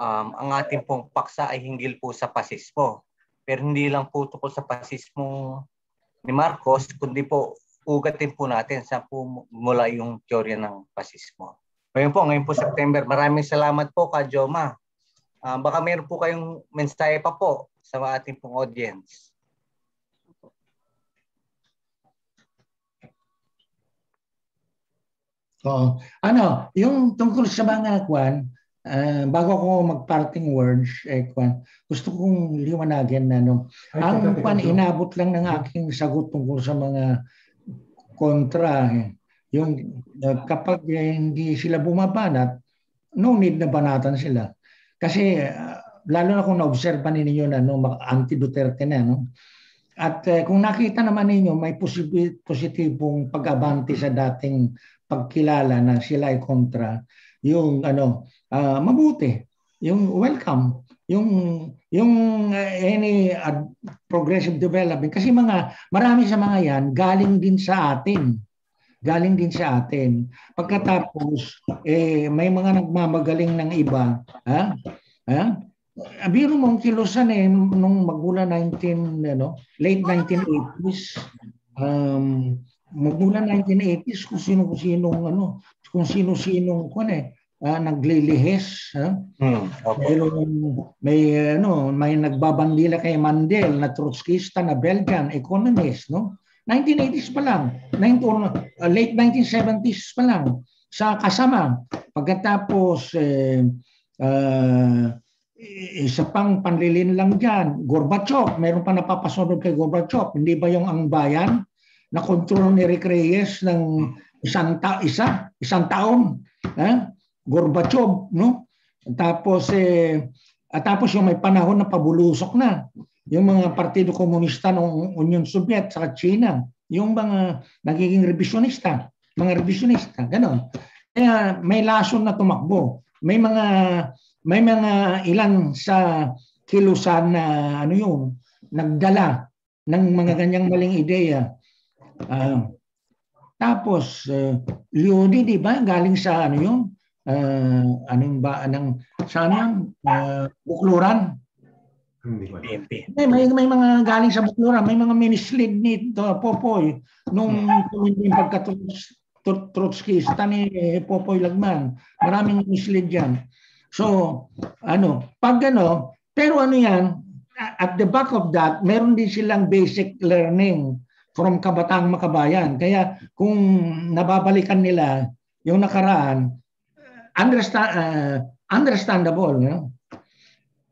Um, ang ating pong paksa ay hinggil po sa pasismo. Pero hindi lang po tungkol sa pasismo ni Marcos, kundi po ugatin po natin sa po mula yung teorya ng pasismo. Ngayon po, ngayon po September. Maraming salamat po Kajoma. Joma. Ah, baka mayroon po kayong mensahe pa po sa ating pong audience. Oo. Ano, yung tungkol sa mga kwan, uh, bago ko mag-parting words, eh, kwan, gusto kong liwanagin na no. Ay, ang teka, kwan, teka. inabot lang ng aking sagot tungkol sa mga kontra. Eh. Yung uh, kapag eh, hindi sila bumabanat, no need na banatan sila. Kasi uh, lalo na kung naobserba ninyo na no, anti-Duterte na, no? At uh, kung nakita naman ninyo, may positibong pag-abante sa dating pagkilala na sila ay kontra yung ano uh, mabuti yung welcome yung yung uh, any uh, progressive development kasi mga marami sa mga yan galing din sa atin galing din sa atin pagkatapos eh may mga nagmamagaling ng iba ha ha Abiro mong si eh, nung magmula 19, ano, late 1980s, um, mula 1980s kung sino sino ano, kung sino sino kun eh, uh, ah, naglilihes. Huh? Hmm, okay. Pero may, ano, may nagbabandila kay Mandel na Trotskyista na Belgian economist. No? 1980s pa lang, 19, uh, ah, late 1970s pa lang, sa kasama. Pagkatapos, eh, uh, isa pang panlilin lang dyan, Gorbachev, meron pa napapasunod kay Gorbachev, hindi ba yung ang bayan? na kontrol ni Rick Reyes ng isang ta isa, isang taon, ha? Gorbachev, no? Tapos eh at tapos yung may panahon na pabulusok na yung mga partido komunista ng Union Soviet sa China, yung mga nagiging revisionista, mga revisionista, ganon. Kaya may lason na tumakbo. May mga may mga ilan sa kilusan na ano yun, nagdala ng mga ganyang maling ideya Uh, tapos, uh, eh, Leonie, di ba? Galing sa ano yung? Uh, ah, anong ba? Anong, saan yung uh, ah, Bukluran? BMP. May, may, may mga galing sa Bukluran. May mga minislid ni Popoy nung tumindi yung pagka-Trotskista ni eh, Popoy Lagman. Maraming minislid yan. So, ano, pag ano, pero ano yan, at the back of that, meron din silang basic learning from kabataang makabayan. Kaya kung nababalikan nila yung nakaraan, understand, uh, understandable. You know?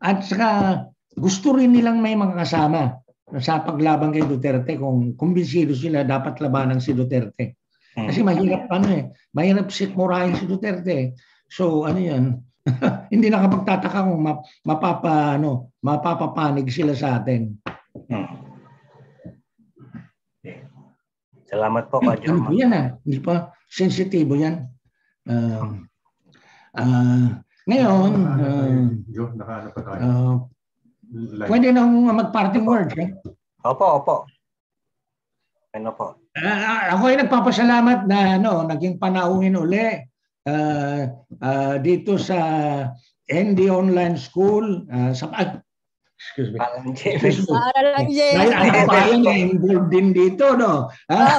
At saka gusto rin nilang may mga kasama sa paglaban kay Duterte kung kumbinsido sila dapat labanan si Duterte. Hmm. Kasi mahirap ano eh, mahirap sikmurahin si Duterte. So ano 'yan? Hindi nakapagtataka kung map, mapapa ano, mapapapanig sila sa atin. Hmm. Salamat po, Kadyo. Ano yan ha? Ah. Hindi pa sensitibo yan. Uh, uh, ngayon, uh, nakaano pa tayo. Uh, pwede na mag-parting word. Eh? Opo, opo. Ano po? Uh, ako ay nagpapasalamat na ano, naging panauhin uli uh, uh, dito sa ND Online School. Uh, sa, Excuse me. Para lang, Parang James. lang, parang involved din dito, no? Ha? Ah,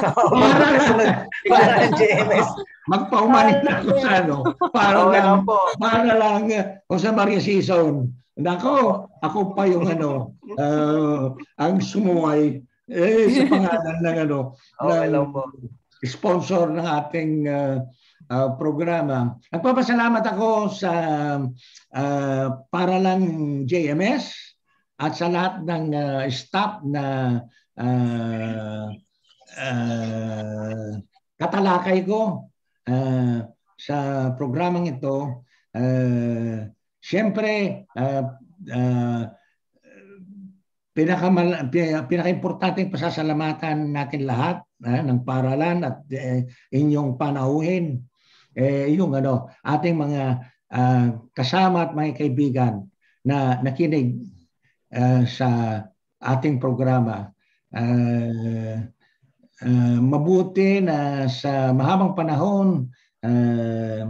parang James. Magpahumanin na ako sa ano. Para lang, para lang, o sa Maria Season. Nako, ako pa yung ano, uh, ang sumuway eh, sa pangalan ng ano, okay, ng sponsor ng ating uh, uh, programa. Nagpapasalamat ako sa uh, para lang JMS at sa lahat ng uh, staff na uh, uh, katalakay ko uh, sa programang ito. Uh, Siyempre, uh, uh, pinakamal, pinaka-importanting pasasalamatan natin lahat eh, ng paralan at eh, inyong panauhin. eh, yung ano ating mga uh, kasama at mga kaibigan na nakinig uh, sa ating programa. Uh, uh, mabuti na sa mahabang panahon, uh,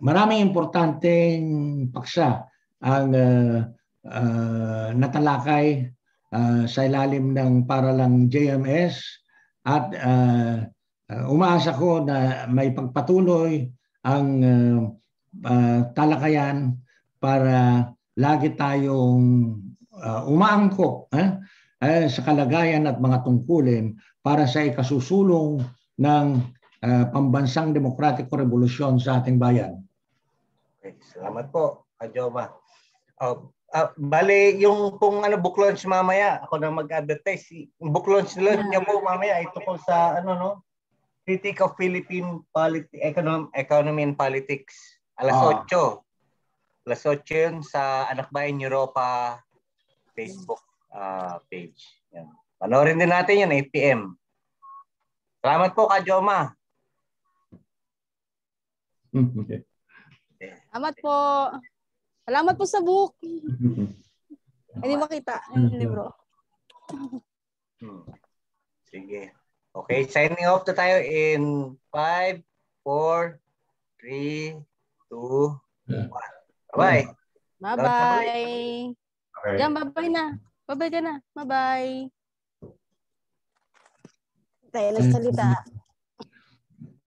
maraming importanteng paksa ang uh, uh, natalakay uh, sa ilalim ng paralang JMS at uh, umaasa ko na may pagpatuloy ang uh, uh, talakayan para lagi tayong uh, ah, umaangkop eh, eh, sa kalagayan at mga tungkulin para sa ikasusulong ng uh, pambansang demokratiko revolusyon sa ating bayan. Okay, salamat po, Kajoma. Uh, oh, uh, ah, bale, yung kung ano, book launch mamaya, ako na mag-advertise. Book launch lang niya po mamaya, ito po sa ano no, Critique of Philippine Politi- Econom- Economy and Politics. Alas ah. 8. Alas 8 yun sa Anak Bayan Europa Facebook uh, page. Yan. Panoorin din natin yan, 8 p.m. Salamat po, Kajoma. Okay. Salamat po. Salamat po sa book. Hindi makita yung hmm. libro. Hmm. Sige. Okay, signing off na tayo in 5, 4, 3, 2, 1. Bye-bye. Bye-bye. Okay. Yan, bye-bye na. Bye-bye ka na. Bye-bye. Tayo na nagsalita. Mm-hmm.